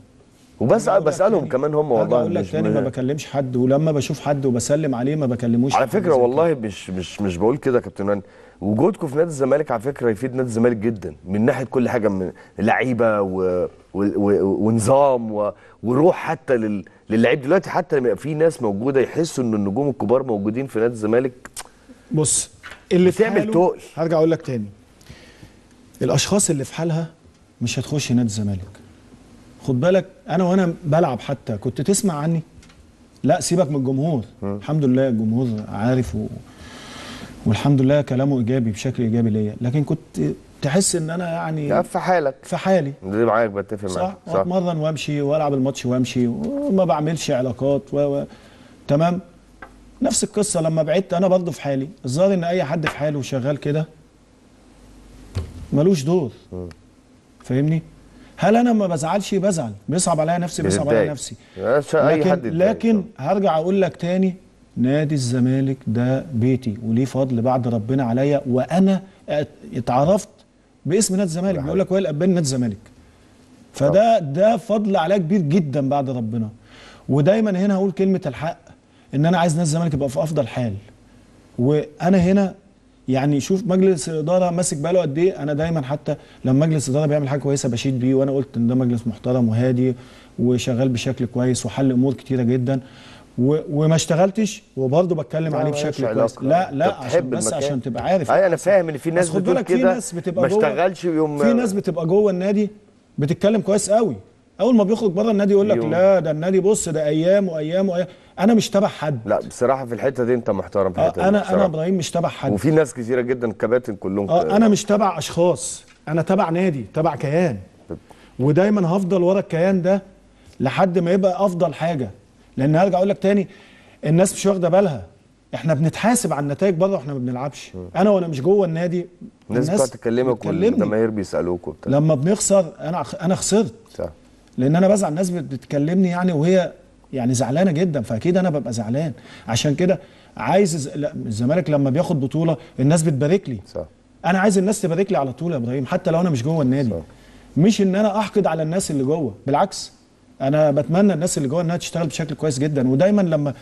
وبسأل بسألهم كمان هم والله أقول لك تاني ما بكلمش حد ولما بشوف حد وبسلم عليه ما بكلموش على فكرة والله مش مش مش بقول كده يا كابتن هاني وجودكم في نادي الزمالك على فكرة يفيد نادي الزمالك جدا من ناحية كل حاجة من لعيبة و... و... و... ونظام و... وروح حتى لل للعيب دلوقتي حتى لما يبقى في ناس موجوده يحسوا ان النجوم الكبار موجودين في نادي الزمالك بص اللي بتعمل تقل هرجع اقول لك تاني الاشخاص اللي في حالها مش هتخش نادي الزمالك خد بالك انا وانا بلعب حتى كنت تسمع عني لا سيبك من الجمهور م. الحمد لله الجمهور عارف و... والحمد لله كلامه ايجابي بشكل ايجابي ليا لكن كنت تحس ان انا يعني في حالك في حالي دي معاك بتفق معاك صح, صح. اتمرن وامشي والعب الماتش وامشي وما بعملش علاقات و... و... تمام نفس القصه لما بعدت انا برضه في حالي الظاهر ان اي حد في حاله وشغال كده ملوش دور فاهمني هل انا ما بزعلش بزعل بيصعب عليا نفسي بيصعب عليا نفسي لكن لكن هرجع اقول لك تاني نادي الزمالك ده بيتي وليه فضل بعد ربنا عليا وانا اتعرفت باسم نادي الزمالك بيقول لك وائل قباني نادي الزمالك فده ده فضل عليا كبير جدا بعد ربنا ودايما هنا هقول كلمه الحق ان انا عايز نادي الزمالك يبقى في افضل حال وانا هنا يعني شوف مجلس الاداره ماسك باله قد ايه انا دايما حتى لما مجلس الاداره بيعمل حاجه كويسه بشيد بيه وانا قلت ان ده مجلس محترم وهادي وشغال بشكل كويس وحل امور كتيره جدا وما اشتغلتش وبرضه بتكلم عليه بشكل كويس لا لا عشان بس المكان. عشان تبقى عارف اي أيوة، انا فاهم ان في ناس بتقول كده ما اشتغلش يوم في ناس بتبقى جوه النادي بتتكلم كويس قوي اول ما بيخرج بره النادي يقول لك لا ده النادي بص ده ايام وايام وايام انا مش تبع حد لا بصراحه في الحته دي انت محترم في الحته دي انا انا ابراهيم مش تبع حد وفي ناس كثيره جدا كباتن كلهم اه انا مش تبع اشخاص انا تبع نادي تبع كيان ودايما هفضل ورا الكيان ده لحد ما يبقى افضل حاجه لان هرجع اقول لك تاني الناس مش واخده بالها احنا بنتحاسب على النتائج بره واحنا ما بنلعبش انا وانا مش جوه النادي الناس بتقعد تكلمك والجماهير بيسالوك وبتاع لما بنخسر انا انا خسرت صح لان انا بزعل الناس بتكلمني يعني وهي يعني زعلانه جدا فاكيد انا ببقى زعلان عشان كده عايز الزمالك لما بياخد بطوله الناس بتبارك لي صح انا عايز الناس تبارك لي على طول يا ابراهيم حتى لو انا مش جوه النادي صح. مش ان انا احقد على الناس اللي جوه بالعكس انا بتمنى الناس اللي جوه انها تشتغل بشكل كويس جدا ودايما لما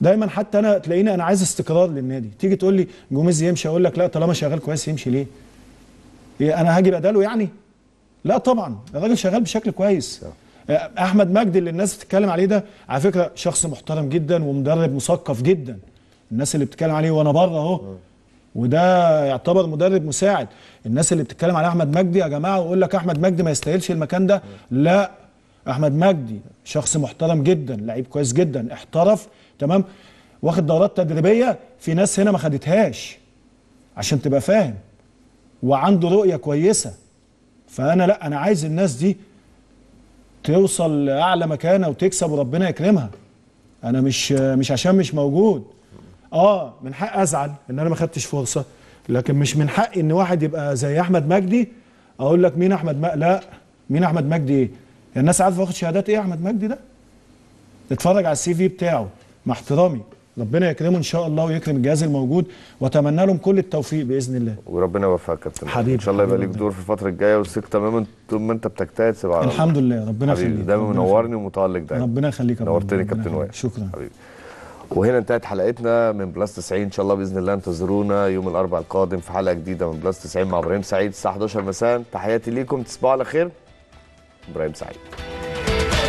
دايما حتى انا تلاقيني انا عايز استقرار للنادي تيجي تقول لي جوميز يمشي اقول لك لا طالما شغال كويس يمشي ليه إيه، انا هاجي بداله يعني لا طبعا الراجل شغال بشكل كويس آه، احمد مجدي اللي الناس بتتكلم عليه ده على فكره شخص محترم جدا ومدرب مثقف جدا الناس اللي بتتكلم عليه وانا بره اهو اه. وده يعتبر مدرب مساعد الناس اللي بتتكلم على احمد مجدي يا جماعه ويقول لك احمد مجدي ما يستاهلش المكان ده لا احمد مجدي شخص محترم جدا لعيب كويس جدا احترف تمام واخد دورات تدريبيه في ناس هنا ما خدتهاش عشان تبقى فاهم وعنده رؤيه كويسه فانا لا انا عايز الناس دي توصل لاعلى مكانه وتكسب وربنا يكرمها انا مش مش عشان مش موجود اه من حق ازعل ان انا ما خدتش فرصه لكن مش من حقي ان واحد يبقى زي احمد مجدي اقول لك مين احمد ما لا مين احمد مجدي ايه يعني الناس عارفه واخد شهادات ايه احمد مجدي ده اتفرج على السي في بتاعه مع احترامي ربنا يكرمه ان شاء الله ويكرم الجهاز الموجود واتمنى لهم كل التوفيق باذن الله وربنا يوفقك يا كابتن حبيبي ان شاء الله يبقى ليك دور في الفتره الجايه وثق تماما طول ما انت بتجتهد سيبها الحمد لله ربنا يخليك دايما منورني ومتالق دايما ربنا يخليك نورتني كابتن وائل شكرا حبيبي وهنا انتهت حلقتنا من بلاس 90 ان شاء الله باذن الله انتظرونا يوم الاربعاء القادم في حلقه جديده من بلاس 90 مع ابراهيم سعيد الساعه 11 مساء تحياتي ليكم تصبحوا على خير Brahim Sai.